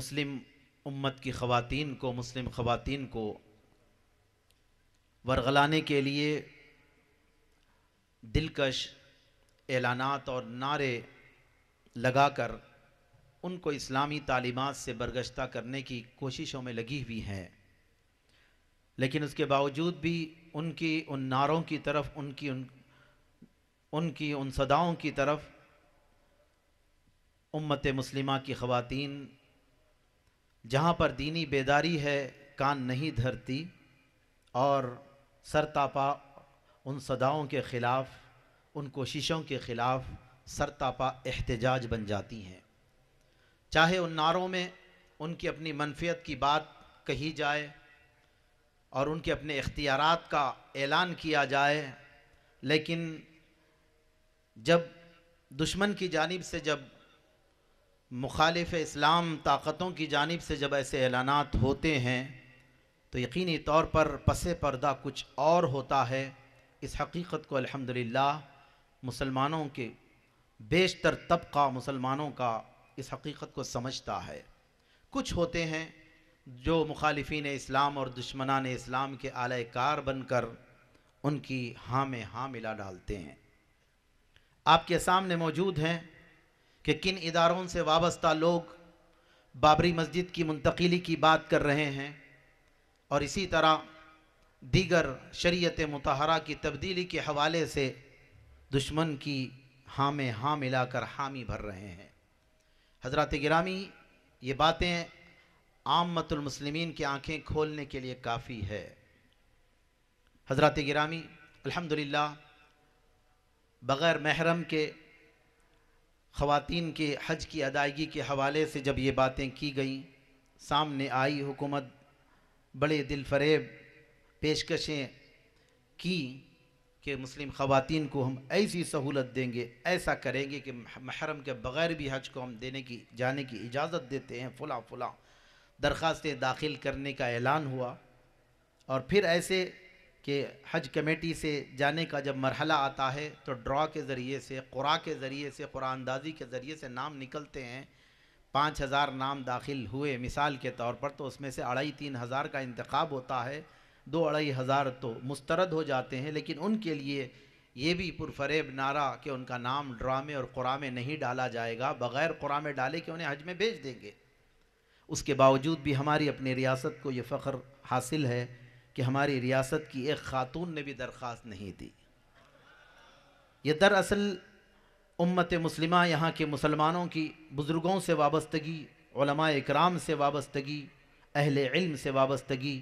मुस्लिम उम्मत की ख़वातीन को मुस्लिम ख़वातीन को वरगलाने के लिए दिलकश ऐलानात और नारे लगाकर उनको इस्लामी तालीमत से बरगश्ता करने की कोशिशों में लगी हुई हैं लेकिन उसके बावजूद भी उनकी उन नारों की तरफ उनकी उन उनकी उन सदाओं की तरफ उम्मत मुस्लिमा की ख़वातीन जहाँ पर दीनी बेदारी है कान नहीं धरती और सरतापा उन सदाओं के ख़िलाफ़ उन कोशिशों के ख़िलाफ़ सरतापा एहतजाज बन जाती हैं चाहे उन नारों में उनकी अपनी मनफियत की बात कही जाए और उनके अपने इख्तियारात का ऐलान किया जाए लेकिन जब दुश्मन की जानब से जब मुखालिफ इस्लाम ताकतों की जानब से जब ऐसे ऐलानात होते हैं तो यकीनी तौर पर पसे पर्दा कुछ और होता है इस हकीकत को अल्हम्दुलिल्लाह मुसलमानों के बेशतर तबका मुसलमानों का इस हकीकत को समझता है कुछ होते हैं जो मुखालफन इस्लाम और दुश्मनान इस्लाम के आल कार बनकर उनकी हाँ में हाँ मिला डालते हैं आपके सामने मौजूद हैं कि किन इदारों से वाबस्ता लोग बाबरी मस्जिद की मुंतकली की बात कर रहे हैं और इसी तरह दीगर शरीयत मतहरा की तब्दीली के हवाले से दुश्मन की हाँ में हाँ मिलाकर हामी भर रहे हैं हजरत गिरामी ये बातें आम आमतुलमसलिमिन की आँखें खोलने के लिए काफ़ी है हजरत गिरामी अलहमदिल्ला बग़ैर महरम के ख़वातीन के हज की अदायगी के हवाले से जब ये बातें की गई सामने आई हुकूमत बड़े दिल फरेब पेशकशें की कि मुस्लिम ख़वातीन को हम ऐसी सहूलत देंगे ऐसा करेंगे कि महरम के बग़ैर भी हज को हम देने की जाने की इजाज़त देते हैं फ़ुला फ़ुला दरख्वास्तें दाखिल करने का ऐलान हुआ और फिर ऐसे कि हज कमेटी से जाने का जब मरहला आता है तो ड्रा के ज़रिए से कुरा के ज़रिए से कुरानंदाजी के ज़रिए से नाम निकलते हैं पाँच हज़ार नाम दाखिल हुए मिसाल के तौर पर तो उसमें से अढ़ाई तीन हज़ार का इंतखब होता है दो अढ़ाई हज़ार तो मुस्तरद हो जाते हैं लेकिन उनके लिए ये भी पुरफरेब नारा कि उनका नाम ड्रामे और कुरा में नहीं डाला जाएगा बग़ैर कुरा में डाले कि उन्हें हज में भेज देंगे उसके बावजूद भी हमारी अपनी रियासत को ये फ़ख्र हासिल है कि हमारी रियासत की एक खातून ने भी दरख्वास्त नहीं दी ये दरअसल उम्मत मुस्लिम यहाँ के मुसलमानों की बुज़ुर्गों से वाबस्तगी इकराम से वाबस्तगी अहल इल्म से वाबस्तगी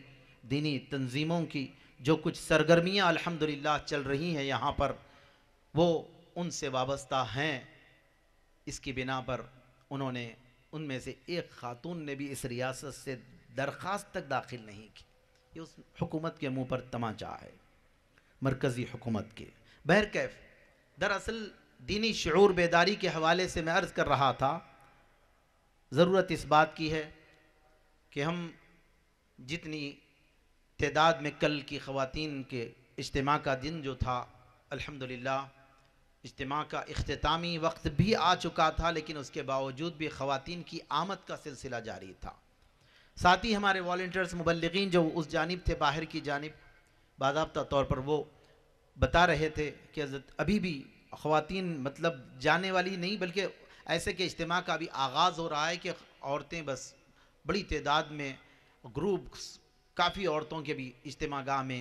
दीनी तंजीमों की जो कुछ सरगर्मियाँ अल्हम्दुलिल्लाह चल रही हैं यहाँ पर वो उनसे वाबस्ता हैं इसकी बिना पर उन्होंने उनमें से एक खातून ने भी इस रियासत से दरख्वास्त तक दाखिल नहीं की ये उस हुकूमत के मुंह पर तमाचा है मरकज़ी हुकूमत के बहर कैफ दरअसल दीनी शुरू बेदारी के हवाले से मैं अर्ज़ कर रहा था ज़रूरत इस बात की है कि हम जितनी तदाद में कल की खातन के इज्तम का दिन जो था अल्हम्दुलिल्लाह इज्तम का अख्तामी वक्त भी आ चुका था लेकिन उसके बावजूद भी ख़वातीन की आमद का सिलसिला जारी था साथ ही हमारे वॉल्टियर्स मुबलगिन जो उस जानब थे बाहर की जानब बाबा तौर पर वो बता रहे थे कि अभी भी ख़वान मतलब जाने वाली नहीं बल्कि ऐसे के इज्तम का अभी आगाज़ हो रहा है कि औरतें बस बड़ी तदाद में ग्रुप्स काफ़ी औरतों के भी इज्तम गाह में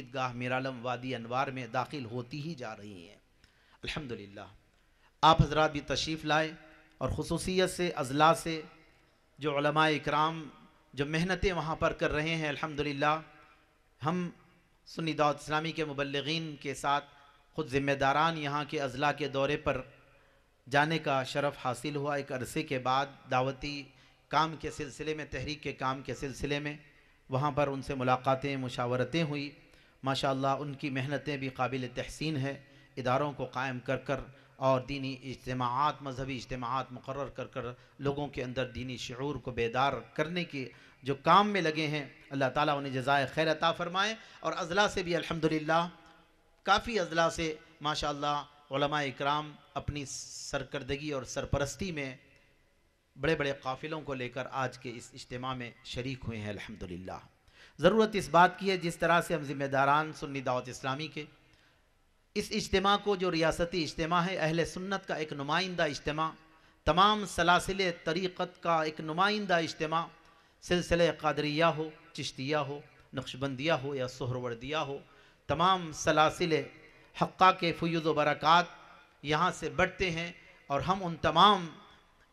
ईदगाह मेरालम वादी अनवार में दाखिल होती ही जा रही हैं अल्हम्दुलिल्लाह आप हजरात भी तशरीफ़ लाए और खसूसियत से अजला से जो इकराम जो मेहनतें वहाँ पर कर रहे हैं अल्हम्दुलिल्लाह हम सुन्नी दावत इस्लामी के मुबलगिन के साथ ख़ुद ज़िम्मेदारान यहाँ के अजला के दौरे पर जाने का शरफ़ हासिल हुआ एक अरसे के बाद दावती काम के सिलसिले में तहरीक के काम के सिलसिले में वहाँ पर उनसे मुलाकातें मुशावरतें हुई माशा उनकी मेहनतें भी काबिल तहसीन है इदारों को कायम कर कर और दीनी इजमात मजहबी इजमात मुकर कर कर लोगों के अंदर दीनी शूर को बेदार करने के जो काम में लगे हैं अल्लाह ताली उन्हें जजाय खैर अता फ़रमाएँ और अजला से भी अलहमदिल्ला काफ़ी अजला से माशाला इक्राम अपनी सरकर्दगी और सरपरस्ती में बड़े बड़े काफ़िलों को लेकर आज के इस इज्तम में शरीक हुए हैं अलहमदिल्ला ज़रूरत इस बात की है जिस तरह से हम ज़िम्मेदारान सुन्नी दावत इस्लामी के इस इज्तम को जो रियासती इज्तम है अहल सुन्नत का एक नुमाइंदा इज्तम तमाम सलासिल तरीक़त का एक नुमाइंदा इज्तम सिलसिले कादरिया हो चश्तिया हो नक्शबंदिया हो या सहरवर्दिया हो तमाम सलासिल हक्का के फ्यूज़ बरक़ात यहाँ से बढ़ते हैं और हम उन तमाम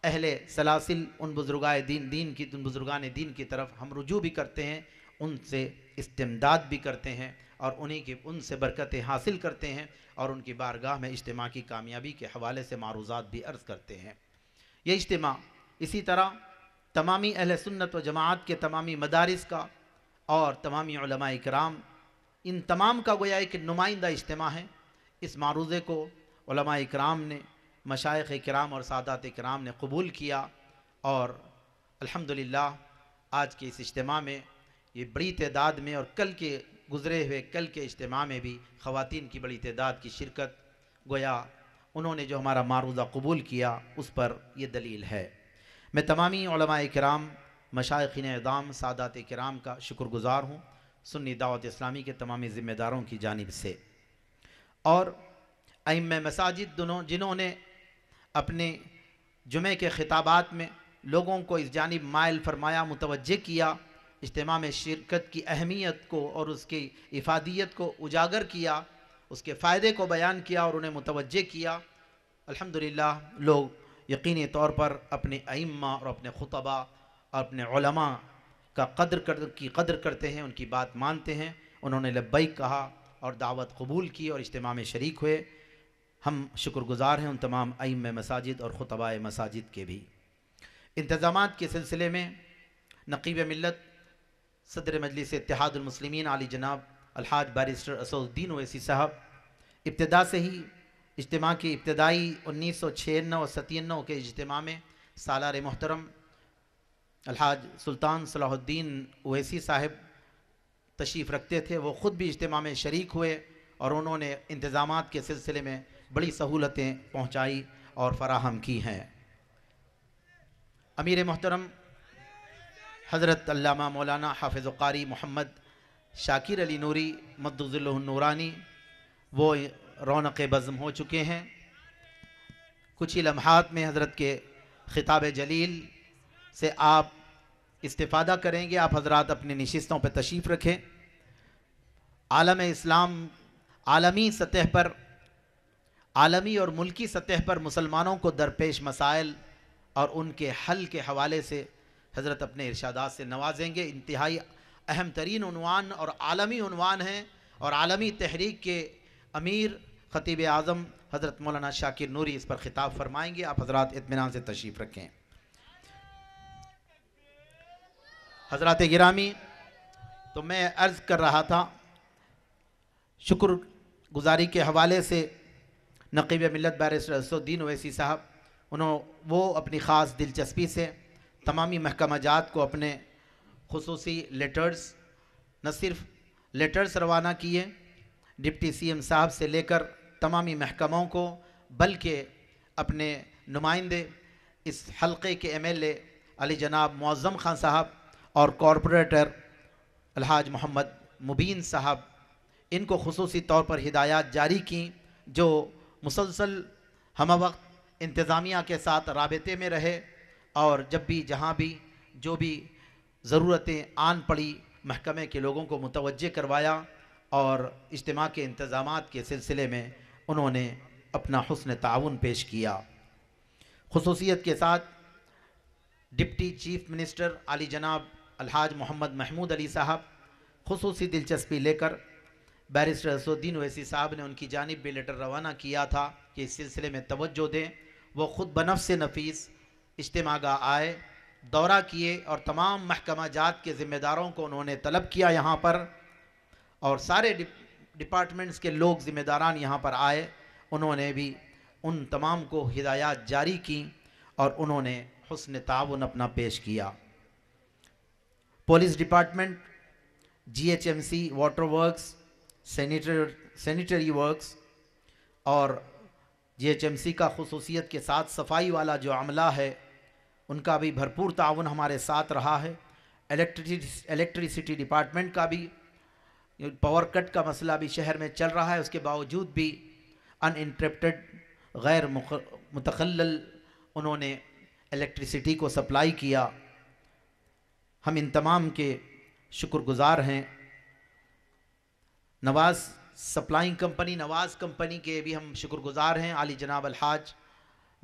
अहल सलासिल उन बुज़ुर्गा दीन दीन की उन बुज़ुर्गान दीन की तरफ हम रुजू भी करते हैं उनसे इस्तेमदाद भी करते हैं और उन्हीं की उनसे बरकतें हासिल करते हैं और उनकी बारगाह में इज्तम की कामयाबी के हवाले से मारूजात भी अर्ज़ करते हैं ये इज्तम इसी तरह तमामी अहल सुन्नत व जमात के तमामी मदारस का और तमामी कराम इन तमाम का गोया एक नुमाइंदा इज्तम है इस मारूज़े को कराम ने मशाइ कराम और सादात कराम ने कबूल किया और अलहमदिल्ला आज के इस इज्तम में ये बड़ी तदाद में और कल के गुजरे हुए कल के इज्तम में भी ख़वान की बड़ी तदाद की शिरकत गोया उन्होंने जो हमारा मारूदा कबूल किया उस पर यह दलील है मैं तमामी कराम मशाइन अदाम सादात कराम का शुक्रगुज़ार हूँ सुन्नी दावत इस्लामी के तमामी ज़िम्मेदारों की जानब से और अम मसाजिद दोनों जिन्होंने अपने जुमे के ख़िताबात में लोगों को इस जानब मायल फरमाया मुतवजह किया इज्तम में शिरकत की अहमियत को और उसकी इफादियत को उजागर किया उसके फ़ायदे को बयान किया और उन्हें मुतवजह किया अल्हम्दुलिल्लाह लोग यकीन तौर पर अपने अइम्मा और अपने खुतबा और अपने उलमा का कदर कर की कदर करते हैं उनकी बात मानते हैं उन्होंने लबई कहा और दावत कबूल की और इज्तम में शरीक हुए हम शुक्रगुजार हैं उन तमाम अइम मसाजिद और ख़ुतबा मसाजिद के भी इंतज़ाम के सिलसिले में नकीब मिलत सदर मजलिस इतिहादमसलिमिन अली जनाब अलहाज बारिस्टर असदुद्दीन अवैसी साहब इब्तदा से ही इज्तम के इब्तदाई उन्नीस सौ छियानवे और सतानवे के इज्तम में सालार मोहतरम अलहाज सुल्तान सलाहुद्दीन अवैसी साहब तशीफ रखते थे वो ख़ुद भी इज्तम में शर्क हुए और उन्होंने इंतज़ाम के सिलसिले में बड़ी सहूलतें पहुँचाई और फराहम की हैं अमीर मोहतरम हज़रत अल्लामा मौलाना हाफिज़ कारी मोहम्मद शाकिर अली नूरी मदुज़ुल्नूरानी वो रौनक बज़म हो चुके हैं कुछ ही लम्हात में हज़रत के ख़िताब जलील से आप इस्तादा करेंगे आप हजरत अपने नशस्तों पर तशरीफ़ रखें आलम इस्लाम आलमी सतह पर आलमी और मुल्की सतह पर मुसलमानों को दरपेश मसाइल और उनके हल के हवाले से हज़रत अपने इर्शादात से नवाजेंगे इंतहाई अहम तरीन उनवान और आलमी उनवान और आलमी तहरीक के अमीर ख़तीब आज़म हज़रत मौलाना शाकिर नूरी इस पर ख़िताब फरमाएंगे आप हजरत इतमान से तशरीफ़ रखें हजरत गिरामी तो मैं अर्ज़ कर रहा था शुक्र गुजारी के हवाले से नकीब मिलत बैरिस्टर असुद्दीन ओवैसी साहब उन्होंने वो अपनी ख़ास दिलचस्पी से तमामी महकमा जात को अपने खसूसी लेटर्स न सिर्फ लेटर्स रवाना किए डिप्टी सीएम साहब से लेकर तमामी महकमों को बल्कि अपने नुमाइंदे इस हलक़े के एम एल ए अली जनाब मुआज़म ख़ान साहब और कॉरपोरेटर अलहाज मोहम्मद मुबीन साहब इनको खसूसी तौर पर हिदायत जारी की जो मुसलसल हम वक्त इंतज़ामिया के साथ रबते में रहे और जब भी जहाँ भी जो भी ज़रूरतें आन पड़ी महकमे के लोगों को मुतवजह करवाया और इज्तम के इंतज़ाम के सिलसिले में उन्होंने अपना हसन ताउन पेश किया खसूसियत के साथ डिप्टी चीफ मिनिस्टर अली जनाब अलहाज मोहम्मद महमूद अली साहब खसूस दिलचस्पी लेकर बैरिस्टर रसुद्दीन वैसी साहब ने उनकी जानब भी लेटर रवाना किया था कि इस सिलसिले में तोज्जो दें वो ख़ुद बनफ से नफीस इज्तमा आए दौरा किए और तमाम महकमा जात के ज़िम्मेदारों को उन्होंने तलब किया यहाँ पर और सारे डिपार्टमेंट्स के लोग ज़िम्मेदारान यहाँ पर आए उन्होंने भी उन तमाम को हिदायत जारी की और उन्होंने हसन ताउन अपना पेश किया police department G H M C water works sanitary works और जी एच एम सी का खसूसियत के साथ सफाई वाला जो अमला है उनका भी भरपूर ताउन हमारे साथ रहा है इलेक्ट्रिसिटी इलेक्ट्रिसिटी डिपार्टमेंट का भी पावर कट का मसला भी शहर में चल रहा है उसके बावजूद भी अनइंटरप्टेड गैर मुतखल उन्होंने इलेक्ट्रिसिटी को सप्लाई किया हम इन तमाम के शुक्रगुजार हैं Nawaz supplying company Nawaz company के भी हम शुक्रगुजार हैं आली जनाब अलहाज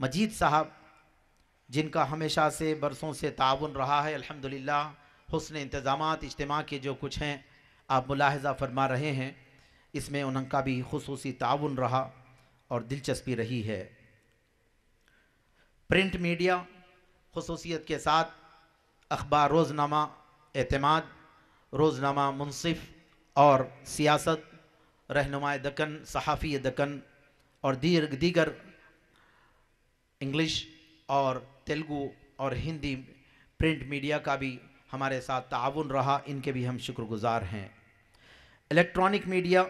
मजीद साहब जिनका हमेशा से बरसों से ताउन रहा है अल्हम्दुलिल्लाह हसन इंतज़ाम इज्तम के जो कुछ हैं आप मुलाहजा फरमा रहे हैं इसमें उनका भी खसूसी ताउन रहा और दिलचस्पी रही है प्रिंट मीडिया खसूसियत के साथ अखबार रोज़नामा एतमाद रोज़नामा मुनसिफ और सियासत रहनमाय दकन सहाफ़ी दकन और दीर्घ दीगर इंग्लिश और तेलुगु और हिंदी प्रिंट मीडिया का भी हमारे साथ ताउन रहा इनके भी हम शुक्रगुजार हैं इलेक्ट्रॉनिक मीडिया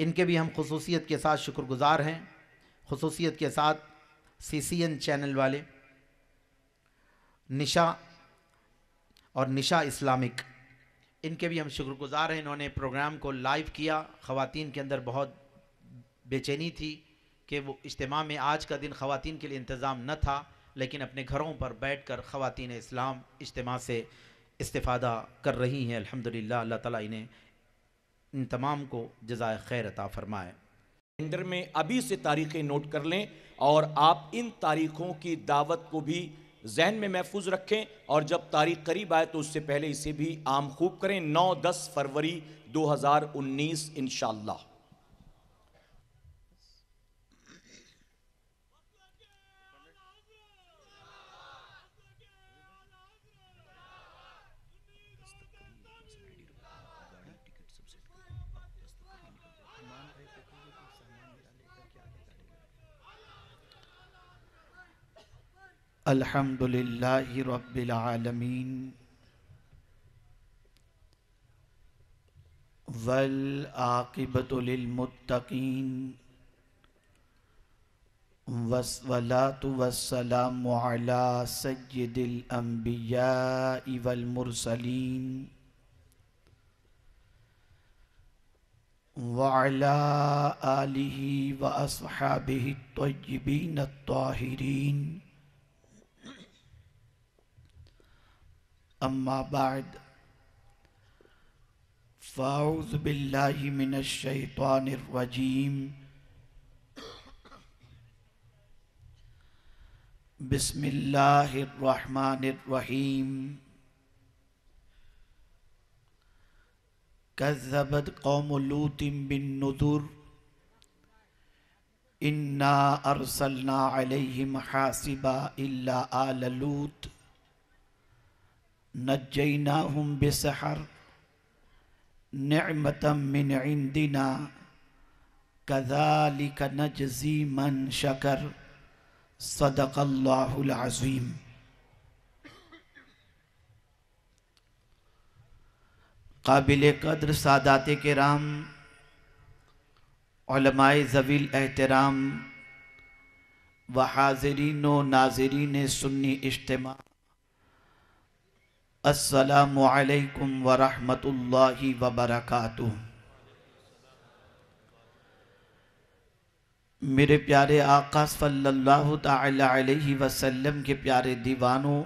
इनके भी हम खसूसियत के साथ शुक्रगुजार हैं खसूसियत के साथ सी सी एन चैनल वाले निशा और निशा इस्लामिक इनके भी हम शुक्रगुजार हैं इन्होंने प्रोग्राम को लाइव किया ख़वान के अंदर बहुत बेचैनी थी कि वो इज्तम में आज का दिन ख़वान के लिए इंतज़ाम न था लेकिन अपने घरों पर बैठ कर ख़वान इस्लाम इज्तम से इस्तादा कर रही हैं अलहमदिल्ला अल्लाह ताली इन्हें इन तमाम को जजाय खैर अता फरमाए कैलेंडर में अभी से तारीखें नोट कर लें और आप इन तारीखों की दावत को भी जहन में महफूज रखें और जब तारीख करीब आए तो उससे पहले इसे भी आम खूब करें 9-10 फरवरी 2019 हज़ार अल्हम्दुलिल्लाहि रब्बिल आलमीन वल आकिबतुलमुत्तकीन वसलात वसलाम अला सय्यदिल अंबिया वल मुरसलीन वाला आलिही व असहाबिही तय्यबीन ताहिरीन अम्मा बाद फ़ाउज़ बिल्लाशैतवानरवजीम बसमीम कज़बत कौमलूतिम बिन नदुर इन्ना अरसलना अलहिम हासिबा अल्ला आललूत नजना हम बेसहर नमतमिन इंदिना कदालिक नजी मन शकर सदक़ल्लाज़ीम काबिल कद्र सादात के राम ज़वील एहतराम व हाजरीन नाजरीन सुन्नी इज्तम असलकम वरहमतुल्ला वबरकत मेरे प्यारे आकाश सल्लल्लाहु अलैहि वसल्लम के प्यारे दीवानों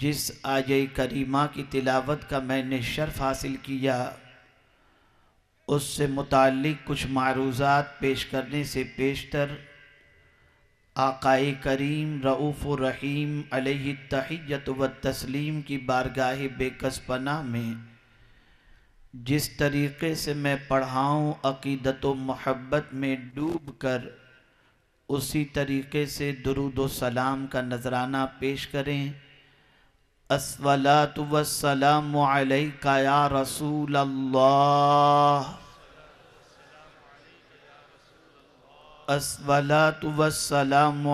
जिस आज करीमा की तिलावत का मैंने शर्फ हासिल किया उससे मुतल कुछ मारूज़ात पेश करने से पेशतर आकाए करीम रऊफ़ रहीम अलैहित व तस्लीम की बारगाह बेकस पना में जिस तरीक़े से मैं पढ़ाऊँ अकीदत महब्बत में डूब कर उसी तरीक़े से दरुद सलाम का नजराना पेश करें असलात वसलाम या रसूल अल्लाह अस्सलाम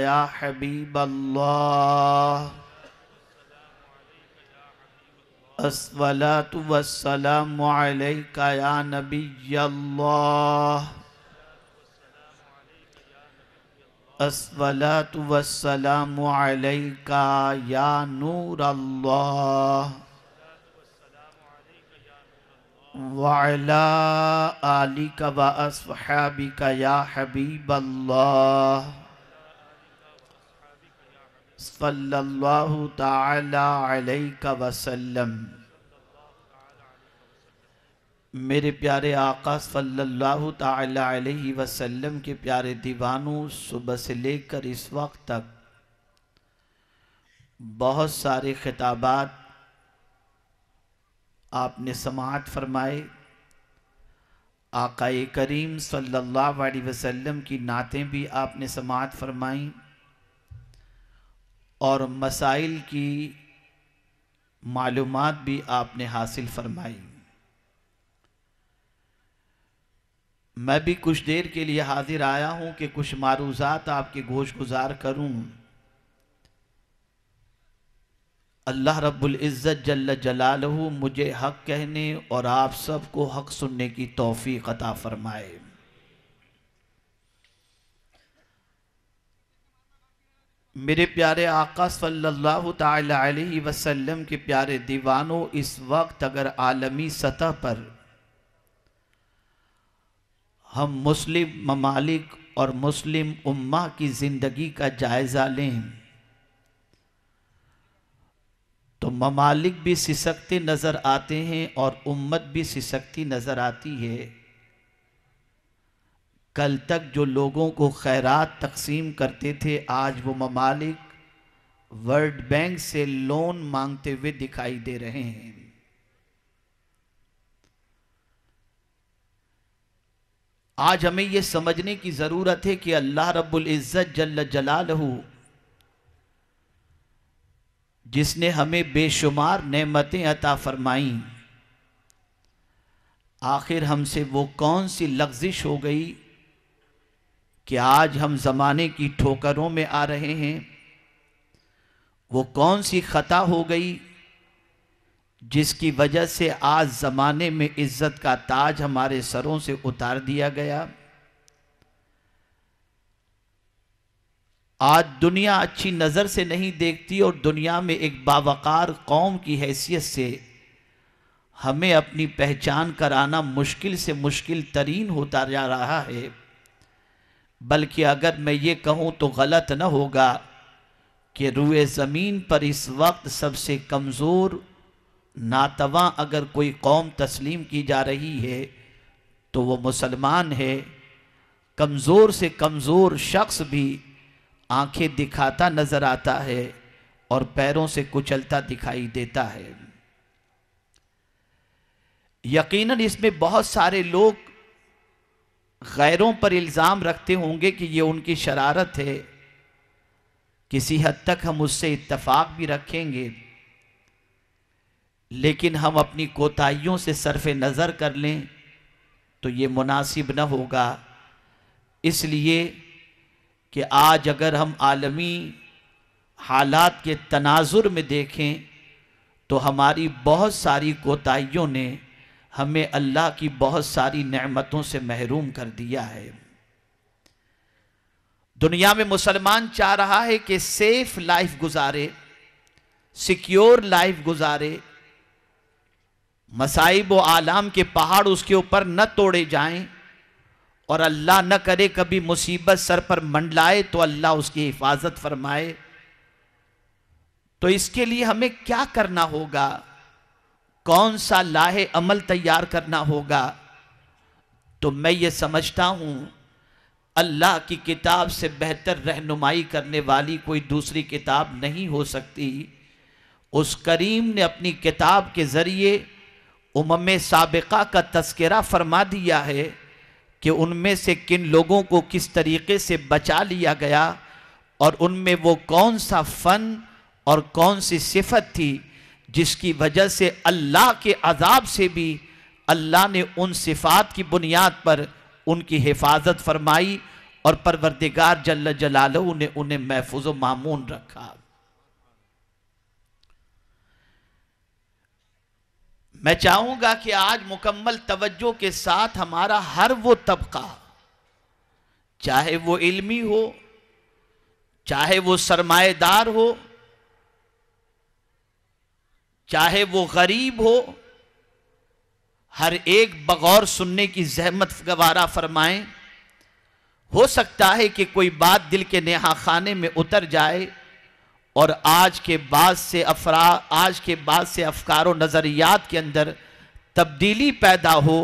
या हबीब अल्लाह अस्सलाम या नबी अल्लाह अस्सलाम या नूर वाला का या हबीब अल्लाह मेरे प्यारे आका सल्लल्लाहु ताला अलैहि वसल्लम के प्यारे दीवानों सुबह से लेकर इस वक्त तक बहुत सारे खिताबात आपने समात फरमाए आकाए करीम सल्लल्लाहु अलैहि वसल्लम की नातें भी आपने समात फरमाई और मसाइल की मालूम भी आपने हासिल फरमाई मैं भी कुछ देर के लिए हाजिर आया हूँ कि कुछ मारूजात आपके गोश गुजार करूँ अल्लाह रब्बुल इज़्ज़त जल्ल मुझे हक कहने और आप सबको हक सुनने की तोफ़ी अता फरमाए मेरे प्यारे आका सल्लल्लाहु अलैहि वसल्लम के प्यारे दीवानों इस वक्त अगर आलमी सतह पर हम मुस्लिम ममालिक और मुस्लिम उम्मा की ज़िंदगी का जायज़ा लें तो ममालिक भी सिसकते नज़र आते हैं और उम्मत भी सिसकती नज़र आती है कल तक जो लोगों को खैरात तकसीम करते थे आज वो ममालिक वर्ल्ड बैंक से लोन मांगते हुए दिखाई दे रहे हैं आज हमें यह समझने की ज़रूरत है कि अल्लाह रब्बुल इज़्ज़त जल्ल जलालहू जिसने हमें बेशुमार नेमतें अता फरमाई आखिर हमसे वो कौन सी लग्जिश हो गई कि आज हम ज़माने की ठोकरों में आ रहे हैं वो कौन सी ख़ता हो गई जिसकी वजह से आज ज़माने में इज़्ज़त का ताज हमारे सरों से उतार दिया गया आज दुनिया अच्छी नज़र से नहीं देखती और दुनिया में एक बावकार कौम की हैसियत से हमें अपनी पहचान कराना मुश्किल से मुश्किल तरीन होता जा रहा है बल्कि अगर मैं ये कहूँ तो गलत न होगा कि रुए ज़मीन पर इस वक्त सबसे कमज़ोर नातवा अगर कोई कौम तस्लीम की जा रही है तो वो मुसलमान है कमज़ोर से कमज़ोर शख्स भी आंखें दिखाता नजर आता है और पैरों से कुचलता दिखाई देता है यकीनन इसमें बहुत सारे लोग गैरों पर इल्ज़ाम रखते होंगे कि ये उनकी शरारत है किसी हद तक हम उससे इत्तफाक भी रखेंगे लेकिन हम अपनी कोताहियों से सरफ नज़र कर लें तो ये मुनासिब न होगा इसलिए कि आज अगर हम आलमी हालात के तनाजुर में देखें तो हमारी बहुत सारी कोताहियों ने हमें अल्लाह की बहुत सारी नेमतों से महरूम कर दिया है दुनिया में मुसलमान चाह रहा है कि सेफ लाइफ गुजारे सिक्योर लाइफ गुजारे मसाइब व आलाम के पहाड़ उसके ऊपर न तोड़े जाएं और अल्लाह न करे कभी मुसीबत सर पर मंडलाए तो अल्लाह उसकी हिफाजत फरमाए तो इसके लिए हमें क्या करना होगा कौन सा लाहे अमल तैयार करना होगा तो मैं ये समझता हूँ अल्लाह की किताब से बेहतर रहनुमाई करने वाली कोई दूसरी किताब नहीं हो सकती उस करीम ने अपनी किताब के ज़रिए उमम सबका का तस्करा फरमा दिया है कि उनमें से किन लोगों को किस तरीके से बचा लिया गया और उनमें वो कौन सा फ़न और कौन सी सिफत थी जिसकी वजह से अल्लाह के अजाब से भी अल्लाह ने उन सिफात की बुनियाद पर उनकी हिफाजत फरमाई और परवरदिगार जल्ल जलालू ने उन्हें महफूज मामून रखा मैं चाहूंगा कि आज मुकम्मल तवज्जो के साथ हमारा हर वो तबका चाहे वो इल्मी हो चाहे वो सरमाएदार हो चाहे वो गरीब हो हर एक बगौर सुनने की जहमत गवारा फरमाएं हो सकता है कि कोई बात दिल के नेहा खाने में उतर जाए और आज के बाद से अफरा आज के बाद से अफकार नज़रियात के अंदर तब्दीली पैदा हो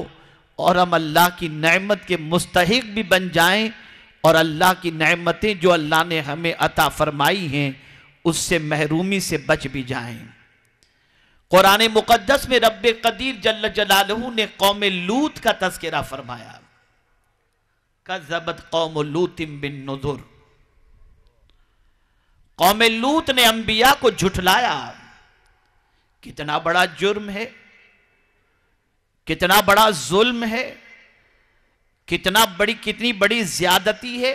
और हम अल्लाह की नमत के मुस्तक भी बन जाए और अल्लाह की नमतें जो अल्लाह ने हमें अता फरमाई हैं उससे महरूमी से बच भी जाएँ कुरान मुक़दस में रब कदीर जल्ल जलालहू ने कौम लूत का तस्करा फरमाया का जबत कौम लूतिम बिन नज़ुर कौम लूत ने अंबिया को झुठलाया कितना बड़ा जुर्म है कितना बड़ा जुल्म है कितना बड़ी कितनी बड़ी ज्यादती है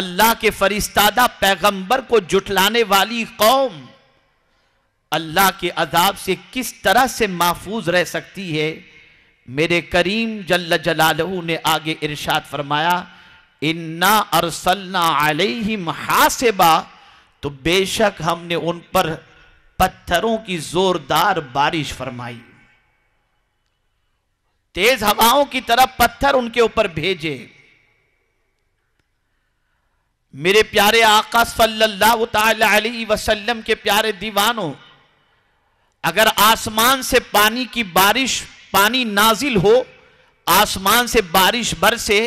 अल्लाह के फरिश्तादा पैगंबर को जुटलाने वाली कौम अल्लाह के अदाब से किस तरह से महफूज रह सकती है मेरे करीम जल्ल जलालहू ने आगे इरशाद फरमाया इन्ना अरसलना अलैहिम हासिबा तो बेशक हमने उन पर पत्थरों की जोरदार बारिश फरमाई तेज हवाओं की तरह पत्थर उनके ऊपर भेजे मेरे प्यारे आका सल्लल्लाहु अलैहि वसल्लम के प्यारे दीवानों अगर आसमान से पानी की बारिश पानी नाजिल हो आसमान से बारिश बरसे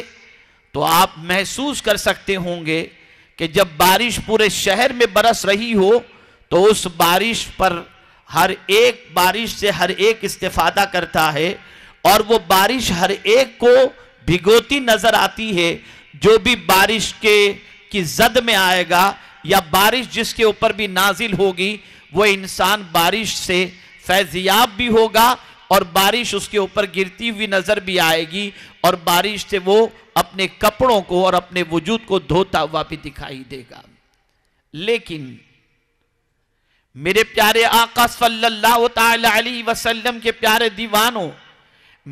तो आप महसूस कर सकते होंगे कि जब बारिश पूरे शहर में बरस रही हो तो उस बारिश पर हर एक बारिश से हर एक इस्तेफादा करता है और वो बारिश हर एक को भिगोती नजर आती है जो भी बारिश के की जद में आएगा या बारिश जिसके ऊपर भी नाजिल होगी वो इंसान बारिश से फैजियाब भी होगा और बारिश उसके ऊपर गिरती हुई नजर भी आएगी और बारिश से वो अपने कपड़ों को और अपने वजूद को धोता हुआ भी दिखाई देगा लेकिन मेरे प्यारे आका सल्लल्लाहु अलैहि वसल्लम के प्यारे दीवानों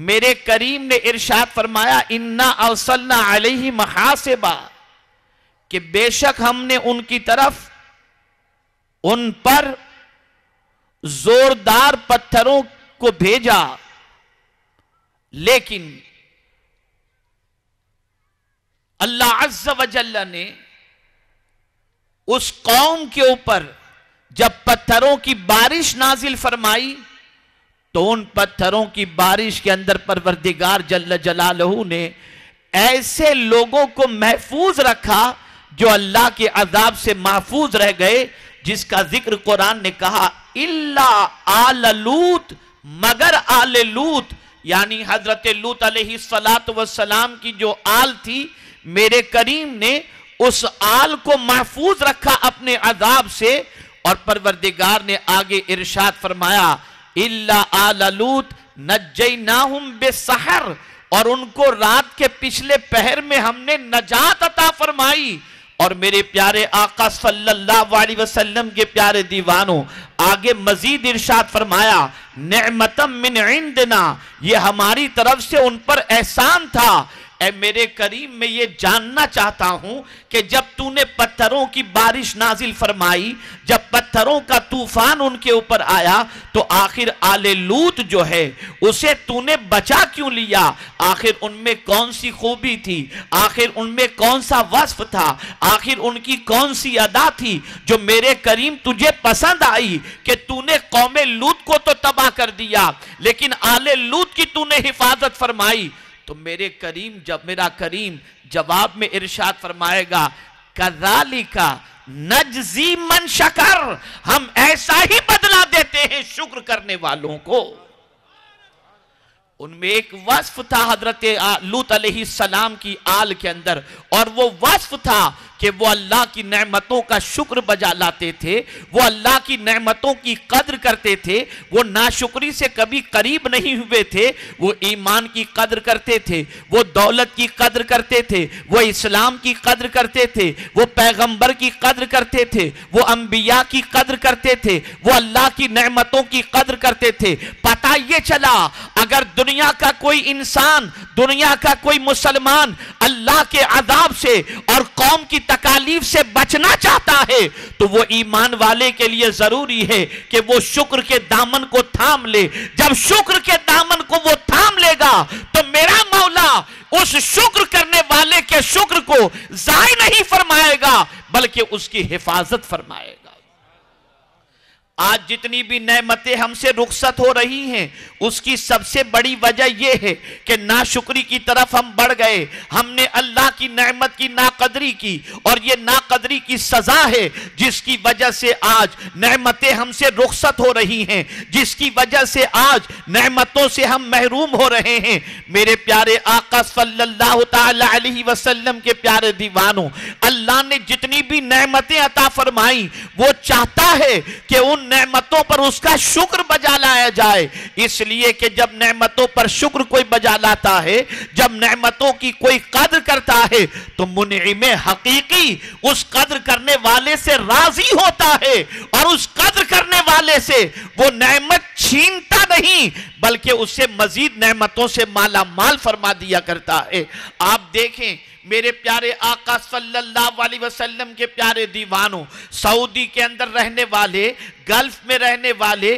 मेरे करीम ने इरशाद फरमाया इन्ना अवसलना अलही महासेबा कि बेशक हमने उनकी तरफ उन पर जोरदार पत्थरों को भेजा लेकिन अल्लाह अज वजल्ला ने उस कौम के ऊपर जब पत्थरों की बारिश नाजिल फरमाई तो उन पत्थरों की बारिश के अंदर परवरदिगार जल्ल जलालहू ने ऐसे लोगों को महफूज रखा जो अल्लाह के अजाब से महफूज रह गए जिसका जिक्र कुरान ने कहा इल्ला आललूत मगर आल लूत यानी हजरत लूत सलात वसलाम की जो आल थी मेरे करीम ने उस आल को महफूज रखा अपने अदाब से और परवरदिगार ने आगे इरशाद फरमाया इल्ला आल लूत नजई बेसहर और उनको रात के पिछले पहर में हमने नजात अता फरमाई और मेरे प्यारे आका सल्लल्लाहु अलैहि वसल्लम के प्यारे दीवानों आगे मजीद इरशाद फरमाया नमतम मिन इंदना ये हमारी तरफ से उन पर एहसान था ए मेरे करीम मैं ये जानना चाहता हूं कि जब तूने पत्थरों की बारिश नाजिल फरमाई जब पत्थरों का तूफान उनके ऊपर आया तो आखिर आले लूत जो है उसे तूने बचा क्यों लिया आखिर उनमें कौन सी खूबी थी आखिर उनमें कौन सा वस्फ था आखिर उनकी कौन सी अदा थी जो मेरे करीम तुझे पसंद आई कि तूने कौम लूत को तो तबाह कर दिया लेकिन आले लूत की तूने हिफाजत फरमाई तो मेरे करीम जब मेरा करीम जवाब में इरशाद फरमाएगा का नजी मन शकर हम ऐसा ही बदला देते हैं शुक्र करने वालों को उनमें एक वस्फ था हजरत लूत सलाम की आल के अंदर और वो वस्फ था कि वो अल्लाह की नमतों का शुक्र बजा लाते थे वो अल्लाह की नमतों की कद्र करते थे वो नाशुक्री से कभी करीब नहीं हुए थे वो ईमान की कद्र करते थे वो दौलत की कद्र करते थे वो इस्लाम की कद्र करते थे वो पैगंबर की कद्र करते थे वो अम्बिया की कद्र करते थे वो अल्लाह की नमतों की कद्र करते थे चाहिए चला अगर दुनिया का कोई इंसान दुनिया का कोई मुसलमान अल्लाह के आदाब से और कौम की तकालीफ से बचना चाहता है तो वो ईमान वाले के लिए जरूरी है कि वो शुक्र के दामन को थाम ले जब शुक्र के दामन को वो थाम लेगा तो मेरा मौला उस शुक्र करने वाले के शुक्र को जाय नहीं फरमाएगा बल्कि उसकी हिफाजत फरमाएगा आज जितनी भी नमतें हमसे रुखसत हो रही हैं उसकी सबसे बड़ी वजह यह है कि नाशुक्री की तरफ हम बढ़ गए हमने अल्लाह की नमत की नाकदरी की और ये नाकदरी की सज़ा है जिसकी वजह से आज नमतें हमसे रुखसत हो रही हैं जिसकी वजह से आज नमतों से हम महरूम हो रहे हैं मेरे प्यारे आका सल्लल्लाहु अलैहि वसल्लम के प्यारे दीवानों अल्लाह ने जितनी भी नमतें अता फरमाई वो चाहता है कि उन नेमतों पर उसका शुक्र बजा लाया जाए इसलिए कि जब नेमतों पर शुक्र कोई बजा लाता है जब नेमतों की कोई कद्र करता है तो मुनिम हकीकी उस कद्र करने वाले से राजी होता है और उस कद्र करने वाले से वो नेमत छीनता नहीं बल्कि उसे मजीद नेमतों से माला माल फरमा दिया करता है आप देखें मेरे प्यारे आका सल्लल्लाहु अलैहि वसल्लम के प्यारे दीवानों सऊदी के अंदर रहने वाले गल्फ में रहने वाले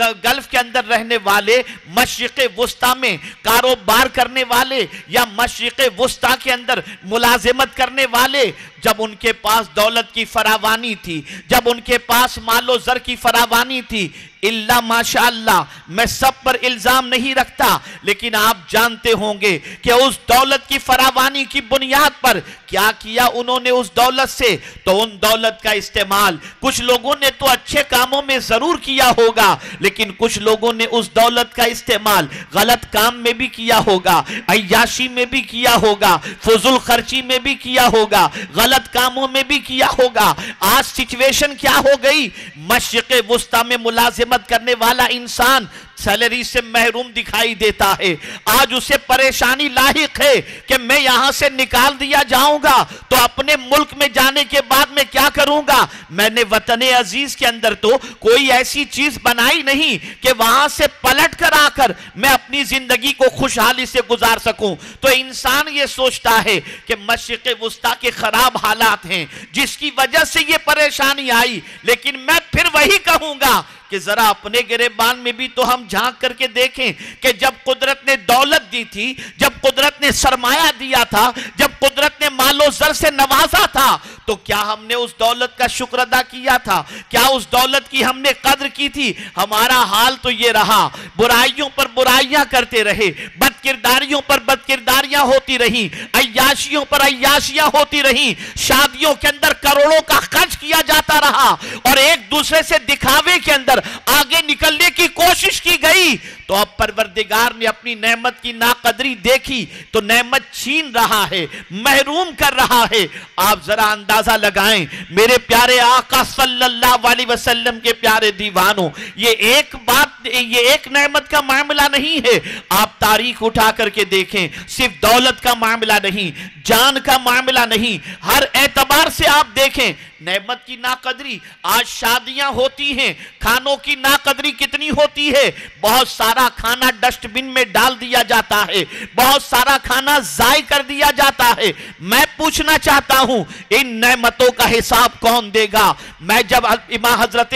गल्फ के अंदर रहने वाले मशरक वस्ता में कारोबार करने वाले या मशरक वस्ता के अंदर मुलाजिमत करने वाले जब उनके पास दौलत की फरावानी थी जब उनके पास मालो जर की फरावानी थी इल्ला माशाल्लाह मैं सब पर इल्ज़ाम नहीं रखता लेकिन आप जानते होंगे कि उस दौलत की फरावानी की बुनियाद पर क्या किया उन्होंने उस दौलत से तो उन दौलत का इस्तेमाल कुछ लोगों ने तो अच्छे अच्छे कामों में जरूर किया होगा लेकिन कुछ लोगों ने उस दौलत का इस्तेमाल गलत काम में भी किया होगा अयाशी में भी किया होगा फजूल खर्ची में भी किया होगा गलत कामों में भी किया होगा आज सिचुएशन क्या हो गई मशरक वस्ता में मुलाजिमत करने वाला इंसान सैलरी से महरूम दिखाई देता है आज उसे परेशानी लाइक है कि मैं यहां से निकाल दिया जाऊंगा तो अपने मुल्क में जाने के बाद मैं क्या करूंगा मैंने वतन अजीज के अंदर तो कोई ऐसी चीज बनाई नहीं कि वहां से पलट कर आकर मैं अपनी जिंदगी को खुशहाली से गुजार सकूं तो इंसान ये सोचता है कि मशरक वस्ता के खराब हालात हैं जिसकी वजह से ये परेशानी आई लेकिन मैं फिर वही कहूंगा कि जरा अपने गिरेबान में भी तो हम झांक करके देखें कि जब कुदरत ने दौलत दी थी जब कुदरत ने सरमाया दिया था जब कुदरत ने मालो जर से नवाजा था तो क्या हमने उस दौलत का शुक्र अदा किया था क्या उस दौलत की हमने कद्र की थी हमारा हाल तो ये रहा बुराइयों पर बुराइयां करते रहे बद किरदारियों पर बद किरदारियां होती रही अयाशियों पर अयाशियां होती रही शादियों के अंदर करोड़ों का खर्च किया जाता रहा और एक दूसरे से दिखावे के अंदर आगे निकलने की कोशिश की गई तो अब परवरदिगार ने अपनी नेमत की नाकदरी देखी तो नेमत छीन रहा है महरूम कर रहा है आप जरा अंदाजा लगाएं मेरे प्यारे आका सल्लल्लाहु अलैहि वसल्लम के प्यारे दीवानों ये एक बात ये एक नेमत का मामला नहीं है आप तारीख उठा करके देखें सिर्फ दौलत का मामला नहीं जान का मामला नहीं हर एतबार से आप देखें नेमत की नाकदरी आज शादियां होती हैं खानों की नाकदरी कितनी होती है बहुत सारा खाना डस्टबिन में डाल दिया जाता है बहुत सारा खाना जाय कर दिया जाता है मैं पूछना चाहता हूं इन नेमतों का हिसाब कौन देगा मैं जब इमा हजरत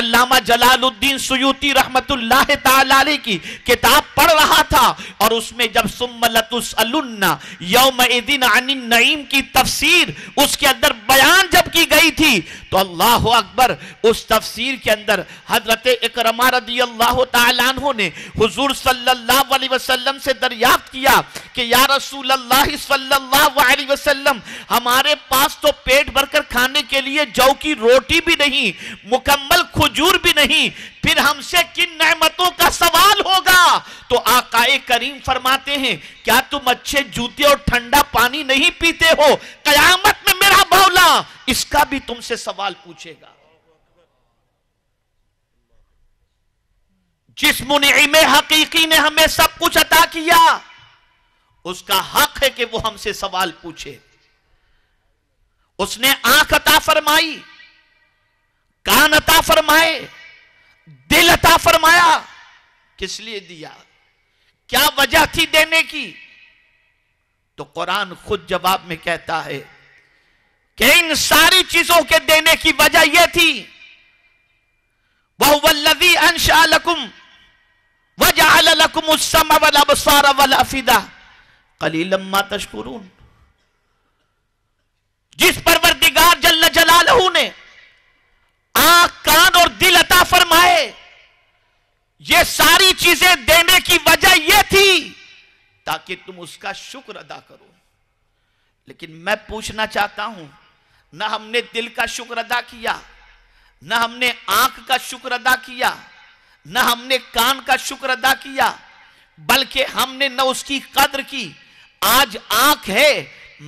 अल्लामा जलालुद्दीन सयूती रहमत ताली की किताब पढ़ रहा था और उसमें जब सुमलतुसन्ना यौम नईम की तफसीर उसके अंदर बयान जब की गई नहीं थी तो अल्लाह अकबर उस तफसीर के अंदर हजरत इकरमा रदी अल्लाह तु ने हजूर सल्लाम से दरियाफ्त किया कि या रसूल सल्लाम हमारे पास तो पेट भरकर खाने के लिए जौ की रोटी भी नहीं मुकम्मल खजूर भी नहीं फिर हमसे किन नेमतों का सवाल होगा तो आकाए करीम फरमाते हैं क्या तुम अच्छे जूते और ठंडा पानी नहीं पीते हो कयामत में मेरा बौला इसका भी तुमसे सवाल पूछेगा जिस मुनिम हकीकी ने हमें सब कुछ अता किया उसका हक है कि वो हमसे सवाल पूछे उसने आंख अता फरमाई कान अता फरमाए दिल अता फरमाया किस लिए दिया क्या वजह थी देने की तो कुरान खुद जवाब में कहता है कि इन सारी चीजों के देने की वजह यह थी वह वल्लवी उस समय वाला बसारा वाला फिदा कली लम्मा तशकुरून जिस परवरदिगार जल्ल जलालहू ने आंख कान और दिल फरमाए ये सारी चीजें देने की वजह यह थी ताकि तुम उसका शुक्र अदा करो लेकिन मैं पूछना चाहता हूं ना हमने दिल का शुक्र अदा किया ना हमने आंख का शुक्र अदा किया ना हमने कान का शुक्र अदा किया बल्कि हमने न उसकी कद्र की आज आंख है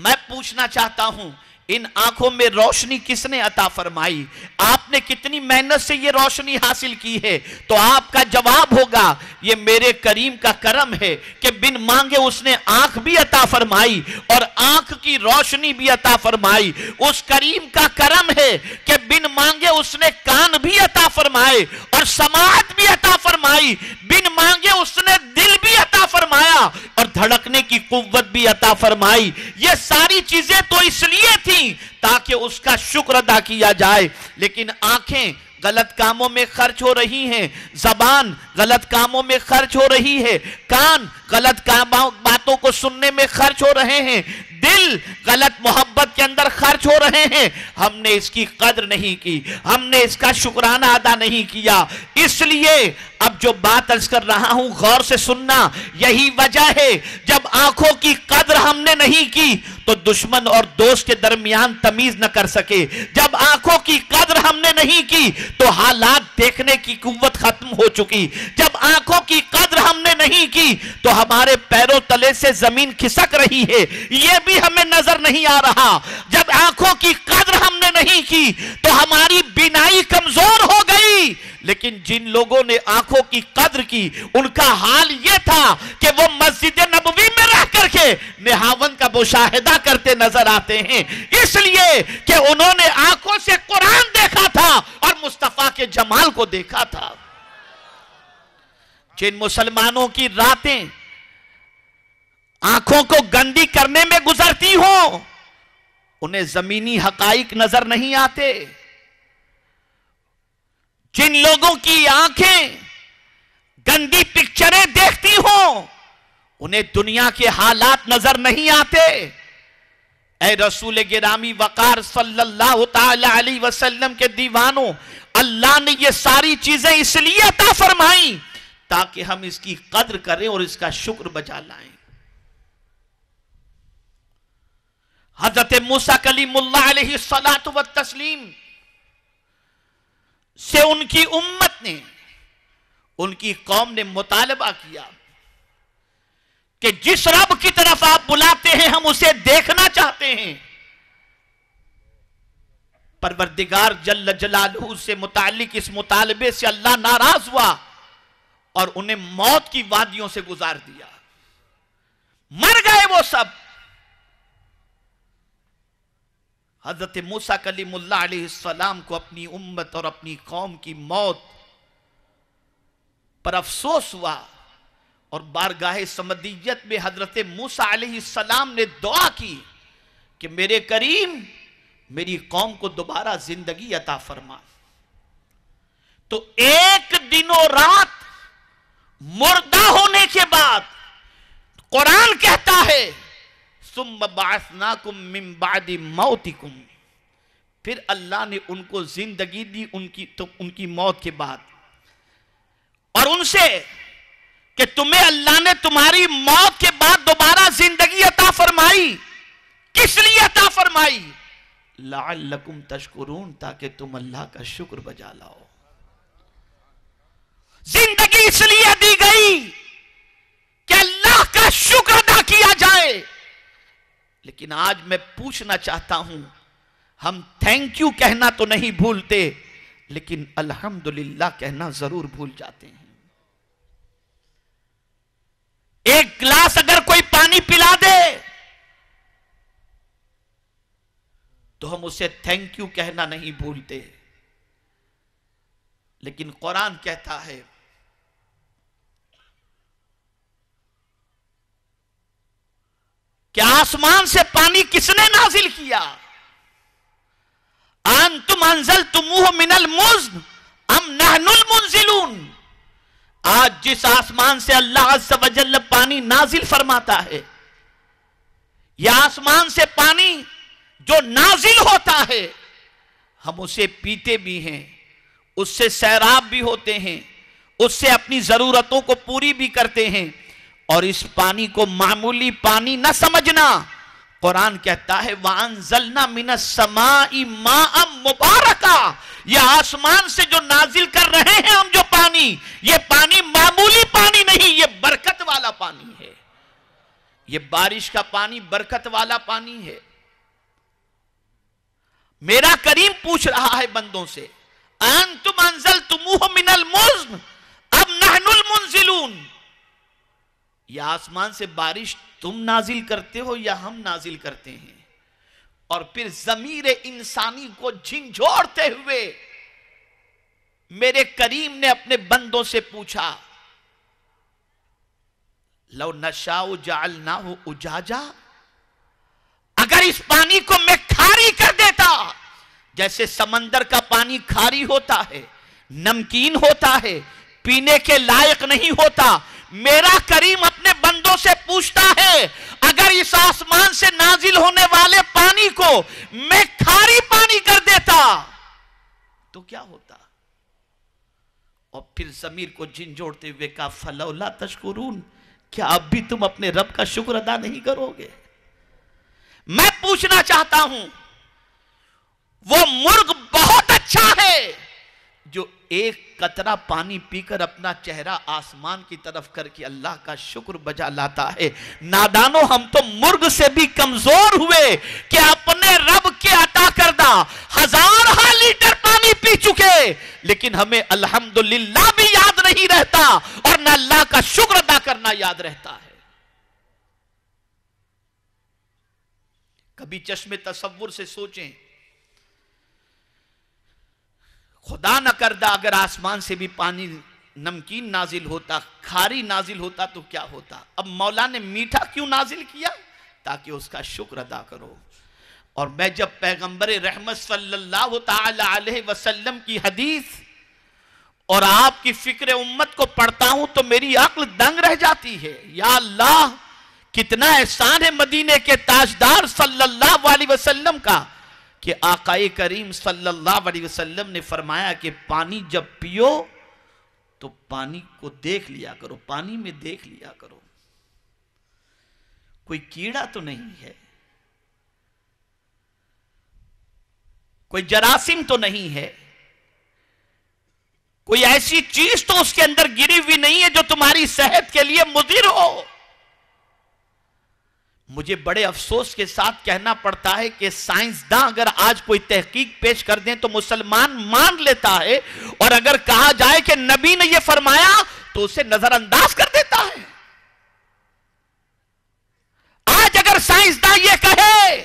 मैं पूछना चाहता हूं इन आंखों में रोशनी किसने अता फरमाई आपने कितनी मेहनत से ये रोशनी हासिल की है तो आपका जवाब होगा ये मेरे करीम का करम है कि बिन मांगे उसने आंख भी अता फरमाई और आंख की रोशनी भी अता फरमाई उस करीम का करम है कि बिन मांगे उसने कान भी अता फरमाए और समाज भी अता फरमाई बिन मांगे उसने दिल भी अता फरमाया और धड़कने की कुत भी अता फरमाई ये सारी चीजें तो इसलिए थी नहीं ताकि उसका शुक्र अदा किया जाए लेकिन आंखें गलत कामों में खर्च हो रही हैं जबान गलत कामों में खर्च हो रही है कान गलत काम बातों को सुनने में खर्च हो रहे हैं दिल गलत मोहब्बत के अंदर खर्च हो रहे हैं हमने इसकी कदर नहीं की हमने इसका शुक्राना अदा नहीं किया इसलिए अब जो बात अर्ज कर रहा हूं गौर से सुनना यही वजह है जब आंखों की कदर हमने नहीं की तो दुश्मन और दोस्त के दरमियान तमीज न कर सके जब आंखों की कदर हमने नहीं की तो हालात देखने की कुत खत्म हो चुकी जब आंखों की कदर हमने नहीं की तो हमारे पैरों तले से जमीन खिसक रही है यह भी हमें नजर नहीं आ रहा जब आंखों की कदर हमने नहीं की तो हमारी बिनाई कमजोर हो गई लेकिन जिन लोगों ने आंखों की कद्र की उनका हाल यह था कि वो मस्जिद नबवी में रह करके नेहावन का मुशाहिदा करते नजर आते हैं इसलिए कि उन्होंने आंखों से कुरान देखा था और मुस्तफा के जमाल को देखा था जिन मुसलमानों की रातें आंखों को गंदी करने में गुजरती हो उन्हें जमीनी हकाइक नजर नहीं आते जिन लोगों की आंखें गंदी पिक्चरें देखती हो उन्हें दुनिया के हालात नजर नहीं आते ए रसूल गिरामी वकार सल्लल्लाहु अलैहि वसल्लम के दीवानों अल्लाह ने ये सारी चीजें इसलिए अता फरमाई ताकि हम इसकी कद्र करें और इसका शुक्र बजा लाएं हजरत मूसा सलात व तस्लीम से उनकी उम्मत ने उनकी कौम ने मुतालबा किया कि जिस रब की तरफ आप बुलाते हैं हम उसे देखना चाहते हैं परवरदिगार जल जलालू से मुतालिक इस मुतालबे से अल्लाह नाराज हुआ और उन्हें मौत की वादियों से गुजार दिया मर गए वो सब हज़रत मूसा कलीम को अपनी उम्मत और अपनी कौम की मौत पर अफसोस हुआ और बारगाह समदीयत में हज़रत मूसा सलाम ने दुआ की कि मेरे करीम मेरी कौम को दोबारा जिंदगी अता फरमा तो एक दिनों रात मुर्दा होने के बाद कुरान कहता है मौतिकुम फिर अल्लाह ने उनको जिंदगी दी उनकी तो उनकी मौत के बाद और उनसे कि तुम्हें अल्लाह ने तुम्हारी मौत के बाद दोबारा जिंदगी अता फरमाई किस लिए अता फरमाई लाकुम तशकरून ताकि तुम अल्लाह का शुक्र बजा लाओ जिंदगी इसलिए दी गई कि अल्लाह का शुक्र अदा किया जाए लेकिन आज मैं पूछना चाहता हूं हम थैंक यू कहना तो नहीं भूलते लेकिन अल्हम्दुलिल्लाह कहना जरूर भूल जाते हैं एक गिलास अगर कोई पानी पिला दे तो हम उसे थैंक यू कहना नहीं भूलते लेकिन कुरान कहता है कि आसमान से पानी किसने नाजिल किया आन तुम अंजल तुमूह मिनल मुज हम नहनुल मुंजिलून आज जिस आसमान से अल्लाह वजल पानी नाजिल फरमाता है यह आसमान से पानी जो नाजिल होता है हम उसे पीते भी हैं उससे सैराब भी होते हैं उससे अपनी ज़रूरतों को पूरी भी करते हैं और इस पानी को मामूली पानी ना समझना कुरान कहता है जलना मिनस समाई मुबारका यह आसमान से जो नाजिल कर रहे हैं हम जो पानी ये पानी मामूली पानी नहीं ये बरकत वाला पानी है ये बारिश का पानी बरकत वाला पानी है मेरा करीम पूछ रहा है बंदों से अंतुम तुम अंजल तुम मिनल मुज्म अब नहनुल मुंजिलून या आसमान से बारिश तुम नाजिल करते हो या हम नाजिल करते हैं और फिर जमीर इंसानी को झिंझोड़ते हुए मेरे करीम ने अपने बंदों से पूछा लो नशा उजाल ना हो उजाजा अगर इस पानी को मैं खारी कर देता जैसे समंदर का पानी खारी होता है नमकीन होता है पीने के लायक नहीं होता मेरा करीम अपने बंदों से पूछता है अगर इस आसमान से नाजिल होने वाले पानी को मैं खारी पानी कर देता तो क्या होता और फिर जमीर को झिंझोड़ते हुए कहा फलौला तशकुरून क्या अब भी तुम अपने रब का शुक्र अदा नहीं करोगे मैं पूछना चाहता हूं वो मुर्ग बहुत अच्छा है जो एक कतरा पानी पीकर अपना चेहरा आसमान की तरफ करके अल्लाह का शुक्र बजा लाता है नादानो हम तो मुर्ग से भी कमजोर हुए कि अपने रब के अटा करदा हजार हा लीटर पानी पी चुके लेकिन हमें अल्हम्दुलिल्लाह भी याद नहीं रहता और ना अल्लाह का शुक्र अदा करना याद रहता है कभी चश्मे तस्वुर से सोचें खुदा न करदा अगर आसमान से भी पानी नमकीन नाजिल होता खारी नाजिल होता तो क्या होता अब मौला ने मीठा क्यों नाजिल किया ताकि उसका शुक्र अदा करो और मैं जब पैगंबर रहमत सल्लल्लाहु अलैहि वसल्लम की हदीस और आपकी फिक्र उम्मत को पढ़ता हूं तो मेरी अक्ल दंग रह जाती है या अल्लाह कितना एहसान है मदीने के ताजदार सल्लल्लाहु अलैहि वसल्लम का कि आकाए करीम सल्लल्लाहु अलैहि वसल्लम ने फरमाया कि पानी जब पियो तो पानी को देख लिया करो पानी में देख लिया करो कोई कीड़ा तो नहीं है कोई जरासीम तो नहीं है कोई ऐसी चीज तो उसके अंदर गिरी हुई नहीं है जो तुम्हारी सेहत के लिए मुजिर हो मुझे बड़े अफसोस के साथ कहना पड़ता है कि साइंसदान अगर आज कोई तहकीक पेश कर दें तो मुसलमान मान लेता है और अगर कहा जाए कि नबी ने यह फरमाया तो उसे नजरअंदाज कर देता है आज अगर साइंसदान यह कहे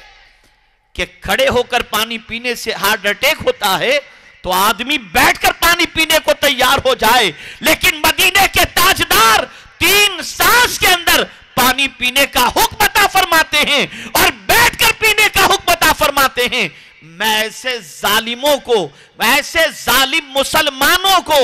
कि खड़े होकर पानी पीने से हार्ट अटैक होता है तो आदमी बैठकर पानी पीने को तैयार हो जाए लेकिन मदीने के ताजदार तीन सांस के अंदर पानी पीने का हुक्म अता फरमाते हैं और बैठकर पीने का हुक्म अता फरमाते हैं मैं ऐसे जालिमों को ऐसे जालिम मुसलमानों को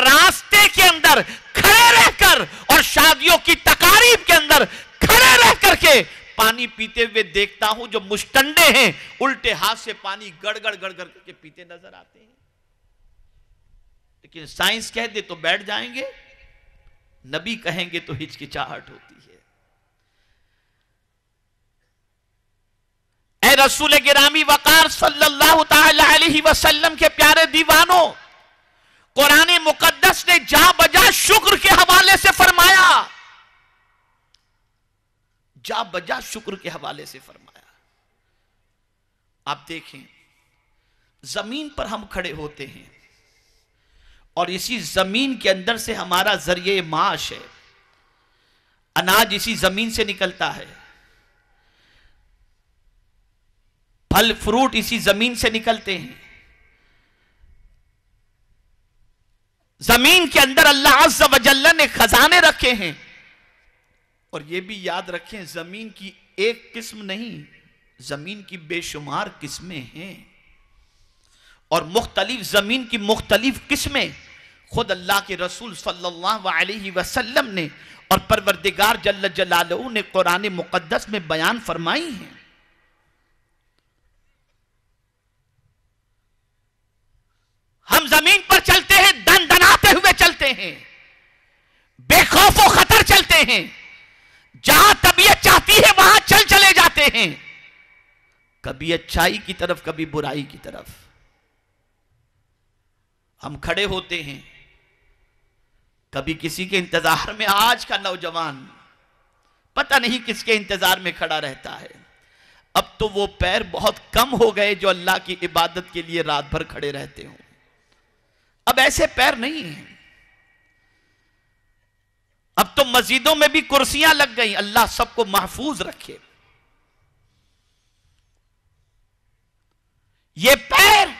रास्ते के अंदर खड़े रहकर और शादियों की तकारीब के अंदर खड़े रह करके पानी पीते हुए देखता हूं जो मुस्टंडे हैं उल्टे हाथ से पानी गड़गड़ गड़गड़ करके पीते नजर आते हैं लेकिन साइंस कह दे तो बैठ जाएंगे नबी कहेंगे तो हिचकिचाहट होती है रसूल गिरामी वकार सल्लल्लाहु अलैहि वसल्लम के प्यारे दीवानों कुरान मुकद्दस ने जा बजा शुक्र के हवाले से फरमाया जा बजा शुक्र के हवाले से फरमाया आप देखें जमीन पर हम खड़े होते हैं और इसी जमीन के अंदर से हमारा जरिए माश है अनाज इसी जमीन से निकलता है फल फ्रूट इसी जमीन से निकलते हैं जमीन के अंदर अल्लाह वजल्ला ने खजाने रखे हैं और यह भी याद रखें जमीन की एक किस्म नहीं जमीन की बेशुमार किस्में हैं और मुख्तलिफ जमीन की मुख्तलिफ किस्में खुद अल्लाह के रसूल सल्लल्लाहु अलैहि वसल्लम ने और परवरदिगार जल्ल जलालू ने कुरान मुकद्दस में बयान फरमाई हैं हम जमीन पर चलते हैं दन दनाते हुए चलते हैं बेखौफ खतर चलते हैं जहां तबीयत चाहती है वहां चल चले जाते हैं कभी अच्छाई की तरफ कभी बुराई की तरफ हम खड़े होते हैं कभी किसी के इंतजार में आज का नौजवान पता नहीं किसके इंतजार में खड़ा रहता है अब तो वो पैर बहुत कम हो गए जो अल्लाह की इबादत के लिए रात भर खड़े रहते हों अब ऐसे पैर नहीं है अब तो मस्जिदों में भी कुर्सियां लग गई अल्लाह सबको महफूज रखे ये पैर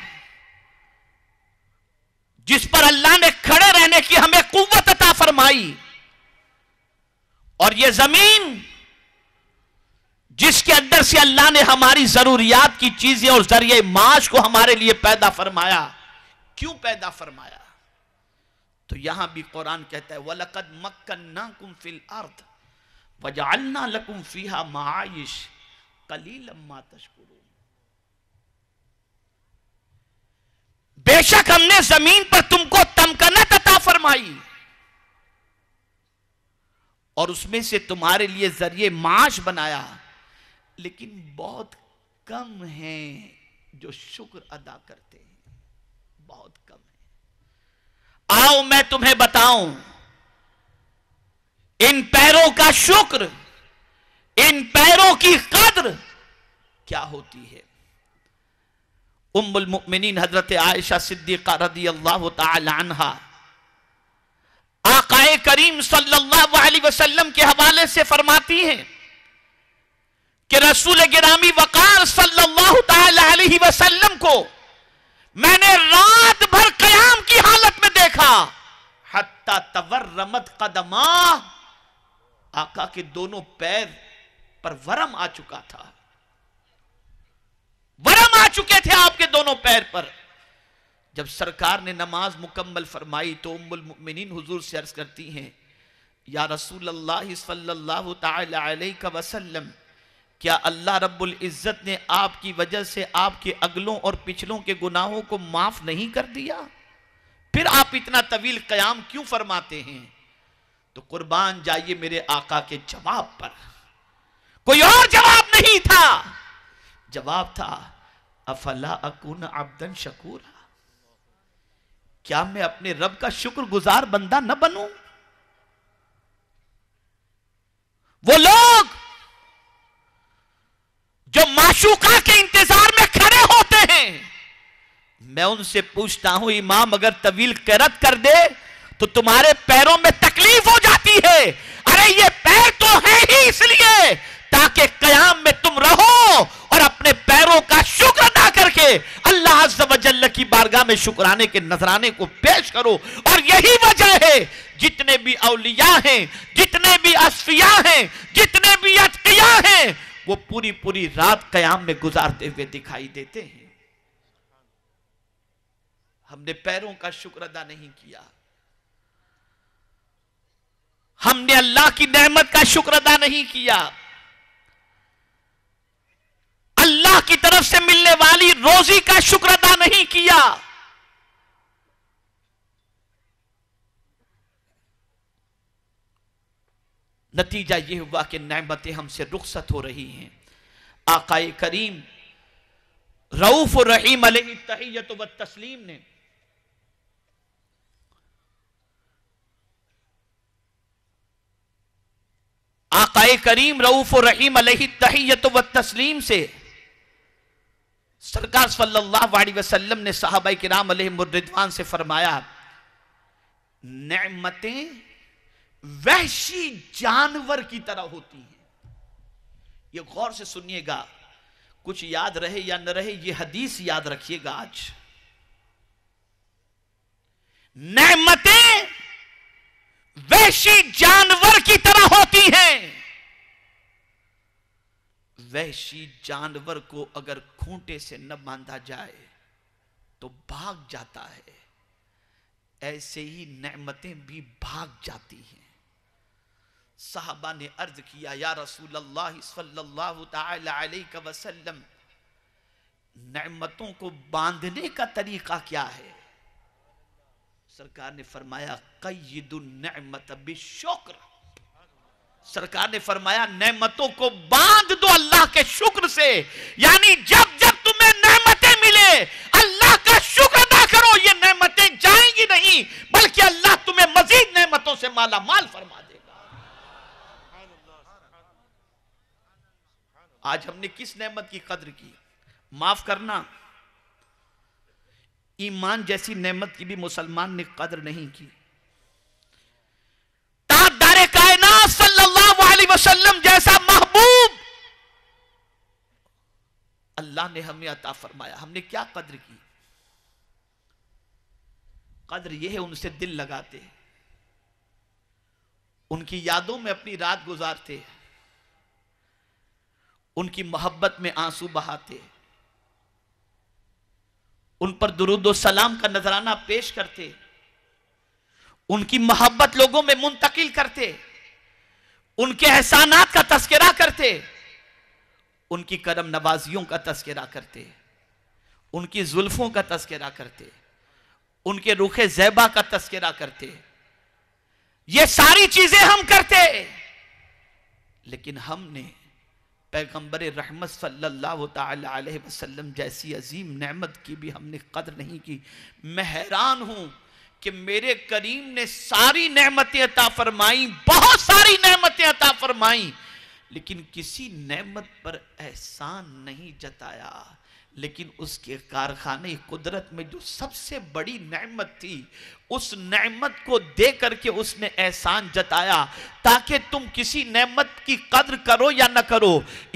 जिस पर अल्लाह ने खड़े रहने की हमें कुवत अता फरमाई और ये जमीन जिसके अंदर से अल्लाह ने हमारी जरूरियात की चीजें और जरिए माश को हमारे लिए पैदा फरमाया क्यों पैदा फरमाया तो यहां भी कुरान कहता है वलकद मक्कन्ना कुम फिल अर्थ वजालना लकुम फीहा माइश कली लम्मा बेशक हमने जमीन पर तुमको तमकनत अता फरमाई और उसमें से तुम्हारे लिए जरिए माश बनाया लेकिन बहुत कम हैं जो शुक्र अदा करते बहुत कम है आओ मैं तुम्हें बताऊं इन पैरों का शुक्र इन पैरों की कद्र क्या होती है उम्मुल मुमिनीन हजरत आयशा सिद्दीका रदी अल्लाह तहा आकाए करीम सल्लल्लाहु अलैहि वसल्लम के हवाले से फरमाती हैं कि रसूल गिरामी वकार सल्लल्लाहु अलैहि वसल्लम को मैंने रात भर कयाम की हालत में देखा हत्ता तवर रमत कदमा आका के दोनों पैर पर वरम आ चुका था वरम आ चुके थे आपके दोनों पैर पर जब सरकार ने नमाज मुकम्मल फरमाई तो उम्मिन हुजूर से अर्ज करती हैं या रसूल अल्लाह सल्लल्लाहु अलैहि वसल्लम क्या अल्लाह रब्बुल इज़्ज़त ने आपकी वजह से आपके अगलों और पिछलों के गुनाहों को माफ़ नहीं कर दिया फिर आप इतना तवील क़याम क्यों फरमाते हैं तो कुर्बान जाइए मेरे आका के जवाब पर कोई और जवाब नहीं था जवाब था अफला अकुन अब्दन शकूरा क्या मैं अपने रब का शुक्रगुजार बंदा न बनूं वो लोग जो माशूका के इंतजार में खड़े होते हैं मैं उनसे पूछता हूं इमाम अगर तवील करत कर दे तो तुम्हारे पैरों में तकलीफ हो जाती है अरे ये पैर तो है ही इसलिए ताकि कयाम में तुम रहो और अपने पैरों का शुक्र अदा करके अल्लाह जल्ल की बारगाह में शुक्राने के नजराने को पेश करो और यही वजह है जितने भी अलिया हैं जितने भी असफिया हैं जितने भी अतकिया हैं वो पूरी पूरी रात कयाम में गुजारते हुए दिखाई देते हैं हमने पैरों का शुक्र अदा नहीं किया हमने अल्लाह की नहमत का शुक्र अदा नहीं किया अल्लाह की तरफ से मिलने वाली रोजी का शुक्र अदा नहीं किया नतीजा ये हुआ कि नहमतें हमसे रुख्सत हो रही हैं आकाए करीम रऊफ़ रहीम तहैत व तस्लीम ने आकाए करीम रऊफ़ रहीम तहियत व तस्लीम से सरकार सल्लल्लाहु अलैहि वसल्लम ने साहब कराम मुर्रिदवान से फरमाया नमतें वहशी जानवर की तरह होती हैं ये गौर से सुनिएगा कुछ याद रहे या न रहे ये हदीस याद रखिएगा आज नेमतें वैशी जानवर की तरह होती हैं वैशी जानवर को अगर खूंटे से न बांधा जाए तो भाग जाता है ऐसे ही नेमतें भी भाग जाती हैं साहबा ने अर्ज किया या रसूल सल्लाम सल्लल्लाहु वसल्लम को बांधने का तरीका क्या है सरकार ने फरमाया कईदुलमत बिशुक्र सरकार ने फरमाया नमतों को बांध दो अल्लाह के शुक्र से यानी जब जब तुम्हें नमतें मिले अल्लाह का शुक्र अदा करो ये नमतें जाएंगी नहीं बल्कि अल्लाह तुम्हें मजीद नमतों से माला माल फरमा दे आज हमने किस नेमत की कदर की माफ करना ईमान जैसी नेमत की भी मुसलमान ने कदर नहीं की सल्लल्लाहु अलैहि वसल्लम जैसा महबूब अल्लाह ने हमें अता फरमाया हमने क्या कदर की कदर यह है उनसे दिल लगाते उनकी यादों में अपनी रात गुजारते हैं उनकी मोहब्बत में आंसू बहाते उन पर दुरुदो सलाम का नजराना पेश करते उनकी मोहब्बत लोगों में मुंतकिल करते उनके एहसानात का तस्करा करते उनकी करम नवाजियों का तस्करा करते उनकी जुल्फों का तस्करा करते उनके रुखे जैबा का तस्करा करते ये सारी चीजें हम करते लेकिन हमने पैगम्बर रहमत सल्लल्लाहु अलैहि वसल्लम जैसी अजीम नेमत की भी हमने कदर नहीं की मैं हैरान हूँ कि मेरे करीम ने सारी नेमतें अता फरमाई बहुत सारी नेमतें अता फरमाई लेकिन किसी नेमत पर एहसान नहीं जताया लेकिन उसके कारखाने कुदरत में जो सबसे बड़ी नेमत थी उस नेमत को दे करके उसने एहसान जताया ताकि तुम किसी नेमत की कद्र करो या ना करो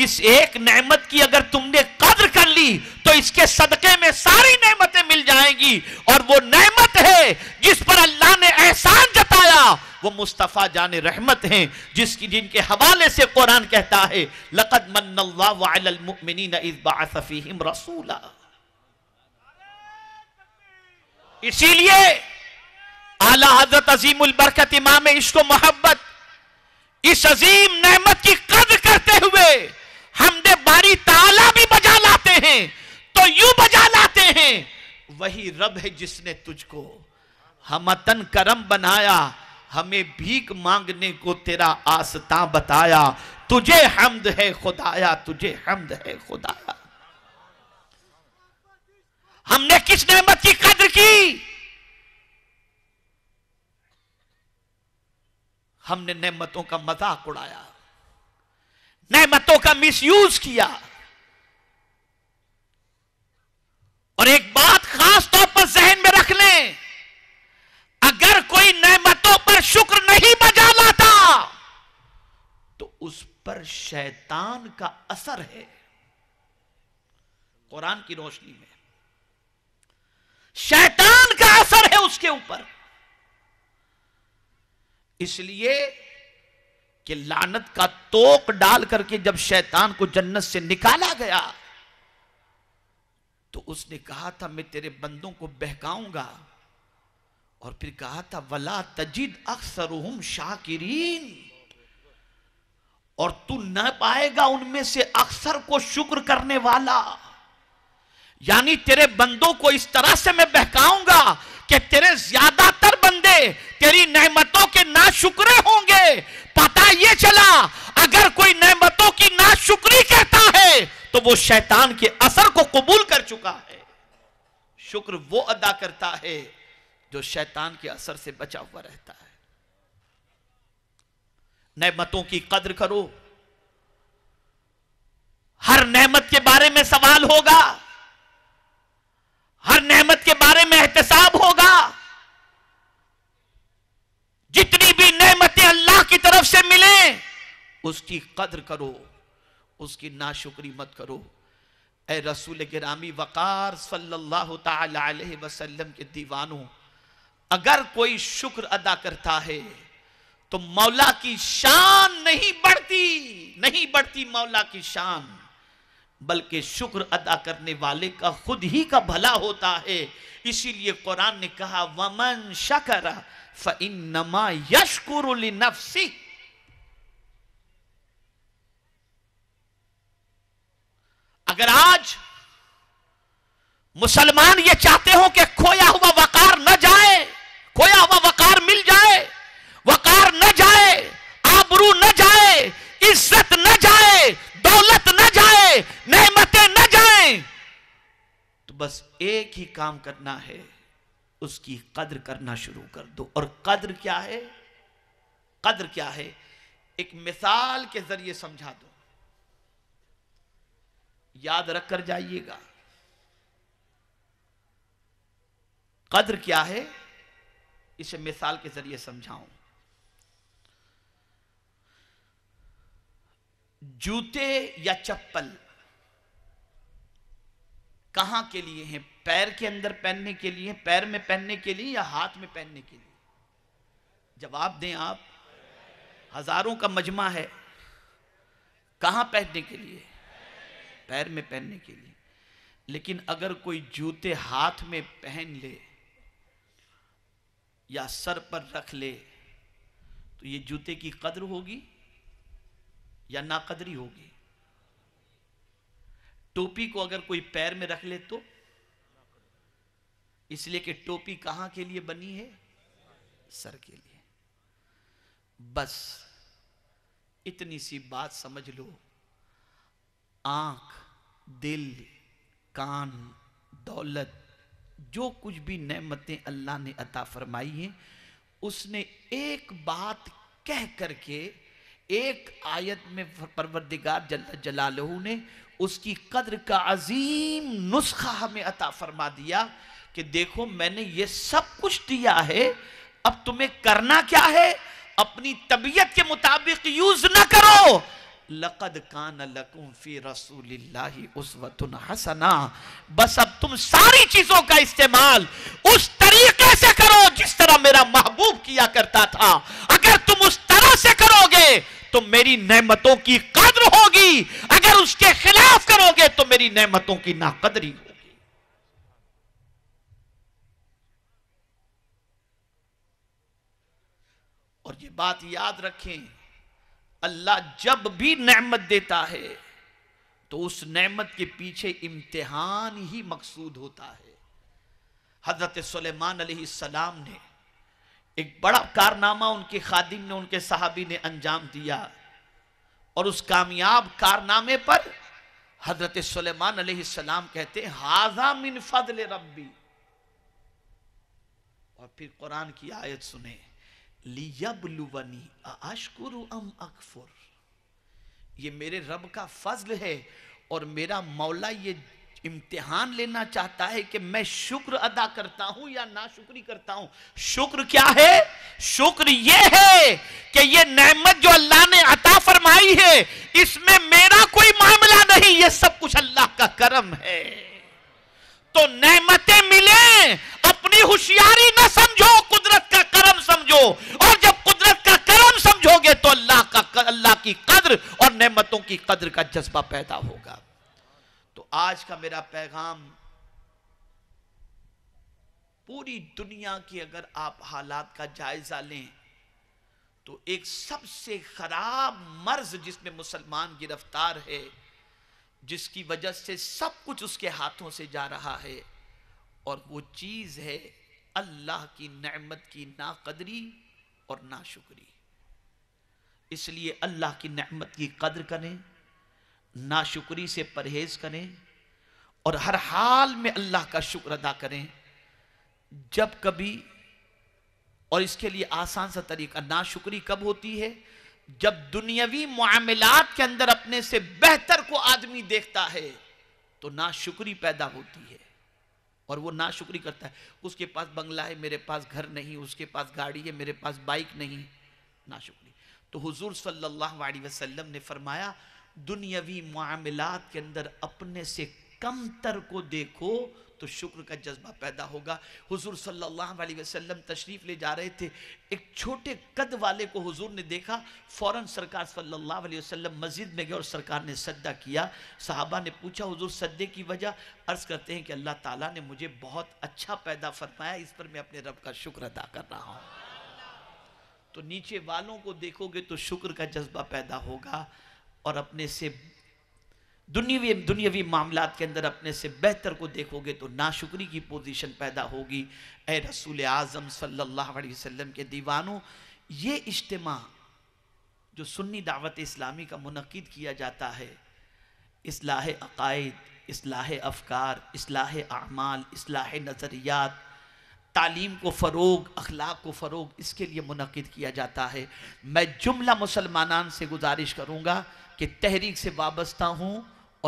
इस एक नेमत की अगर तुमने कद्र कर ली तो इसके सदके में सारी नेमतें मिल जाएंगी और वो नेमत है जिस पर अल्लाह ने एहसान जताया वो मुस्तफ़ा जान रहमत हैं जिसकी जिनके हवाले से कुरान कहता है लक़द मन्नल्लामिन रसूला इसीलिए आला हजरत अजीम बरकत इमाम इसको मोहब्बत इस अजीम नहमत की कद करते हुए हमदे बारी ताला भी बजा लाते हैं तो यू बजा लाते हैं वही रब है जिसने तुझको हमतन करम बनाया हमें भीख मांगने को तेरा आस्था बताया तुझे हमद है खुदाया तुझे हमद है खुदाया हमने किस नेमत की कद्र की हमने नेमतों का मजाक उड़ाया नेमतों का मिसयूज किया और एक बात खास तौर पर जहन में रख लें अगर कोई नेमतों अगर शुक्र नहीं बजा लाता तो उस पर शैतान का असर है कुरान की रोशनी में शैतान का असर है उसके ऊपर इसलिए कि लानत का तोक डाल करके जब शैतान को जन्नत से निकाला गया तो उसने कहा था मैं तेरे बंदों को बहकाऊंगा और फिर कहा था वला तजिद अक्सर शाकिरीन और तू न पाएगा उनमें से अक्सर को शुक्र करने वाला यानी तेरे बंदों को इस तरह से मैं बहकाऊंगा कि तेरे ज्यादातर बंदे तेरी नहमतों के ना शुक्रे होंगे पता ये चला अगर कोई नहमतों की ना शुक्री कहता है तो वो शैतान के असर को कबूल कर चुका है शुक्र वो अदा करता है जो शैतान के असर से बचा हुआ रहता है नेमतों की कद्र करो हर नेमत के बारे में सवाल होगा हर नेमत के बारे में एहतसाब होगा जितनी भी नेमतें अल्लाह की तरफ से मिले उसकी कद्र करो उसकी नाशुक्री मत करो ए रसूल गिरामी वकार सल्लल्लाहु अलैहि वसल्लम के दीवानों अगर कोई शुक्र अदा करता है तो मौला की शान नहीं बढ़ती नहीं बढ़ती मौला की शान बल्कि शुक्र अदा करने वाले का खुद ही का भला होता है इसीलिए कुरान ने कहा वमन शकर फमा यशकुर नफसी अगर आज मुसलमान ये चाहते हो कि खोया हुआ खोया हुआ वकार मिल जाए वकार न जाए आबरू न जाए इज्जत न जाए दौलत न जाए नहमतें न जाए तो बस एक ही काम करना है उसकी कद्र करना शुरू कर दो और कद्र क्या है कद्र क्या है एक मिसाल के जरिए समझा दो याद रख कर जाइएगा कद्र क्या है इसे मिसाल के जरिए समझाऊं जूते या चप्पल कहां के लिए हैं पैर के अंदर पहनने के लिए पैर में पहनने के लिए या हाथ में पहनने के लिए जवाब दें आप हजारों का मजमा है कहां पहनने के लिए पैर में पहनने के लिए लेकिन अगर कोई जूते हाथ में पहन ले या सर पर रख ले तो ये जूते की कदर होगी या नाकदरी होगी टोपी को अगर कोई पैर में रख ले तो इसलिए कि टोपी कहां के लिए बनी है सर के लिए बस इतनी सी बात समझ लो आंख दिल कान दौलत जो कुछ भी नमतें अल्लाह ने अता फरमाई हैं उसने एक बात कह करके एक आयत में परवरदिगार जल जलालहू ने उसकी कदर का अजीम नुस्खा हमें अता फरमा दिया कि देखो मैंने ये सब कुछ दिया है अब तुम्हें करना क्या है अपनी तबीयत के मुताबिक यूज ना करो लकद कान लकुम फी रसूल उसवतुन हसना बस अब तुम सारी चीजों का इस्तेमाल उस तरीके से करो जिस तरह मेरा महबूब किया करता था अगर तुम उस तरह से करोगे तो मेरी नेमतों की कद्र होगी अगर उसके खिलाफ करोगे तो मेरी नेमतों की नाकदरी होगी और ये बात याद रखें अल्लाह जब भी नेमत देता है तो उस नेमत के पीछे इम्तिहान ही मकसूद होता है हजरत सलेमान सलाम ने एक बड़ा कारनामा उनके खादिम ने उनके साहबी ने अंजाम दिया और उस कामयाब कारनामे पर हजरत सलेमान सलाम कहते हैं हाजा मिन फजल रब्बी और फिर कुरान की आयत सुने लियबलुवनी अशकुरु अम अकफुर ये मेरे रब का फजल है और मेरा मौला ये इम्तिहान लेना चाहता है कि मैं शुक्र अदा करता हूं या ना शुक्री करता हूं शुक्र क्या है शुक्र ये है कि ये नेमत जो अल्लाह ने अता फरमाई है इसमें मेरा कोई मामला नहीं ये सब कुछ अल्लाह का करम है तो नेमतें मिले अपनी होशियारी ना समझो कुदरत का करम समझो और जब कुदरत का करम समझोगे तो अल्लाह का अल्लाह की कद्र और नेमतों की कद्र का जज्बा पैदा होगा तो आज का मेरा पैगाम पूरी दुनिया की अगर आप हालात का जायजा लें तो एक सबसे खराब मर्ज जिसमें मुसलमान गिरफ्तार है जिसकी वजह से सब कुछ उसके हाथों से जा रहा है और वो चीज है अल्लाह की नमत की नाकदरी और नाशुक्री इसलिए अल्लाह की नमत की कदर करें नाशुक्री से परहेज करें और हर हाल में अल्लाह का शुक्र अदा करें जब कभी और इसके लिए आसान सा तरीका नाशुक्री कब होती है जब दुनियावी मामलात के अंदर अपने से बेहतर को आदमी देखता है तो नाशुक्री पैदा होती है और वो ना शुक्री करता है उसके पास बंगला है मेरे पास घर नहीं उसके पास गाड़ी है मेरे पास बाइक नहीं ना शुक्री तो हुजूर सल्लल्लाहु अलैहि वसल्लम ने फरमाया दुनियावी मामलात के अंदर अपने से कम तर को देखो तो शुक्र का जज्बा पैदा होगा हुजूर सल्लल्लाहु अलैहि वसल्लम तशरीफ़ ले जा रहे थे एक छोटे कद वाले को हुजूर ने देखा फ़ौरन सरकार सल्लल्लाहु अलैहि वसल्लम मस्जिद में गए और सरकार ने सद्दा किया साहबा ने पूछा हुजूर सद्दे की वजह अर्ज़ करते हैं कि अल्लाह ताला ने मुझे बहुत अच्छा पैदा फरमाया इस पर मैं अपने रब का शुक्र अदा कर रहा हूँ तो नीचे वालों को देखोगे तो शुक्र का जज्बा पैदा होगा और अपने से दुनियावी दुनियावी मामला के अंदर अपने से बेहतर को देखोगे तो नाशुक्री की पोजीशन पैदा होगी ए रसूल आज़म सल्लल्लाहु अलैहि वसल्लम के दीवानों ये इज्तम जो सुन्नी दावत इस्लामी का मनद किया जाता है इसलाह अकायद इसलाह अफकार इसलाह अमाल इसलाह नज़रियात तालीम को फ़रोग अखलाक को फ़रोग इसके लिए मनद किया जाता है मैं जुमला मुसलमान से गुजारिश करूँगा कि तहरीक से वाबस्ता हूँ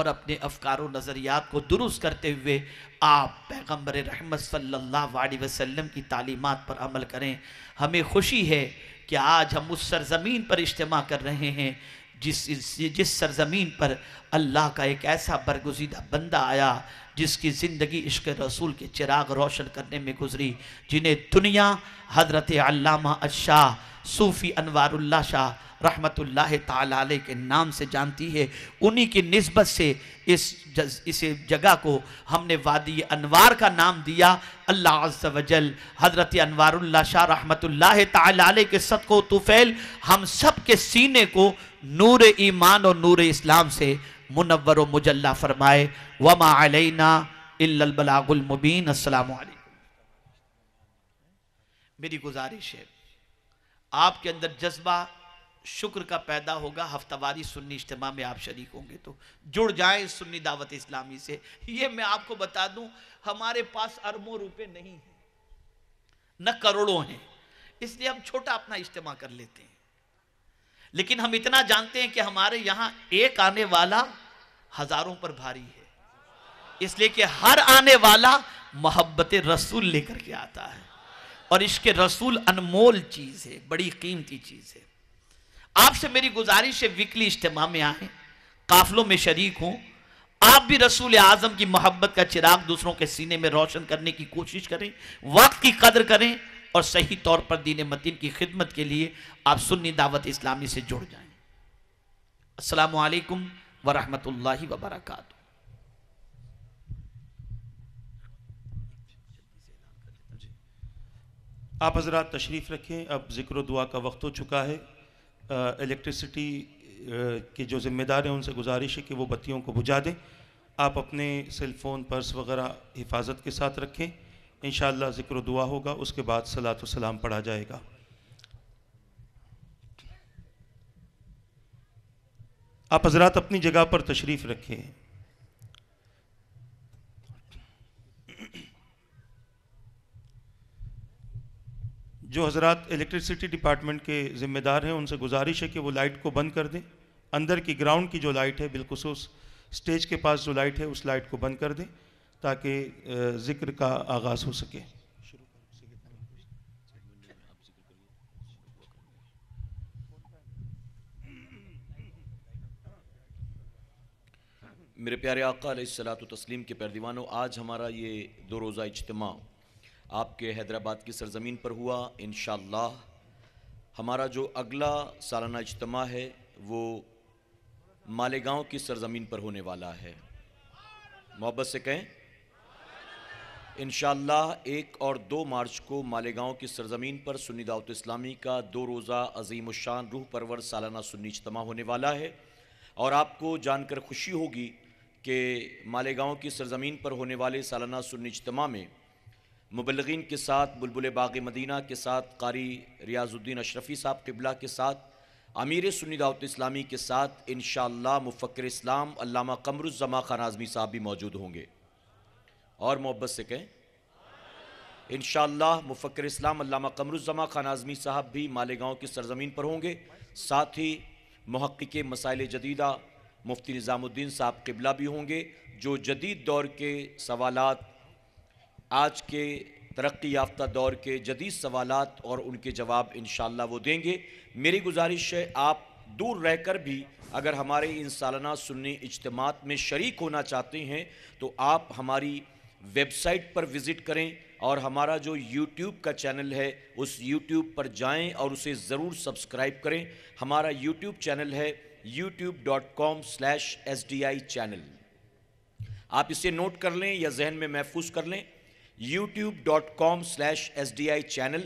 और अपने अफकार नज़रियात को दुरुस्त करते हुए आप पैगम्बर रहमत सल्ला वसम की तालीमत पर अमल करें हमें खुशी है कि आज हम उस सरजमीन पर इज्तम कर रहे हैं जिस जिस सरजमीन पर अल्लाह का एक ऐसा बरगुजीदा बंदा आया जिसकी ज़िंदगी इश्क रसूल के चिराग रोशन करने में गुजरी जिन्हें दुनिया हजरत अल्लामा अशाह सूफ़ी अनवारुल्ला शाह रहमत ताल के नाम से जानती है उन्हीं की नस्बत से इस जस, इस जगह को हमने वादी अनवार का नाम दिया अल्लाह अज्जल हज़रत अनवारुल्ला शाह रहमतुल्ला ताल के सदको तुफ़ैल हम सब के सीने को नूर ईमान और नूर इस्लाम से मुनवर मुजल्ला फ़रमाए वमा अलैना इल्लल बलागुल मुबीन मेरी गुजारिश है आपके अंदर जज्बा शुक्र का पैदा होगा हफ्तावारी सुन्नी इज्तम में आप शरीक होंगे तो जुड़ जाएं सुन्नी दावत इस्लामी से ये मैं आपको बता दूं हमारे पास अरबों रुपए नहीं हैं न करोड़ों हैं इसलिए हम छोटा अपना इज्तम कर लेते हैं लेकिन हम इतना जानते हैं कि हमारे यहाँ एक आने वाला हजारों पर भारी है इसलिए कि हर आने वाला मोहब्बत रसूल लेकर के आता है और इसके रसूल अनमोल चीज़ है बड़ी कीमती चीज़ है आपसे मेरी गुजारिश है विकली इज्तम में आए काफलों में शरीक हूं आप भी रसूल आजम की मोहब्बत का चिराग दूसरों के सीने में रोशन करने की कोशिश करें वक्त की कदर करें और सही तौर पर दीन मदीन की खिदमत के लिए आप सुन्नी दावत इस्लामी से जुड़ जाए असलकम वरहमल वर्का आप हजरात तशरीफ़ रखें अब ज़िक्र दुआ का वक्त हो चुका है इलेक्ट्रिसिटी के जो ज़िम्मेदार हैं उनसे गुजारिश है कि वो बत्तियों को बुझा दें आप अपने सेलफ़ोन पर्स वगैरह हिफाजत के साथ रखें इन ज़िक्र दुआ होगा उसके बाद सलात सलाम पढ़ा जाएगा आप हजरात अपनी जगह पर तशरीफ़ रखें जो हजरत इलेक्ट्रिसिटी डिपार्टमेंट के ज़िम्मेदार हैं उनसे गुजारिश है कि वो लाइट को बंद कर दें अंदर की ग्राउंड की जो लाइट है बिलखसूस स्टेज के पास जो लाइट है उस लाइट को बंद कर दें ताकि ज़िक्र का आगाज़ हो सके मेरे प्यारे आका सलात तस्लीम के पैरदीवानों आज हमारा ये दो रोज़ा इजतम आपके हैदराबाद की सरजमीन पर हुआ इन हमारा जो अगला सालाना इजतम है वो मालेगांव की सरजमीन पर होने वाला है मोहब्बत से कहें इन एक और दो मार्च को मालेगांव की सरजमीन पर सुन्नी दावत इस्लामी का दो रोज़ा अजीम शान रूह परवर सालाना सुन्नी इजतमा होने वाला है और आपको जानकर खुशी होगी कि मालेगांव की सरजमीन पर होने वाले सालाना सुन्नी इजतमा में मुबलगिन के साथ बुलबुल बाग मदीना के साथ कारी रियाजुद्दीन अशरफी साहब किबला के साथ अमीर सुनी दावत इस्लामी के साथ इन मुफ़र इस्लाम अल्लामा कमरुज़मा खान आज़मी साहब भी मौजूद होंगे और मोहब्बत से कहें इन मुफ़र इस्लाम अल्लामा कमरुज़मा खान आज़मी साहब भी मालेगाँव की सरजमीन पर होंगे साथ ही महक्क मसाइल जदीदा मुफ्ती निज़ामुद्दीन साहब किबला भी होंगे जो जदीद दौर के सवालत आज के तरक्की याफ्ता दौर के जदीद सवाल और उनके जवाब इन वो देंगे मेरी गुजारिश है आप दूर रहकर भी अगर हमारे इन सालाना सुन्नी इजतम में शर्क होना चाहते हैं तो आप हमारी वेबसाइट पर विज़िट करें और हमारा जो यूट्यूब का चैनल है उस यूट्यूब पर जाएं और उसे ज़रूर सब्सक्राइब करें हमारा यूट्यूब चैनल है YouTube dot com slash S D I channel आप इसे नोट कर लें या जहन में महफूज कर लें यूट्यूब स्लैश एस चैनल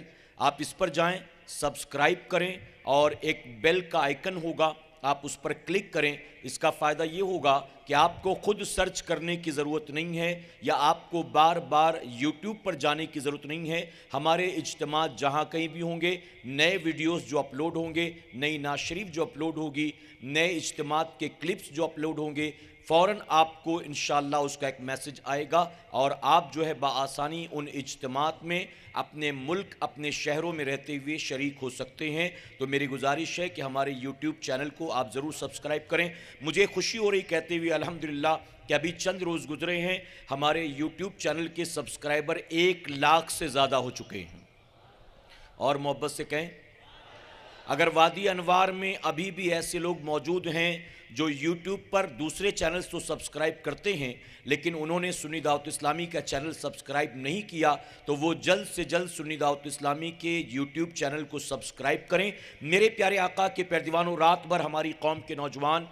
आप इस पर जाएं सब्सक्राइब करें और एक बेल का आइकन होगा आप उस पर क्लिक करें इसका फ़ायदा ये होगा कि आपको खुद सर्च करने की ज़रूरत नहीं है या आपको बार बार यूट्यूब पर जाने की ज़रूरत नहीं है हमारे इज्तम जहाँ कहीं भी होंगे नए वीडियोस जो अपलोड होंगे नई नाशरीफ जो अपलोड होगी नए इज्तम के क्लिप्स जो अपलोड होंगे फ़ौर आपको इन उसका एक मैसेज आएगा और आप जो है बसानी उन इजतमात में अपने मुल्क अपने शहरों में रहते हुए शरीक हो सकते हैं तो मेरी गुजारिश है कि हमारे यूट्यूब चैनल को आप ज़रूर सब्सक्राइब करें मुझे खुशी हो रही कहते हुए अलहमदिल्ला कि अभी चंद रोज़ गुजरे हैं हमारे यूट्यूब चैनल के सब्सक्राइबर एक लाख से ज़्यादा हो चुके हैं और मोहब्बत से कहें अगर वादी अनवार में अभी भी ऐसे लोग मौजूद हैं जो यूट्यूब पर दूसरे चैनल्स तो सब्सक्राइब करते हैं लेकिन उन्होंने सुनी दावत इस्लामी का चैनल सब्सक्राइब नहीं किया तो वो जल्द से जल्द सुनी दावत इस्लामी के यूट्यूब चैनल को सब्सक्राइब करें मेरे प्यारे आका के पैरदीवानों रात भर हमारी कौम के नौजवान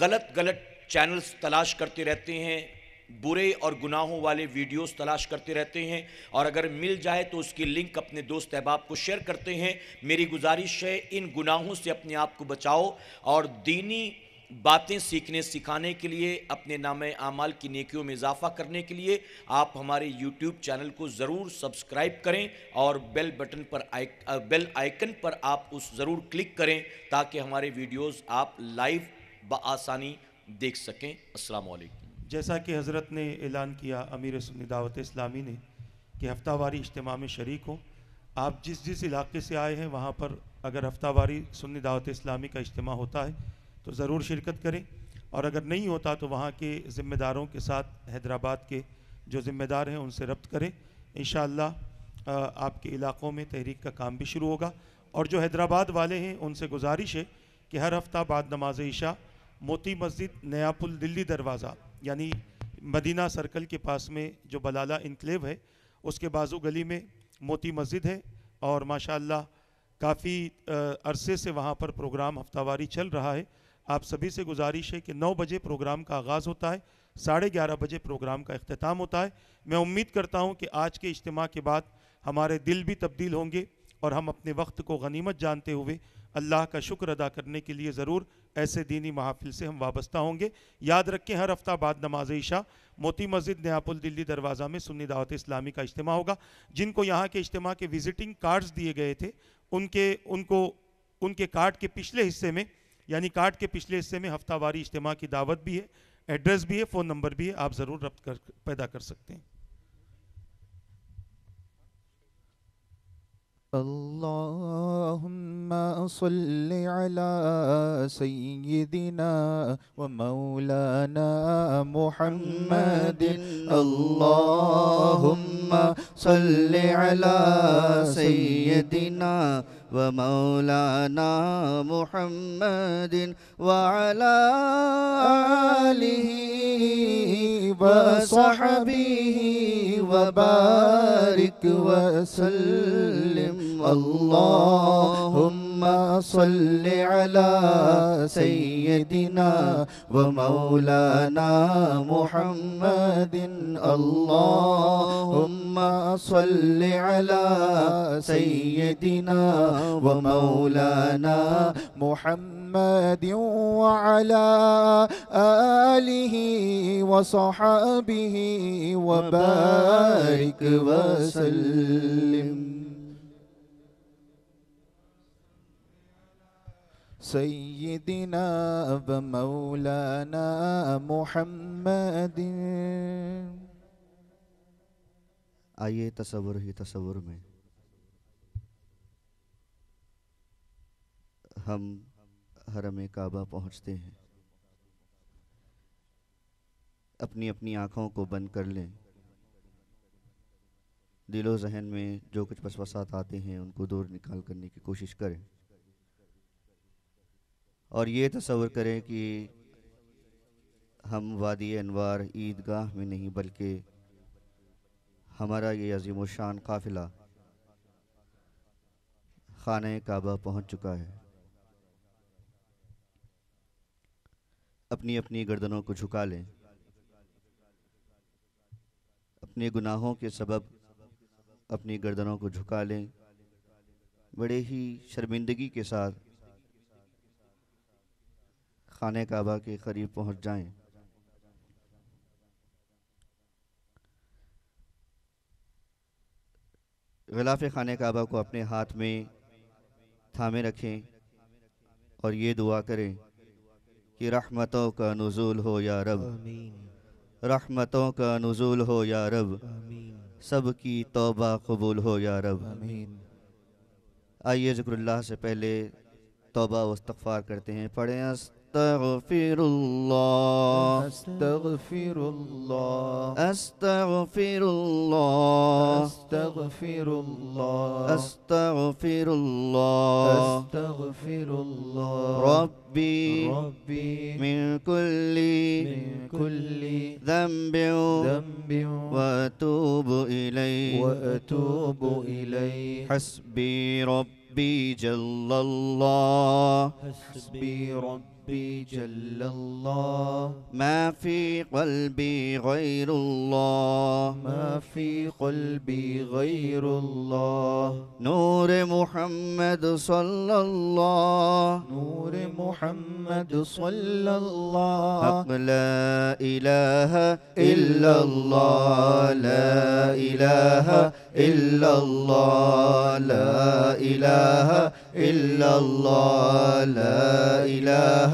गलत गलत चैनल्स तलाश करते रहते हैं बुरे और गुनाहों वाले वीडियोस तलाश करते रहते हैं और अगर मिल जाए तो उसकी लिंक अपने दोस्त अहबाब को शेयर करते हैं मेरी गुजारिश है इन गुनाहों से अपने आप को बचाओ और दीनी बातें सीखने सिखाने के लिए अपने नाम आमाल की नेकियों में इजाफा करने के लिए आप हमारे यूट्यूब चैनल को ज़रूर सब्सक्राइब करें और बेल बटन पर आए, बेल आइकन पर आप उस ज़रूर क्लिक करें ताकि हमारे वीडियोस आप लाइव बसानी देख सकें असलकम जैसा कि हज़रत ने ऐलान किया अमीर सुन्नी दावत इस्लामी ने कि हफ्तावारी इज्तम में शरीक हों आप जिस जिस इलाके से आए हैं वहाँ पर अगर हफ्तावारी सुन्नी दावत इस्लामी का इज्तम होता है तो ज़रूर शिरकत करें और अगर नहीं होता तो वहाँ के ज़िम्मेदारों के साथ हैदराबाद के जो ज़िम्मेदार हैं उनसे रब्त करें इन आपके इलाक़ों में तहरीक का काम भी शुरू होगा और जो हैदराबाद वाले हैं उनसे गुजारिश है कि हर हफ्ता बाद नमाज ईशा मोती मस्जिद नया पुल दिल्ली दरवाज़ा यानी मदीना सर्कल के पास में जो बलाला इनकलेव है उसके बाजू गली में मोती मस्जिद है और माशाल्लाह काफ़ी अरसे से वहाँ पर प्रोग्राम हफ्तावारी चल रहा है आप सभी से गुजारिश है कि नौ बजे प्रोग्राम का आगाज़ होता है साढ़े ग्यारह बजे प्रोग्राम का अख्ताम होता है मैं उम्मीद करता हूँ कि आज के इज्तम के बाद हमारे दिल भी तब्दील होंगे और हम अपने वक्त को गनीमत जानते हुए अल्लाह का शुक्र अदा करने के लिए ज़रूर ऐसे दीनी महाफिल से हम वाबस्ता होंगे याद रखें हर हफ्ता बाद नमाज ईशा मोती मस्जिद नयापुल दिल्ली दरवाज़ा में सुन्नी दावत इस्लामी का इज्तम होगा जिनको यहाँ के इज्तम के विजिटिंग कार्ड्स दिए गए थे उनके उनको उनके कार्ड के पिछले हिस्से में यानी कार्ड के पिछले हिस्से में हफ्तावारी इज्तम की दावत भी है एड्रेस भी है फ़ोन नंबर भी है आप ज़रूर रब्त कर पैदा कर सकते हैं اللهم صل على سيدنا ومولانا محمد اللهم صل على سيدنا ومولانا محمد وعلى آله وصحبه وبارك وسلم اللهم اللهم صل على سيدنا ومولانا محمد اللهم صل على سيدنا ومولانا محمد وعلى آله وصحابه وبارك وسلم سيدنا ومولانا محمد आइए तस्वुर ही तस्वुर में हम हरम काबा पहुंचते हैं अपनी अपनी आंखों को बंद कर लें दिलो जहन में जो कुछ बसवसात आते हैं उनको दूर निकाल करने की कोशिश करें और ये तस्वर करें कि हम वादी अनवार ईदगाह में नहीं बल्कि हमारा ये अजीम शान काफिला खान काबा पहुंच चुका है अपनी अपनी गर्दनों को झुका लें अपने गुनाहों के सबब अपनी गर्दनों को झुका लें बड़े ही शर्मिंदगी के साथ खाने काबा के करीब पहुंच जाएं। गलाफ खाने काबा को अपने हाथ में थामे रखें और ये दुआ करें कि रहमतों का नज़ुल हो या रब रहमतों का नज़ुल हो या रब सब की तोबा कबूल हो या रब आइए ज़िक्रुल्लाह से पहले तोबा वस्तफ़ार करते हैं पढ़ें أستغفر الله أستغفر الله أستغفر الله أستغفر الله أستغفر الله أستغفر الله ربي ربي من كل من كل ذنب ذنب وأتوب إليه وأتوب إليه حسبي ربي جل الله حسبي ربي ربي جل الله ما في قلبي غير الله ما في قلبي غير الله نور محمد صلى الله نور محمد صلى الله حق لا إله إلا الله لا إله إلا الله لا إله إلا الله لا إله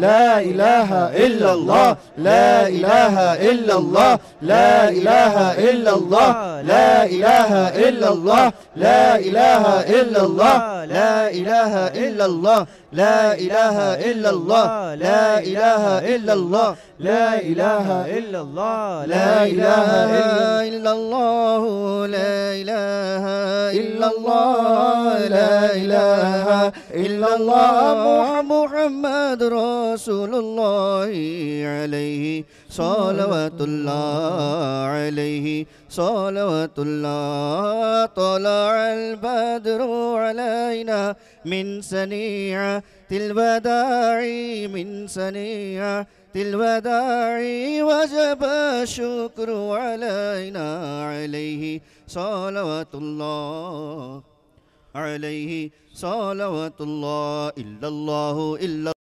لا إله إلا الله لا إله إلا الله لا إله إلا الله لا إله إلا الله لا إله إلا الله لا إله إلا الله لا إله إلا الله لا إله إلا الله لا إله إلا الله لا إله إلا الله لا إله إلا الله لا إله إلا الله محمد رسول رسول الله عليه صلوات الله عليه صلوات الله طلع البدر علينا من سنيعة الوداع من سنيعة الوداع وجب الشكر علينا عليه صلوات الله عليه صلوات الله إلا الله إلا